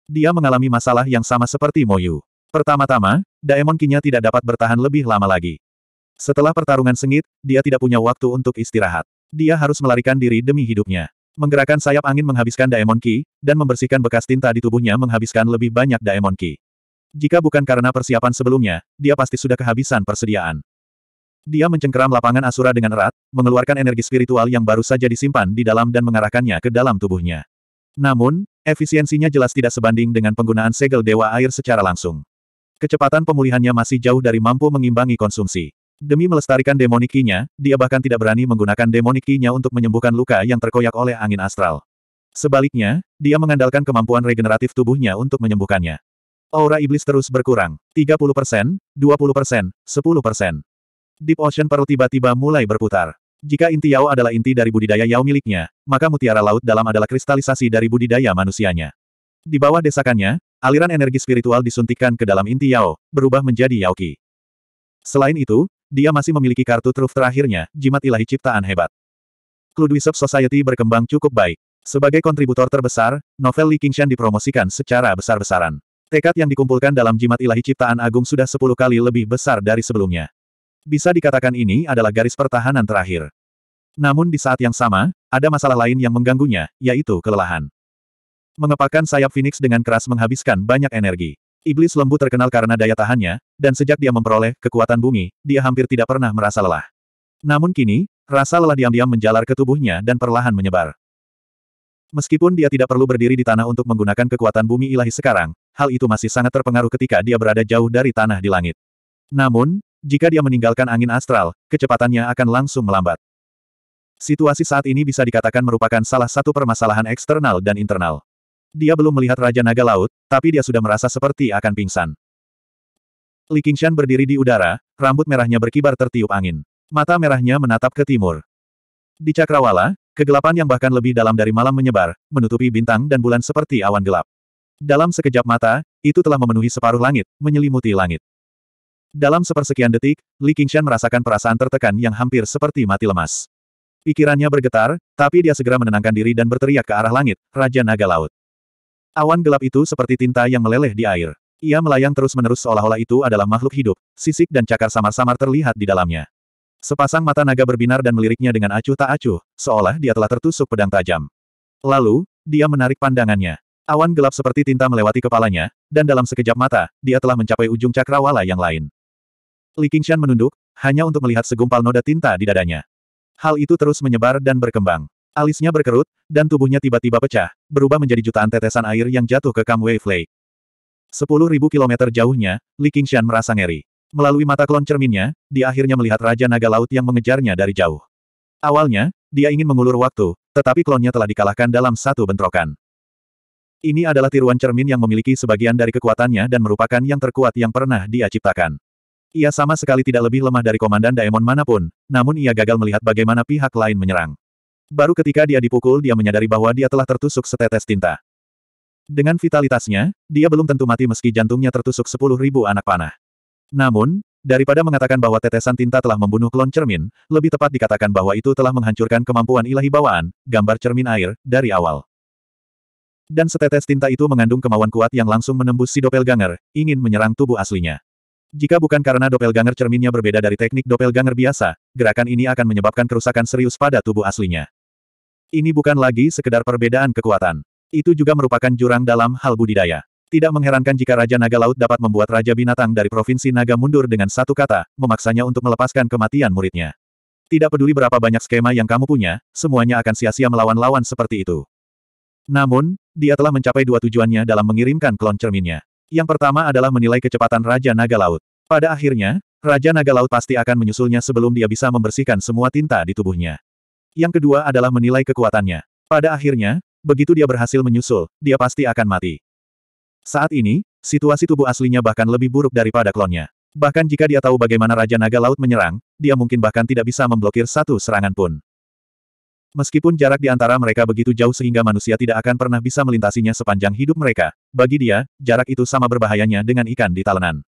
Dia mengalami masalah yang sama seperti Mo Yu. Pertama-tama, Daemon Kinya tidak dapat bertahan lebih lama lagi. Setelah pertarungan sengit, dia tidak punya waktu untuk istirahat. Dia harus melarikan diri demi hidupnya. Menggerakkan sayap angin menghabiskan Daemon Ki, dan membersihkan bekas tinta di tubuhnya menghabiskan lebih banyak Daemon Ki. Jika bukan karena persiapan sebelumnya, dia pasti sudah kehabisan persediaan. Dia mencengkeram lapangan Asura dengan erat, mengeluarkan energi spiritual yang baru saja disimpan di dalam dan mengarahkannya ke dalam tubuhnya. Namun, efisiensinya jelas tidak sebanding dengan penggunaan segel Dewa Air secara langsung. Kecepatan pemulihannya masih jauh dari mampu mengimbangi konsumsi. Demi melestarikan demonikinya, dia bahkan tidak berani menggunakan demonikinya untuk menyembuhkan luka yang terkoyak oleh angin astral. Sebaliknya, dia mengandalkan kemampuan regeneratif tubuhnya untuk menyembuhkannya. Aura iblis terus berkurang. 30%, 20%, 10%. Deep Ocean Pearl tiba-tiba mulai berputar. Jika inti Yao adalah inti dari budidaya Yao miliknya, maka mutiara laut dalam adalah kristalisasi dari budidaya manusianya. Di bawah desakannya, aliran energi spiritual disuntikkan ke dalam inti Yao, berubah menjadi Yao Qi. Selain itu, dia masih memiliki kartu truf terakhirnya, jimat ilahi ciptaan hebat. Cludwisop Society berkembang cukup baik. Sebagai kontributor terbesar, novel Li Qingshan dipromosikan secara besar-besaran. Tekad yang dikumpulkan dalam jimat ilahi ciptaan agung sudah 10 kali lebih besar dari sebelumnya. Bisa dikatakan ini adalah garis pertahanan terakhir. Namun di saat yang sama, ada masalah lain yang mengganggunya, yaitu kelelahan. Mengepakkan sayap Phoenix dengan keras menghabiskan banyak energi. Iblis lembu terkenal karena daya tahannya, dan sejak dia memperoleh kekuatan bumi, dia hampir tidak pernah merasa lelah. Namun kini, rasa lelah diam-diam menjalar ke tubuhnya dan perlahan menyebar. Meskipun dia tidak perlu berdiri di tanah untuk menggunakan kekuatan bumi ilahi sekarang, hal itu masih sangat terpengaruh ketika dia berada jauh dari tanah di langit. Namun, jika dia meninggalkan angin astral, kecepatannya akan langsung melambat. Situasi saat ini bisa dikatakan merupakan salah satu permasalahan eksternal dan internal. Dia belum melihat Raja Naga Laut, tapi dia sudah merasa seperti akan pingsan. Li Qingshan berdiri di udara, rambut merahnya berkibar tertiup angin. Mata merahnya menatap ke timur. Di Cakrawala, kegelapan yang bahkan lebih dalam dari malam menyebar, menutupi bintang dan bulan seperti awan gelap. Dalam sekejap mata, itu telah memenuhi separuh langit, menyelimuti langit. Dalam sepersekian detik, Li Qingshan merasakan perasaan tertekan yang hampir seperti mati lemas. Pikirannya bergetar, tapi dia segera menenangkan diri dan berteriak ke arah langit, Raja Naga Laut. Awan gelap itu seperti tinta yang meleleh di air. Ia melayang terus-menerus seolah-olah itu adalah makhluk hidup, sisik dan cakar samar-samar terlihat di dalamnya. Sepasang mata naga berbinar dan meliriknya dengan acuh tak acuh, seolah dia telah tertusuk pedang tajam. Lalu, dia menarik pandangannya. Awan gelap seperti tinta melewati kepalanya, dan dalam sekejap mata, dia telah mencapai ujung cakrawala yang lain. Li Qingshan menunduk, hanya untuk melihat segumpal noda tinta di dadanya. Hal itu terus menyebar dan berkembang. Alisnya berkerut, dan tubuhnya tiba-tiba pecah, berubah menjadi jutaan tetesan air yang jatuh ke Kam Wave Lake. Sepuluh ribu kilometer jauhnya, Li Qingshan merasa ngeri. Melalui mata klon cerminnya, dia akhirnya melihat Raja Naga Laut yang mengejarnya dari jauh. Awalnya, dia ingin mengulur waktu, tetapi klonnya telah dikalahkan dalam satu bentrokan. Ini adalah tiruan cermin yang memiliki sebagian dari kekuatannya dan merupakan yang terkuat yang pernah dia ciptakan. Ia sama sekali tidak lebih lemah dari komandan Daemon manapun, namun ia gagal melihat bagaimana pihak lain menyerang. Baru ketika dia dipukul dia menyadari bahwa dia telah tertusuk setetes tinta. Dengan vitalitasnya, dia belum tentu mati meski jantungnya tertusuk sepuluh ribu anak panah. Namun, daripada mengatakan bahwa tetesan tinta telah membunuh klon cermin, lebih tepat dikatakan bahwa itu telah menghancurkan kemampuan ilahi bawaan, gambar cermin air, dari awal. Dan setetes tinta itu mengandung kemauan kuat yang langsung menembus si doppelganger, ingin menyerang tubuh aslinya. Jika bukan karena doppelganger cerminnya berbeda dari teknik doppelganger biasa, gerakan ini akan menyebabkan kerusakan serius pada tubuh aslinya. Ini bukan lagi sekedar perbedaan kekuatan. Itu juga merupakan jurang dalam hal budidaya. Tidak mengherankan jika Raja Naga Laut dapat membuat Raja Binatang dari Provinsi Naga mundur dengan satu kata, memaksanya untuk melepaskan kematian muridnya. Tidak peduli berapa banyak skema yang kamu punya, semuanya akan sia-sia melawan lawan seperti itu. Namun, dia telah mencapai dua tujuannya dalam mengirimkan klon cerminnya. Yang pertama adalah menilai kecepatan Raja Naga Laut. Pada akhirnya, Raja Naga Laut pasti akan menyusulnya sebelum dia bisa membersihkan semua tinta di tubuhnya yang kedua adalah menilai kekuatannya. Pada akhirnya, begitu dia berhasil menyusul, dia pasti akan mati. Saat ini, situasi tubuh aslinya bahkan lebih buruk daripada klonnya. Bahkan jika dia tahu bagaimana Raja Naga Laut menyerang, dia mungkin bahkan tidak bisa memblokir satu serangan pun. Meskipun jarak di antara mereka begitu jauh sehingga manusia tidak akan pernah bisa melintasinya sepanjang hidup mereka, bagi dia, jarak itu sama berbahayanya dengan ikan di talenan.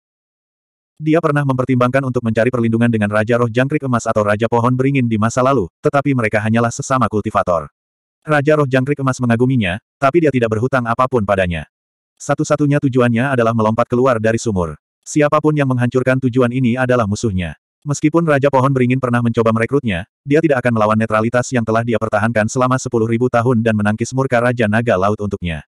Dia pernah mempertimbangkan untuk mencari perlindungan dengan Raja Roh Jangkrik Emas atau Raja Pohon Beringin di masa lalu, tetapi mereka hanyalah sesama kultivator. Raja Roh Jangkrik Emas mengaguminya, tapi dia tidak berhutang apapun padanya. Satu-satunya tujuannya adalah melompat keluar dari sumur. Siapapun yang menghancurkan tujuan ini adalah musuhnya. Meskipun Raja Pohon Beringin pernah mencoba merekrutnya, dia tidak akan melawan netralitas yang telah dia pertahankan selama 10.000 tahun dan menangkis murka Raja Naga Laut untuknya.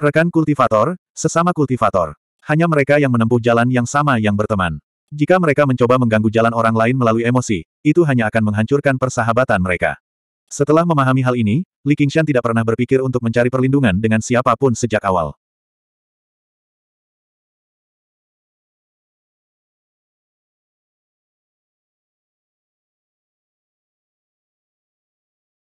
Rekan kultivator, sesama kultivator. Hanya mereka yang menempuh jalan yang sama yang berteman. Jika mereka mencoba mengganggu jalan orang lain melalui emosi, itu hanya akan menghancurkan persahabatan mereka. Setelah memahami hal ini, Li Qingshan tidak pernah berpikir untuk mencari perlindungan dengan siapapun sejak awal.